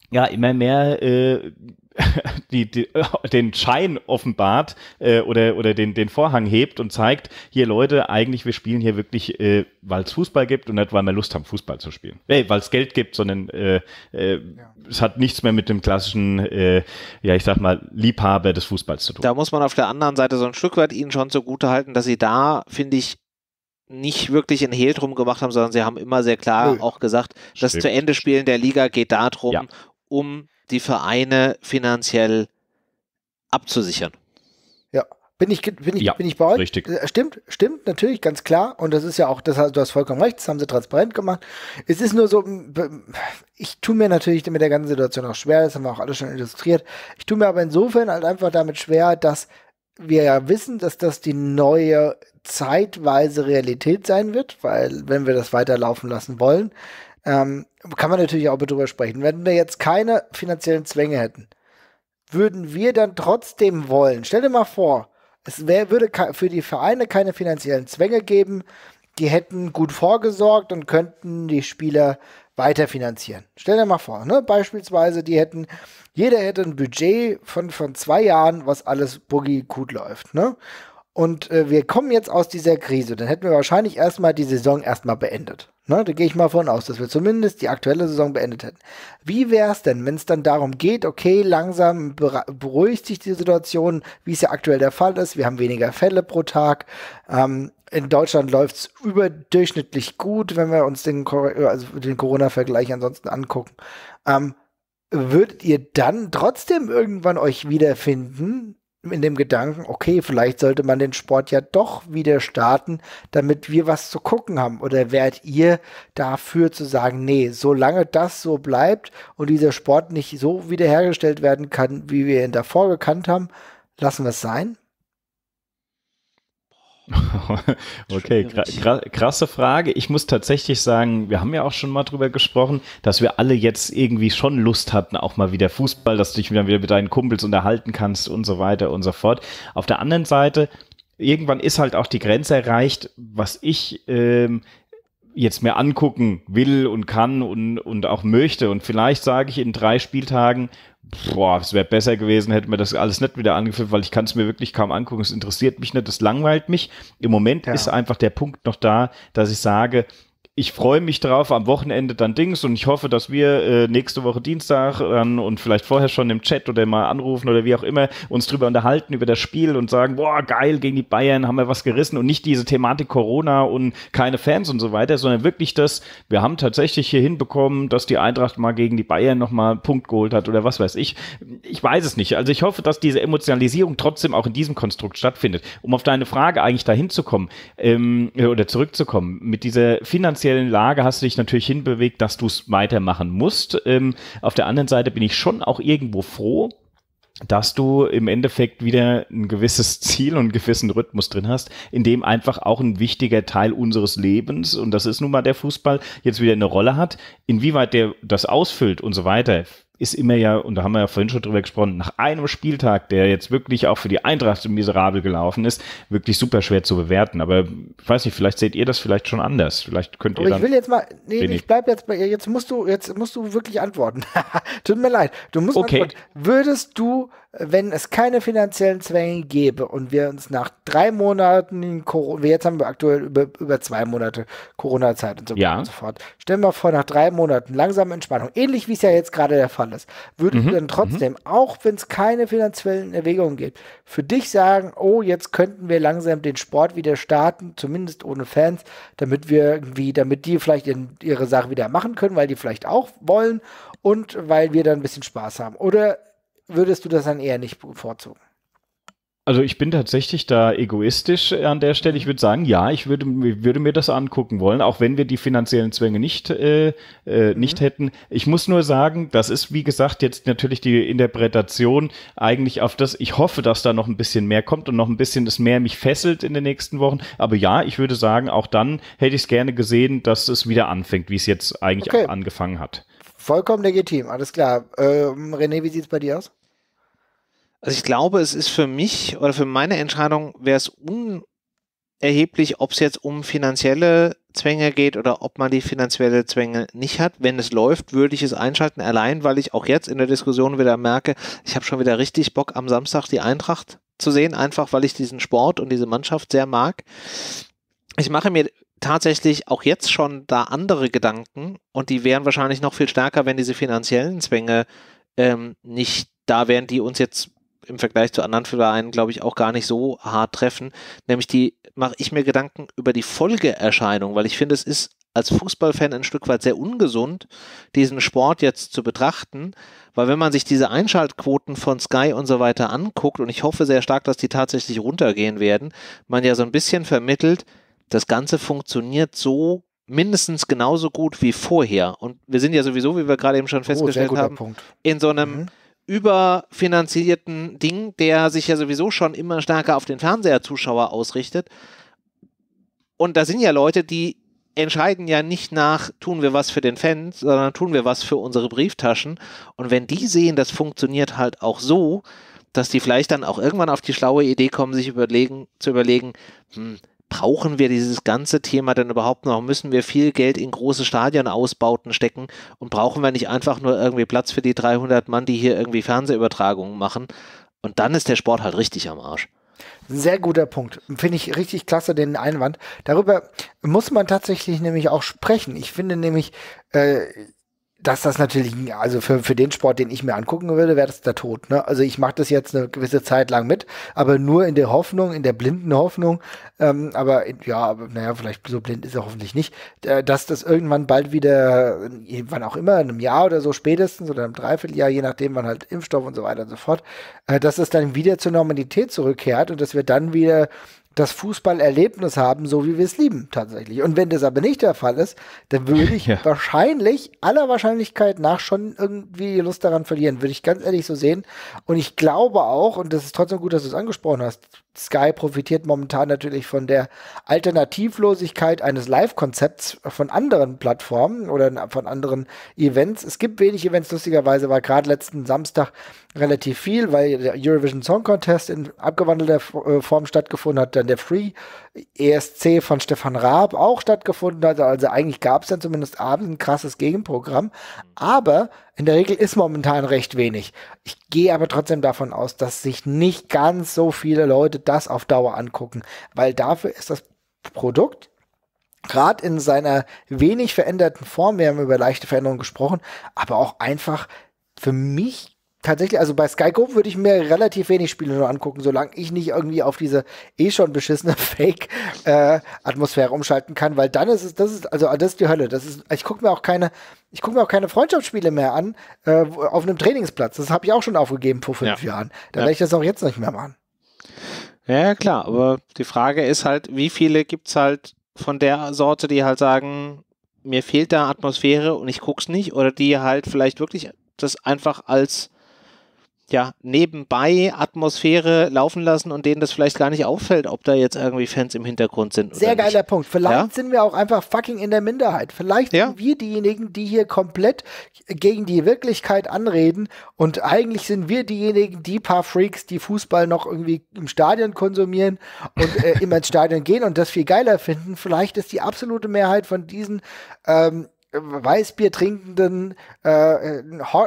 ja, immer mehr äh, (laughs) die, die, (laughs) den Schein offenbart äh, oder, oder den, den Vorhang hebt und zeigt, hier Leute, eigentlich wir spielen hier wirklich, äh, weil es Fußball gibt und nicht, weil wir Lust haben, Fußball zu spielen. Nee, äh, weil es Geld gibt, sondern äh, äh, ja. es hat nichts mehr mit dem klassischen, äh, ja ich sag mal, Liebhaber des Fußballs zu tun. Da muss man auf der anderen Seite so ein Stück weit ihnen schon zugute halten, dass sie da, finde ich, nicht wirklich in Hehl drum gemacht haben, sondern sie haben immer sehr klar Nö. auch gesagt, das zu Ende spielen der Liga geht darum, ja. um die Vereine finanziell abzusichern. Ja, bin ich, bin ich, ja, bin ich bei euch? Richtig. Äh, stimmt, stimmt, natürlich, ganz klar. Und das ist ja auch, das du hast vollkommen recht, das haben sie transparent gemacht. Es ist nur so, ich tue mir natürlich mit der ganzen Situation auch schwer, das haben wir auch alle schon illustriert. Ich tue mir aber insofern halt einfach damit schwer, dass wir ja wissen, dass das die neue zeitweise Realität sein wird, weil wenn wir das weiterlaufen lassen wollen, ähm, kann man natürlich auch drüber sprechen. Wenn wir jetzt keine finanziellen Zwänge hätten, würden wir dann trotzdem wollen, stell dir mal vor, es wär, würde für die Vereine keine finanziellen Zwänge geben, die hätten gut vorgesorgt und könnten die Spieler weiterfinanzieren. Stell dir mal vor, ne? beispielsweise, die hätten, jeder hätte ein Budget von, von zwei Jahren, was alles boogie gut läuft. Ne? und äh, wir kommen jetzt aus dieser Krise, dann hätten wir wahrscheinlich erstmal die Saison erstmal beendet. Ne? Da gehe ich mal von aus, dass wir zumindest die aktuelle Saison beendet hätten. Wie wäre es denn, wenn es dann darum geht, okay, langsam beruhigt sich die Situation, wie es ja aktuell der Fall ist, wir haben weniger Fälle pro Tag, ähm, in Deutschland läuft es überdurchschnittlich gut, wenn wir uns den, äh, also den Corona-Vergleich ansonsten angucken. Ähm, würdet ihr dann trotzdem irgendwann euch wiederfinden in dem Gedanken, okay, vielleicht sollte man den Sport ja doch wieder starten, damit wir was zu gucken haben? Oder wärt ihr dafür zu sagen, nee, solange das so bleibt und dieser Sport nicht so wiederhergestellt werden kann, wie wir ihn davor gekannt haben, lassen wir es sein? (laughs) okay, krasse Frage. Ich muss tatsächlich sagen, wir haben ja auch schon mal drüber gesprochen, dass wir alle jetzt irgendwie schon Lust hatten, auch mal wieder Fußball, dass du dich wieder mit deinen Kumpels unterhalten kannst und so weiter und so fort. Auf der anderen Seite, irgendwann ist halt auch die Grenze erreicht, was ich ähm, jetzt mir angucken will und kann und, und auch möchte. Und vielleicht sage ich in drei Spieltagen, boah, es wäre besser gewesen, hätten wir das alles nicht wieder angeführt, weil ich kann es mir wirklich kaum angucken. Es interessiert mich nicht, es langweilt mich. Im Moment ja. ist einfach der Punkt noch da, dass ich sage, ich freue mich drauf am Wochenende dann Dings und ich hoffe, dass wir äh, nächste Woche Dienstag dann und vielleicht vorher schon im Chat oder mal anrufen oder wie auch immer uns drüber unterhalten über das Spiel und sagen, boah, geil, gegen die Bayern haben wir was gerissen und nicht diese Thematik Corona und keine Fans und so weiter, sondern wirklich das, wir haben tatsächlich hier hinbekommen, dass die Eintracht mal gegen die Bayern nochmal einen Punkt geholt hat oder was weiß ich. Ich weiß es nicht. Also ich hoffe, dass diese Emotionalisierung trotzdem auch in diesem Konstrukt stattfindet. Um auf deine Frage eigentlich dahin zu kommen ähm, äh, oder zurückzukommen, mit dieser finanziellen finanziellen Lage hast du dich natürlich hinbewegt, dass du es weitermachen musst. Ähm, auf der anderen Seite bin ich schon auch irgendwo froh, dass du im Endeffekt wieder ein gewisses (laughs) Ziel und einen gewissen Rhythmus drin hast, in dem einfach auch ein wichtiger Teil unseres Lebens, und das ist nun mal der Fußball, jetzt wieder eine Rolle hat. Inwieweit der das ausfüllt und so weiter, ist immer ja, und da haben wir ja vorhin schon drüber gesprochen, nach einem Spieltag, der jetzt wirklich auch für die Eintracht so miserabel gelaufen ist, wirklich super schwer zu bewerten. Aber ich weiß nicht, vielleicht seht ihr das vielleicht schon anders. Vielleicht könnt ihr. Aber ich will jetzt mal, nee, ich bleib jetzt bei, jetzt musst du, jetzt musst du wirklich antworten. (laughs) Tut mir leid. Du musst okay. Antworten. Würdest du wenn es keine finanziellen Zwänge gäbe und wir uns nach drei Monaten, Corona, jetzt haben wir aktuell über, über zwei Monate Corona-Zeit und so weiter ja. und so fort, stellen wir vor, nach drei Monaten langsame Entspannung, ähnlich wie es ja jetzt gerade der Fall ist, würden mhm. wir dann trotzdem, mhm. auch wenn es keine finanziellen Erwägungen gibt, für dich sagen, oh, jetzt könnten wir langsam den Sport wieder starten, zumindest ohne Fans, damit wir irgendwie, damit die vielleicht ihren, ihre Sache wieder machen können, weil die vielleicht auch wollen und weil wir dann ein bisschen Spaß haben. Oder würdest du das dann eher nicht bevorzugen? Also ich bin tatsächlich da egoistisch an der Stelle. Ich mhm. würde sagen, ja, ich würde, würde mir das angucken wollen, auch wenn wir die finanziellen Zwänge nicht, äh, äh, mhm. nicht hätten. Ich muss nur sagen, das ist, wie gesagt, jetzt natürlich die Interpretation eigentlich auf das. Ich hoffe, dass da noch ein bisschen mehr kommt und noch ein bisschen das mehr mich fesselt in den nächsten Wochen. Aber ja, ich würde sagen, auch dann hätte ich es gerne gesehen, dass es wieder anfängt, wie es jetzt eigentlich okay. angefangen hat. Vollkommen legitim, alles klar. Ähm, René, wie sieht es bei dir aus? Also ich glaube, es ist für mich oder für meine Entscheidung wäre es unerheblich, ob es jetzt um finanzielle Zwänge geht oder ob man die finanzielle Zwänge nicht hat. Wenn es läuft, würde ich es einschalten, allein weil ich auch jetzt in der Diskussion wieder merke, ich habe schon wieder richtig Bock am Samstag die Eintracht zu sehen, einfach weil ich diesen Sport und diese Mannschaft sehr mag. Ich mache mir tatsächlich auch jetzt schon da andere Gedanken und die wären wahrscheinlich noch viel stärker, wenn diese finanziellen Zwänge ähm, nicht da wären, die uns jetzt im Vergleich zu anderen Vereinen, glaube ich, auch gar nicht so hart treffen. Nämlich die mache ich mir Gedanken über die Folgeerscheinung, weil ich finde, es ist als Fußballfan ein Stück weit sehr ungesund, diesen Sport jetzt zu betrachten, weil wenn man sich diese Einschaltquoten von Sky und so weiter anguckt, und ich hoffe sehr stark, dass die tatsächlich runtergehen werden, man ja so ein bisschen vermittelt, das Ganze funktioniert so mindestens genauso gut wie vorher. Und wir sind ja sowieso, wie wir gerade eben schon oh, festgestellt oh, haben, Punkt. in so einem mhm. überfinanzierten Ding, der sich ja sowieso schon immer stärker auf den Fernseherzuschauer ausrichtet. Und da sind ja Leute, die entscheiden ja nicht nach, tun wir was für den Fan, sondern tun wir was für unsere Brieftaschen. Und wenn die sehen, das funktioniert halt auch so, dass die vielleicht dann auch irgendwann auf die schlaue Idee kommen, sich überlegen, zu überlegen, hm, brauchen wir dieses ganze Thema denn überhaupt noch? Müssen wir viel Geld in große Stadionausbauten stecken und brauchen wir nicht einfach nur irgendwie Platz für die 300 Mann, die hier irgendwie Fernsehübertragungen machen? Und dann ist der Sport halt richtig am Arsch. Sehr guter Punkt. Finde ich richtig klasse, den Einwand. Darüber muss man tatsächlich nämlich auch sprechen. Ich finde nämlich, äh, dass das natürlich, also für, für den Sport, den ich mir angucken würde, wäre das der Tod. Ne? Also ich mache das jetzt eine gewisse Zeit lang mit, aber nur in der Hoffnung, in der blinden Hoffnung, ähm, aber in, ja, naja, vielleicht so blind ist er hoffentlich nicht, äh, dass das irgendwann bald wieder, wann auch immer, in einem Jahr oder so spätestens oder im Dreivierteljahr, je nachdem, wann halt Impfstoff und so weiter und so fort, äh, dass es dann wieder zur Normalität zurückkehrt und dass wir dann wieder das Fußballerlebnis haben, so wie wir es lieben, tatsächlich. Und wenn das aber nicht der Fall ist, dann würde ich (laughs) ja. wahrscheinlich, aller Wahrscheinlichkeit nach, schon irgendwie Lust daran verlieren. Würde ich ganz ehrlich so sehen. Und ich glaube auch, und das ist trotzdem gut, dass du es angesprochen hast, Sky profitiert momentan natürlich von der Alternativlosigkeit eines Live-Konzepts von anderen Plattformen oder von anderen Events. Es gibt wenig Events, lustigerweise war gerade letzten Samstag relativ viel, weil der Eurovision Song Contest in abgewandelter äh, Form stattgefunden hat, dann der Free ESC von Stefan Raab auch stattgefunden hat. Also eigentlich gab es dann zumindest abends ein krasses Gegenprogramm. Aber in der Regel ist momentan recht wenig. Ich gehe aber trotzdem davon aus, dass sich nicht ganz so viele Leute das auf Dauer angucken, weil dafür ist das Produkt gerade in seiner wenig veränderten Form, wir haben über leichte Veränderungen gesprochen, aber auch einfach für mich tatsächlich, also bei Sky Go würde ich mir relativ wenig Spiele nur angucken, solange ich nicht irgendwie auf diese eh schon beschissene (laughs) Fake-Atmosphäre äh, umschalten kann, weil dann ist es, das ist, also das ist die Hölle. Das ist, ich gucke mir auch keine, ich gucke mir auch keine Freundschaftsspiele mehr an äh, auf einem Trainingsplatz. Das habe ich auch schon aufgegeben vor fünf ja. Jahren. Da ja. werde ich das auch jetzt nicht mehr machen. Ja, klar, aber die Frage ist halt, wie viele gibt es halt von der Sorte, die halt sagen, mir fehlt da Atmosphäre und ich guck's nicht, oder die halt vielleicht wirklich das einfach als ja, nebenbei Atmosphäre laufen lassen und denen das vielleicht gar nicht auffällt, ob da jetzt irgendwie Fans im Hintergrund sind. Sehr geiler nicht. Punkt. Vielleicht ja? sind wir auch einfach fucking in der Minderheit. Vielleicht ja? sind wir diejenigen, die hier komplett gegen die Wirklichkeit anreden und eigentlich sind wir diejenigen, die paar Freaks, die Fußball noch irgendwie im Stadion konsumieren und äh, immer ins Stadion gehen und das viel geiler finden. Vielleicht ist die absolute Mehrheit von diesen ähm, Weißbier trinkenden äh, äh,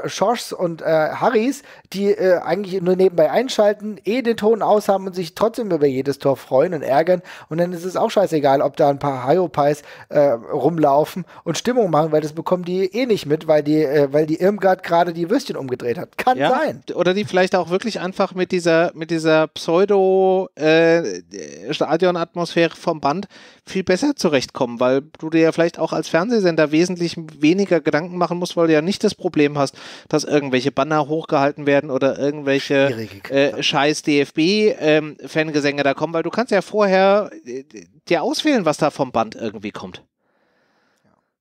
Schorschs und äh, Harrys, die äh, eigentlich nur nebenbei einschalten, eh den Ton aus haben und sich trotzdem über jedes Tor freuen und ärgern. Und dann ist es auch scheißegal, ob da ein paar Hyopies äh, rumlaufen und Stimmung machen, weil das bekommen die eh nicht mit, weil die, äh, weil die Irmgard gerade die Würstchen umgedreht hat. Kann ja, sein. Oder die vielleicht auch wirklich einfach mit dieser, mit dieser Pseudo-Stadionatmosphäre äh, vom Band viel besser zurechtkommen, weil du dir ja vielleicht auch als Fernsehsender wesentlich wesentlich weniger Gedanken machen musst, weil du ja nicht das Problem hast, dass irgendwelche Banner hochgehalten werden oder irgendwelche äh, scheiß DFB-Fangesänge ähm, da kommen, weil du kannst ja vorher äh, dir auswählen, was da vom Band irgendwie kommt.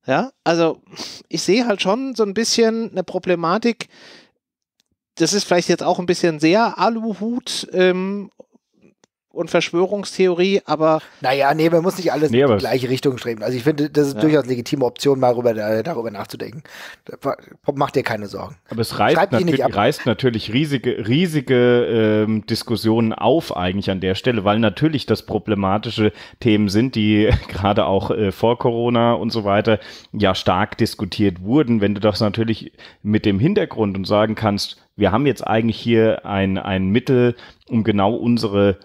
Ja, also ich sehe halt schon so ein bisschen eine Problematik. Das ist vielleicht jetzt auch ein bisschen sehr Aluhut ähm, und Verschwörungstheorie, aber. Naja, nee, man muss nicht alles nee, in die gleiche Richtung streben. Also ich finde, das ist ja. durchaus eine legitime Option, mal darüber, äh, darüber nachzudenken. Mach dir keine Sorgen. Aber es reißt, natürlich, reißt natürlich, riesige, riesige ähm, Diskussionen auf, eigentlich an der Stelle, weil natürlich das problematische Themen sind, die (laughs) gerade auch äh, vor Corona und so weiter ja stark diskutiert wurden. Wenn du das natürlich mit dem Hintergrund und sagen kannst, wir haben jetzt eigentlich hier ein, ein Mittel, um genau unsere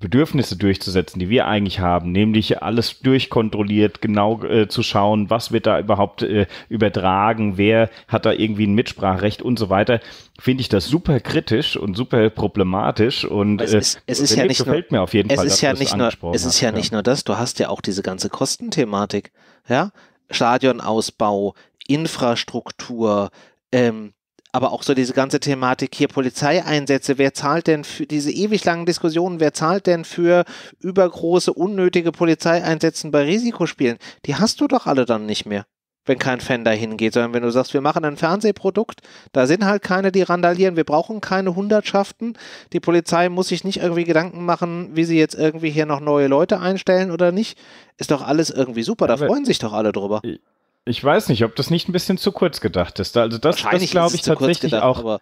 Bedürfnisse durchzusetzen, die wir eigentlich haben, nämlich alles durchkontrolliert, genau äh, zu schauen, was wird da überhaupt äh, übertragen, wer hat da irgendwie ein Mitspracherecht und so weiter, finde ich das super kritisch und super problematisch und äh, es ist, ja nicht gefällt nur, mir auf jeden Fall es Ist ja nicht nur, es ist ja, ja nicht nur das, du hast ja auch diese ganze Kostenthematik, ja, Stadionausbau, Infrastruktur, ähm, aber auch so diese ganze Thematik hier Polizeieinsätze, wer zahlt denn für diese ewig langen Diskussionen, wer zahlt denn für übergroße, unnötige Polizeieinsätze bei Risikospielen? Die hast du doch alle dann nicht mehr, wenn kein Fan da hingeht, sondern wenn du sagst, wir machen ein Fernsehprodukt, da sind halt keine, die randalieren, wir brauchen keine Hundertschaften, die Polizei muss sich nicht irgendwie Gedanken machen, wie sie jetzt irgendwie hier noch neue Leute einstellen oder nicht, ist doch alles irgendwie super, da freuen sich doch alle drüber. Ich weiß nicht, ob das nicht ein bisschen zu kurz gedacht ist. Also das, das glaube ich tatsächlich gedacht, auch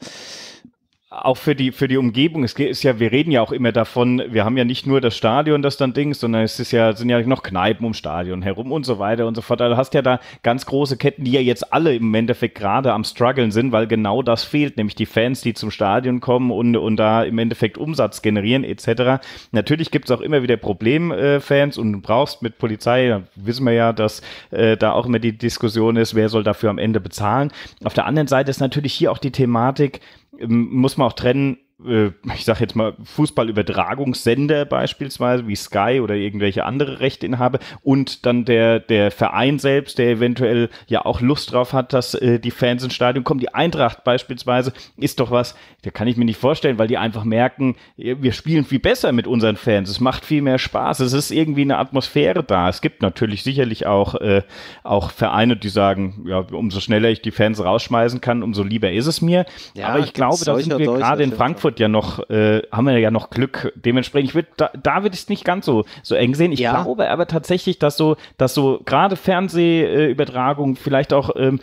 auch für die, für die Umgebung, es ist ja, wir reden ja auch immer davon, wir haben ja nicht nur das Stadion, das dann Dings, sondern es ist ja, sind ja noch Kneipen ums Stadion herum und so weiter und so fort. Also du hast ja da ganz große Ketten, die ja jetzt alle im Endeffekt gerade am struggeln sind, weil genau das fehlt, nämlich die Fans, die zum Stadion kommen und, und da im Endeffekt Umsatz generieren, etc. Natürlich gibt es auch immer wieder Problemfans äh, und du brauchst mit Polizei, wissen wir ja, dass äh, da auch immer die Diskussion ist, wer soll dafür am Ende bezahlen. Auf der anderen Seite ist natürlich hier auch die Thematik, muss man auch trennen, äh, ich sage jetzt mal, Fußballübertragungssender beispielsweise, wie Sky oder irgendwelche andere Rechteinhaber und dann der, der Verein selbst, der eventuell ja auch Lust drauf hat, dass äh, die Fans ins Stadion kommen. Die Eintracht beispielsweise ist doch was, da kann ich mir nicht vorstellen, weil die einfach merken, äh, wir spielen viel besser mit unseren Fans, es macht viel mehr Spaß, es ist irgendwie eine Atmosphäre da. Es gibt natürlich sicherlich auch, äh, auch Vereine, die sagen, ja, umso schneller ich die Fans rausschmeißen kann, umso lieber ist es mir. Ja, Aber ich glaube, da sind wir gerade in Frankfurt Frankfurt ja noch, äh, haben wir ja noch Glück. Dementsprechend, ich würd, da, da würde ich es nicht ganz so, so eng sehen. Ich ja. glaube aber tatsächlich, dass so, dass so gerade Fernsehübertragung, äh, vielleicht auch ähm,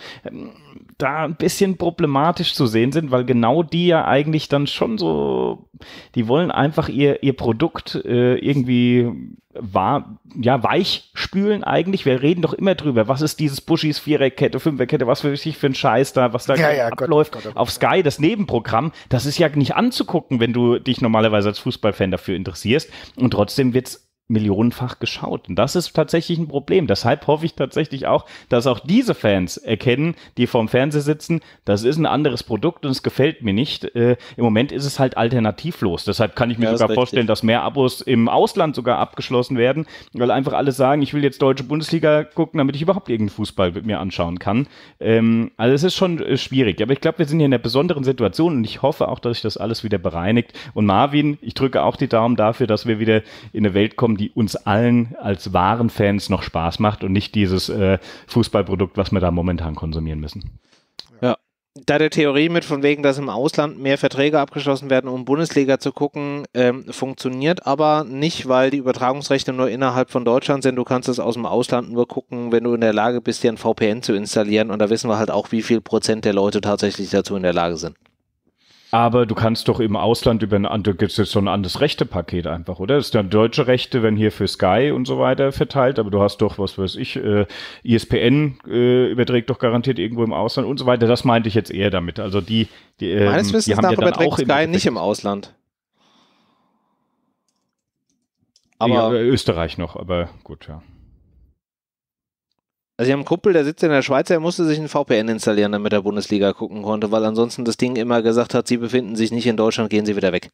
da ein bisschen problematisch zu sehen sind, weil genau die ja eigentlich dann schon so, die wollen einfach ihr, ihr Produkt äh, irgendwie war, ja, weich spülen eigentlich. Wir reden doch immer drüber, was ist dieses Bushis Viererkette, Fünferkette, was für sich für ein Scheiß da, was da ja, ja, abläuft. Gott, oh Gott, auf Sky, das Nebenprogramm, das ist ja nicht anzugucken, wenn du dich normalerweise als Fußballfan dafür interessierst. Und trotzdem wird es millionenfach geschaut. Und das ist tatsächlich ein Problem. Deshalb hoffe ich tatsächlich auch, dass auch diese Fans erkennen, die vorm Fernseher sitzen, das ist ein anderes Produkt und es gefällt mir nicht. Äh, Im Moment ist es halt alternativlos. Deshalb kann ich mir ja, sogar vorstellen, dass mehr Abos im Ausland sogar abgeschlossen werden, weil einfach alle sagen, ich will jetzt deutsche Bundesliga gucken, damit ich überhaupt irgendeinen Fußball mit mir anschauen kann. Ähm, also es ist schon äh, schwierig. Aber ich glaube, wir sind hier in einer besonderen Situation und ich hoffe auch, dass sich das alles wieder bereinigt. Und Marvin, ich drücke auch die Daumen dafür, dass wir wieder in eine Welt kommen, die die uns allen als wahren Fans noch Spaß macht und nicht dieses äh, Fußballprodukt, was wir da momentan konsumieren müssen. Ja. Da der Theorie mit von wegen, dass im Ausland mehr Verträge abgeschlossen werden, um Bundesliga zu gucken, ähm, funktioniert aber nicht, weil die Übertragungsrechte nur innerhalb von Deutschland sind. Du kannst es aus dem Ausland nur gucken, wenn du in der Lage bist, dir ein VPN zu installieren. Und da wissen wir halt auch, wie viel Prozent der Leute tatsächlich dazu in der Lage sind. Aber du kannst doch im Ausland über ein, da gibt es so ein anderes Rechtepaket einfach, oder? Das ist dann deutsche Rechte, wenn hier für Sky und so weiter verteilt, aber du hast doch, was weiß ich, äh, ISPN äh, überträgt doch garantiert irgendwo im Ausland und so weiter. Das meinte ich jetzt eher damit. Also die, die ähm, Meines Wissens die haben nach ja überträgt auch Sky nicht im Ausland. Aber ja, äh, Österreich noch, aber gut, ja. Also ich habe einen Kumpel, der sitzt in der Schweiz, der musste sich ein VPN installieren, damit er Bundesliga gucken konnte, weil ansonsten das Ding immer gesagt hat, sie befinden sich nicht in Deutschland, gehen sie wieder weg.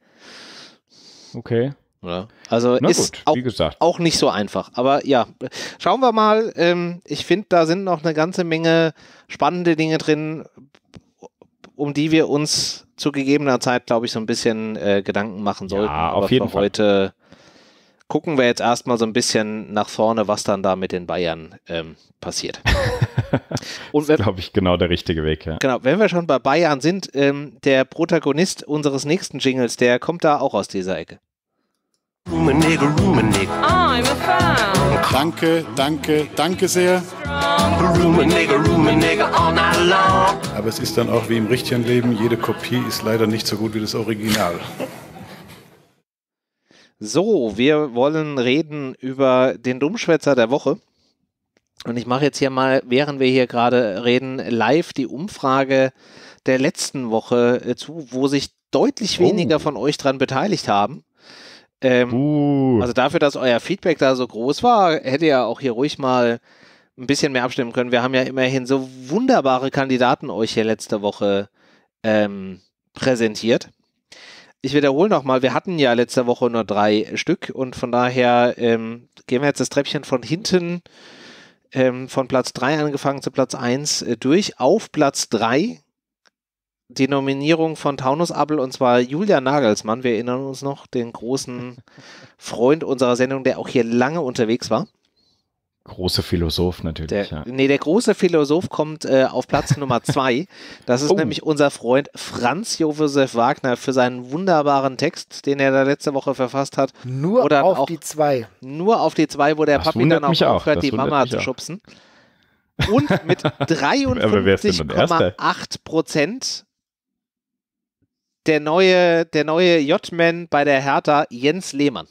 Okay. Ja. Also Na ist gut, auch, auch, nicht so einfach. Aber ja, schauen wir mal. Ähm, ich finde, da sind noch eine ganze Menge spannende Dinge drin, um die wir uns zu gegebener Zeit, glaube ich, so ein bisschen äh, Gedanken machen sollten. Ja, auf Aber jeden Fall. heute gucken wir jetzt erstmal so ein bisschen nach vorne, was dann da mit den Bayern ähm, passiert. Und (laughs) das ist, glaube ich, genau der richtige Weg. Ja. Genau, wenn wir schon bei Bayern sind, ähm, der Protagonist unseres nächsten Jingles, der kommt da auch aus dieser Ecke. Rumenigge, Oh, I'm a fan. Danke, danke, danke sehr. Rumenigge, Rumenigge, all night long. Aber es ist dann auch wie im richtigen Leben, jede Kopie ist leider nicht so gut wie das Original. So, wir wollen reden über den Dummschwätzer der Woche. Und ich mache jetzt hier mal, während wir hier gerade reden, live die Umfrage der letzten Woche äh, zu, wo sich deutlich oh. weniger von euch dran beteiligt haben. Ähm, uh. also dafür, dass euer Feedback da so groß war, hätte ja auch hier ruhig mal ein bisschen mehr abstimmen können. Wir haben ja immerhin so wunderbare Kandidaten euch hier letzte Woche ähm, präsentiert ich wiederhole nochmal, wir hatten ja letzte Woche nur drei Stück und von daher ähm, gehen wir jetzt das Treppchen von hinten ähm, von Platz 3 angefangen zu Platz 1 äh, durch. Auf Platz 3 die Nominierung von Taunus Abel und zwar Julia Nagelsmann. Wir erinnern uns noch, den großen (laughs) Freund unserer Sendung, der auch hier lange unterwegs war große Philosoph natürlich. Der, ja. Nee, der große Philosoph kommt äh, auf Platz Nummer (laughs) zwei. Das ist oh. nämlich unser Freund Franz Josef Wagner für seinen wunderbaren Text, den er da letzte Woche verfasst hat. Nur Oder auf auch, die zwei. Nur auf die zwei, wo der das Papi dann auch aufhört, das die Mama zu auch. schubsen. (laughs) Und mit 53,8 Prozent der neue, der neue J-Man bei der Hertha, Jens Lehmann.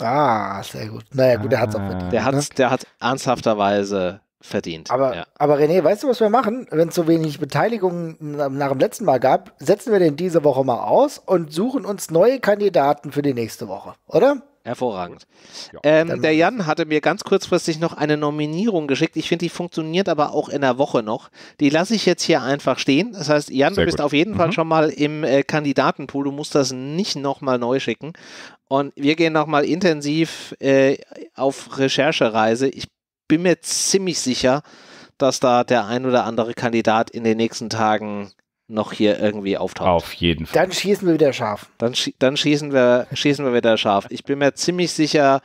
Ah, sehr gut. Naja, gut, der ah. hat es auch verdient. Der hat es ne? der hat ernsthafterweise verdient. Aber, ja. aber René, weißt du, was wir machen? Wenn es so wenig Beteiligungen nach dem letzten Mal gab, setzen wir den diese Woche mal aus und suchen uns neue Kandidaten für die nächste Woche, oder? Hervorragend. Ja. Ähm, der Jan hatte mir ganz kurzfristig noch eine Nominierung geschickt. Ich finde, die funktioniert aber auch in der Woche noch. Die lasse ich jetzt hier einfach stehen. Das heißt, Jan, Sehr du bist gut. auf jeden mhm. Fall schon mal im äh, Kandidatenpool. Du musst das nicht nochmal neu schicken. Und wir gehen nochmal intensiv äh, auf Recherchereise. Ich bin mir ziemlich sicher, dass da der ein oder andere Kandidat in den nächsten Tagen noch hier irgendwie auftaucht. Auf jeden Fall. Dann schießen wir wieder scharf. Dann, schi dann schießen, wir, schießen wir wieder scharf. Ich bin mir ziemlich sicher,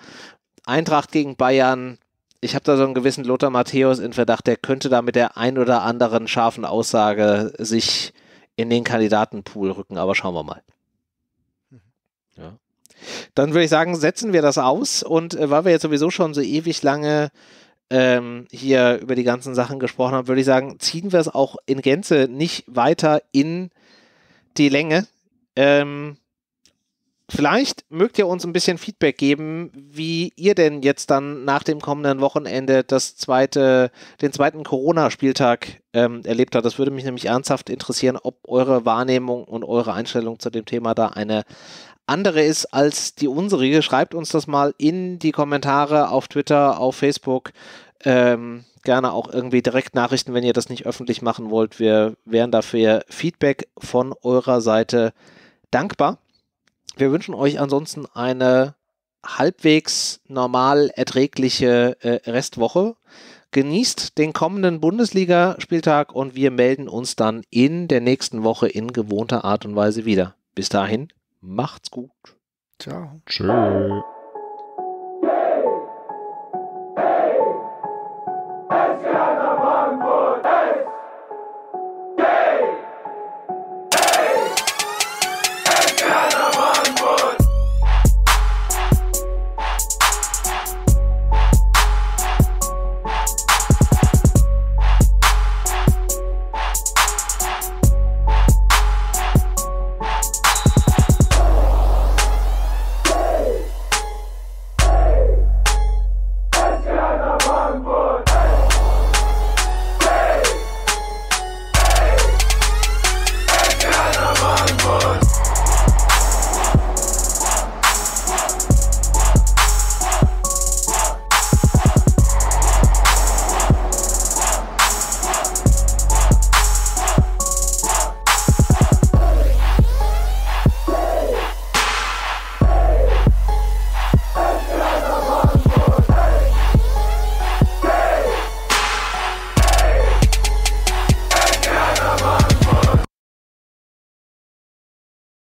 Eintracht gegen Bayern, ich habe da so einen gewissen Lothar Matthäus in Verdacht, der könnte da mit der ein oder anderen scharfen Aussage sich in den Kandidatenpool rücken, aber schauen wir mal. Mhm. Ja. Dann würde ich sagen, setzen wir das aus und äh, weil wir jetzt sowieso schon so ewig lange ähm, hier über die ganzen Sachen gesprochen haben, würde ich sagen, ziehen wir es auch in Gänze nicht weiter in die Länge. Ähm, vielleicht mögt ihr uns ein bisschen Feedback geben, wie ihr denn jetzt dann nach dem kommenden Wochenende das zweite, den zweiten Corona-Spieltag ähm, erlebt habt. Das würde mich nämlich ernsthaft interessieren, ob eure Wahrnehmung und eure Einstellung zu dem Thema da eine andere ist als die unsere, schreibt uns das mal in die Kommentare auf Twitter, auf Facebook. Ähm, gerne auch irgendwie direkt Nachrichten, wenn ihr das nicht öffentlich machen wollt. Wir wären dafür Feedback von eurer Seite dankbar. Wir wünschen euch ansonsten eine halbwegs normal erträgliche äh, Restwoche. Genießt den kommenden Bundesligaspieltag und wir melden uns dann in der nächsten Woche in gewohnter Art und Weise wieder. Bis dahin, Macht's gut. Ciao. Tschö.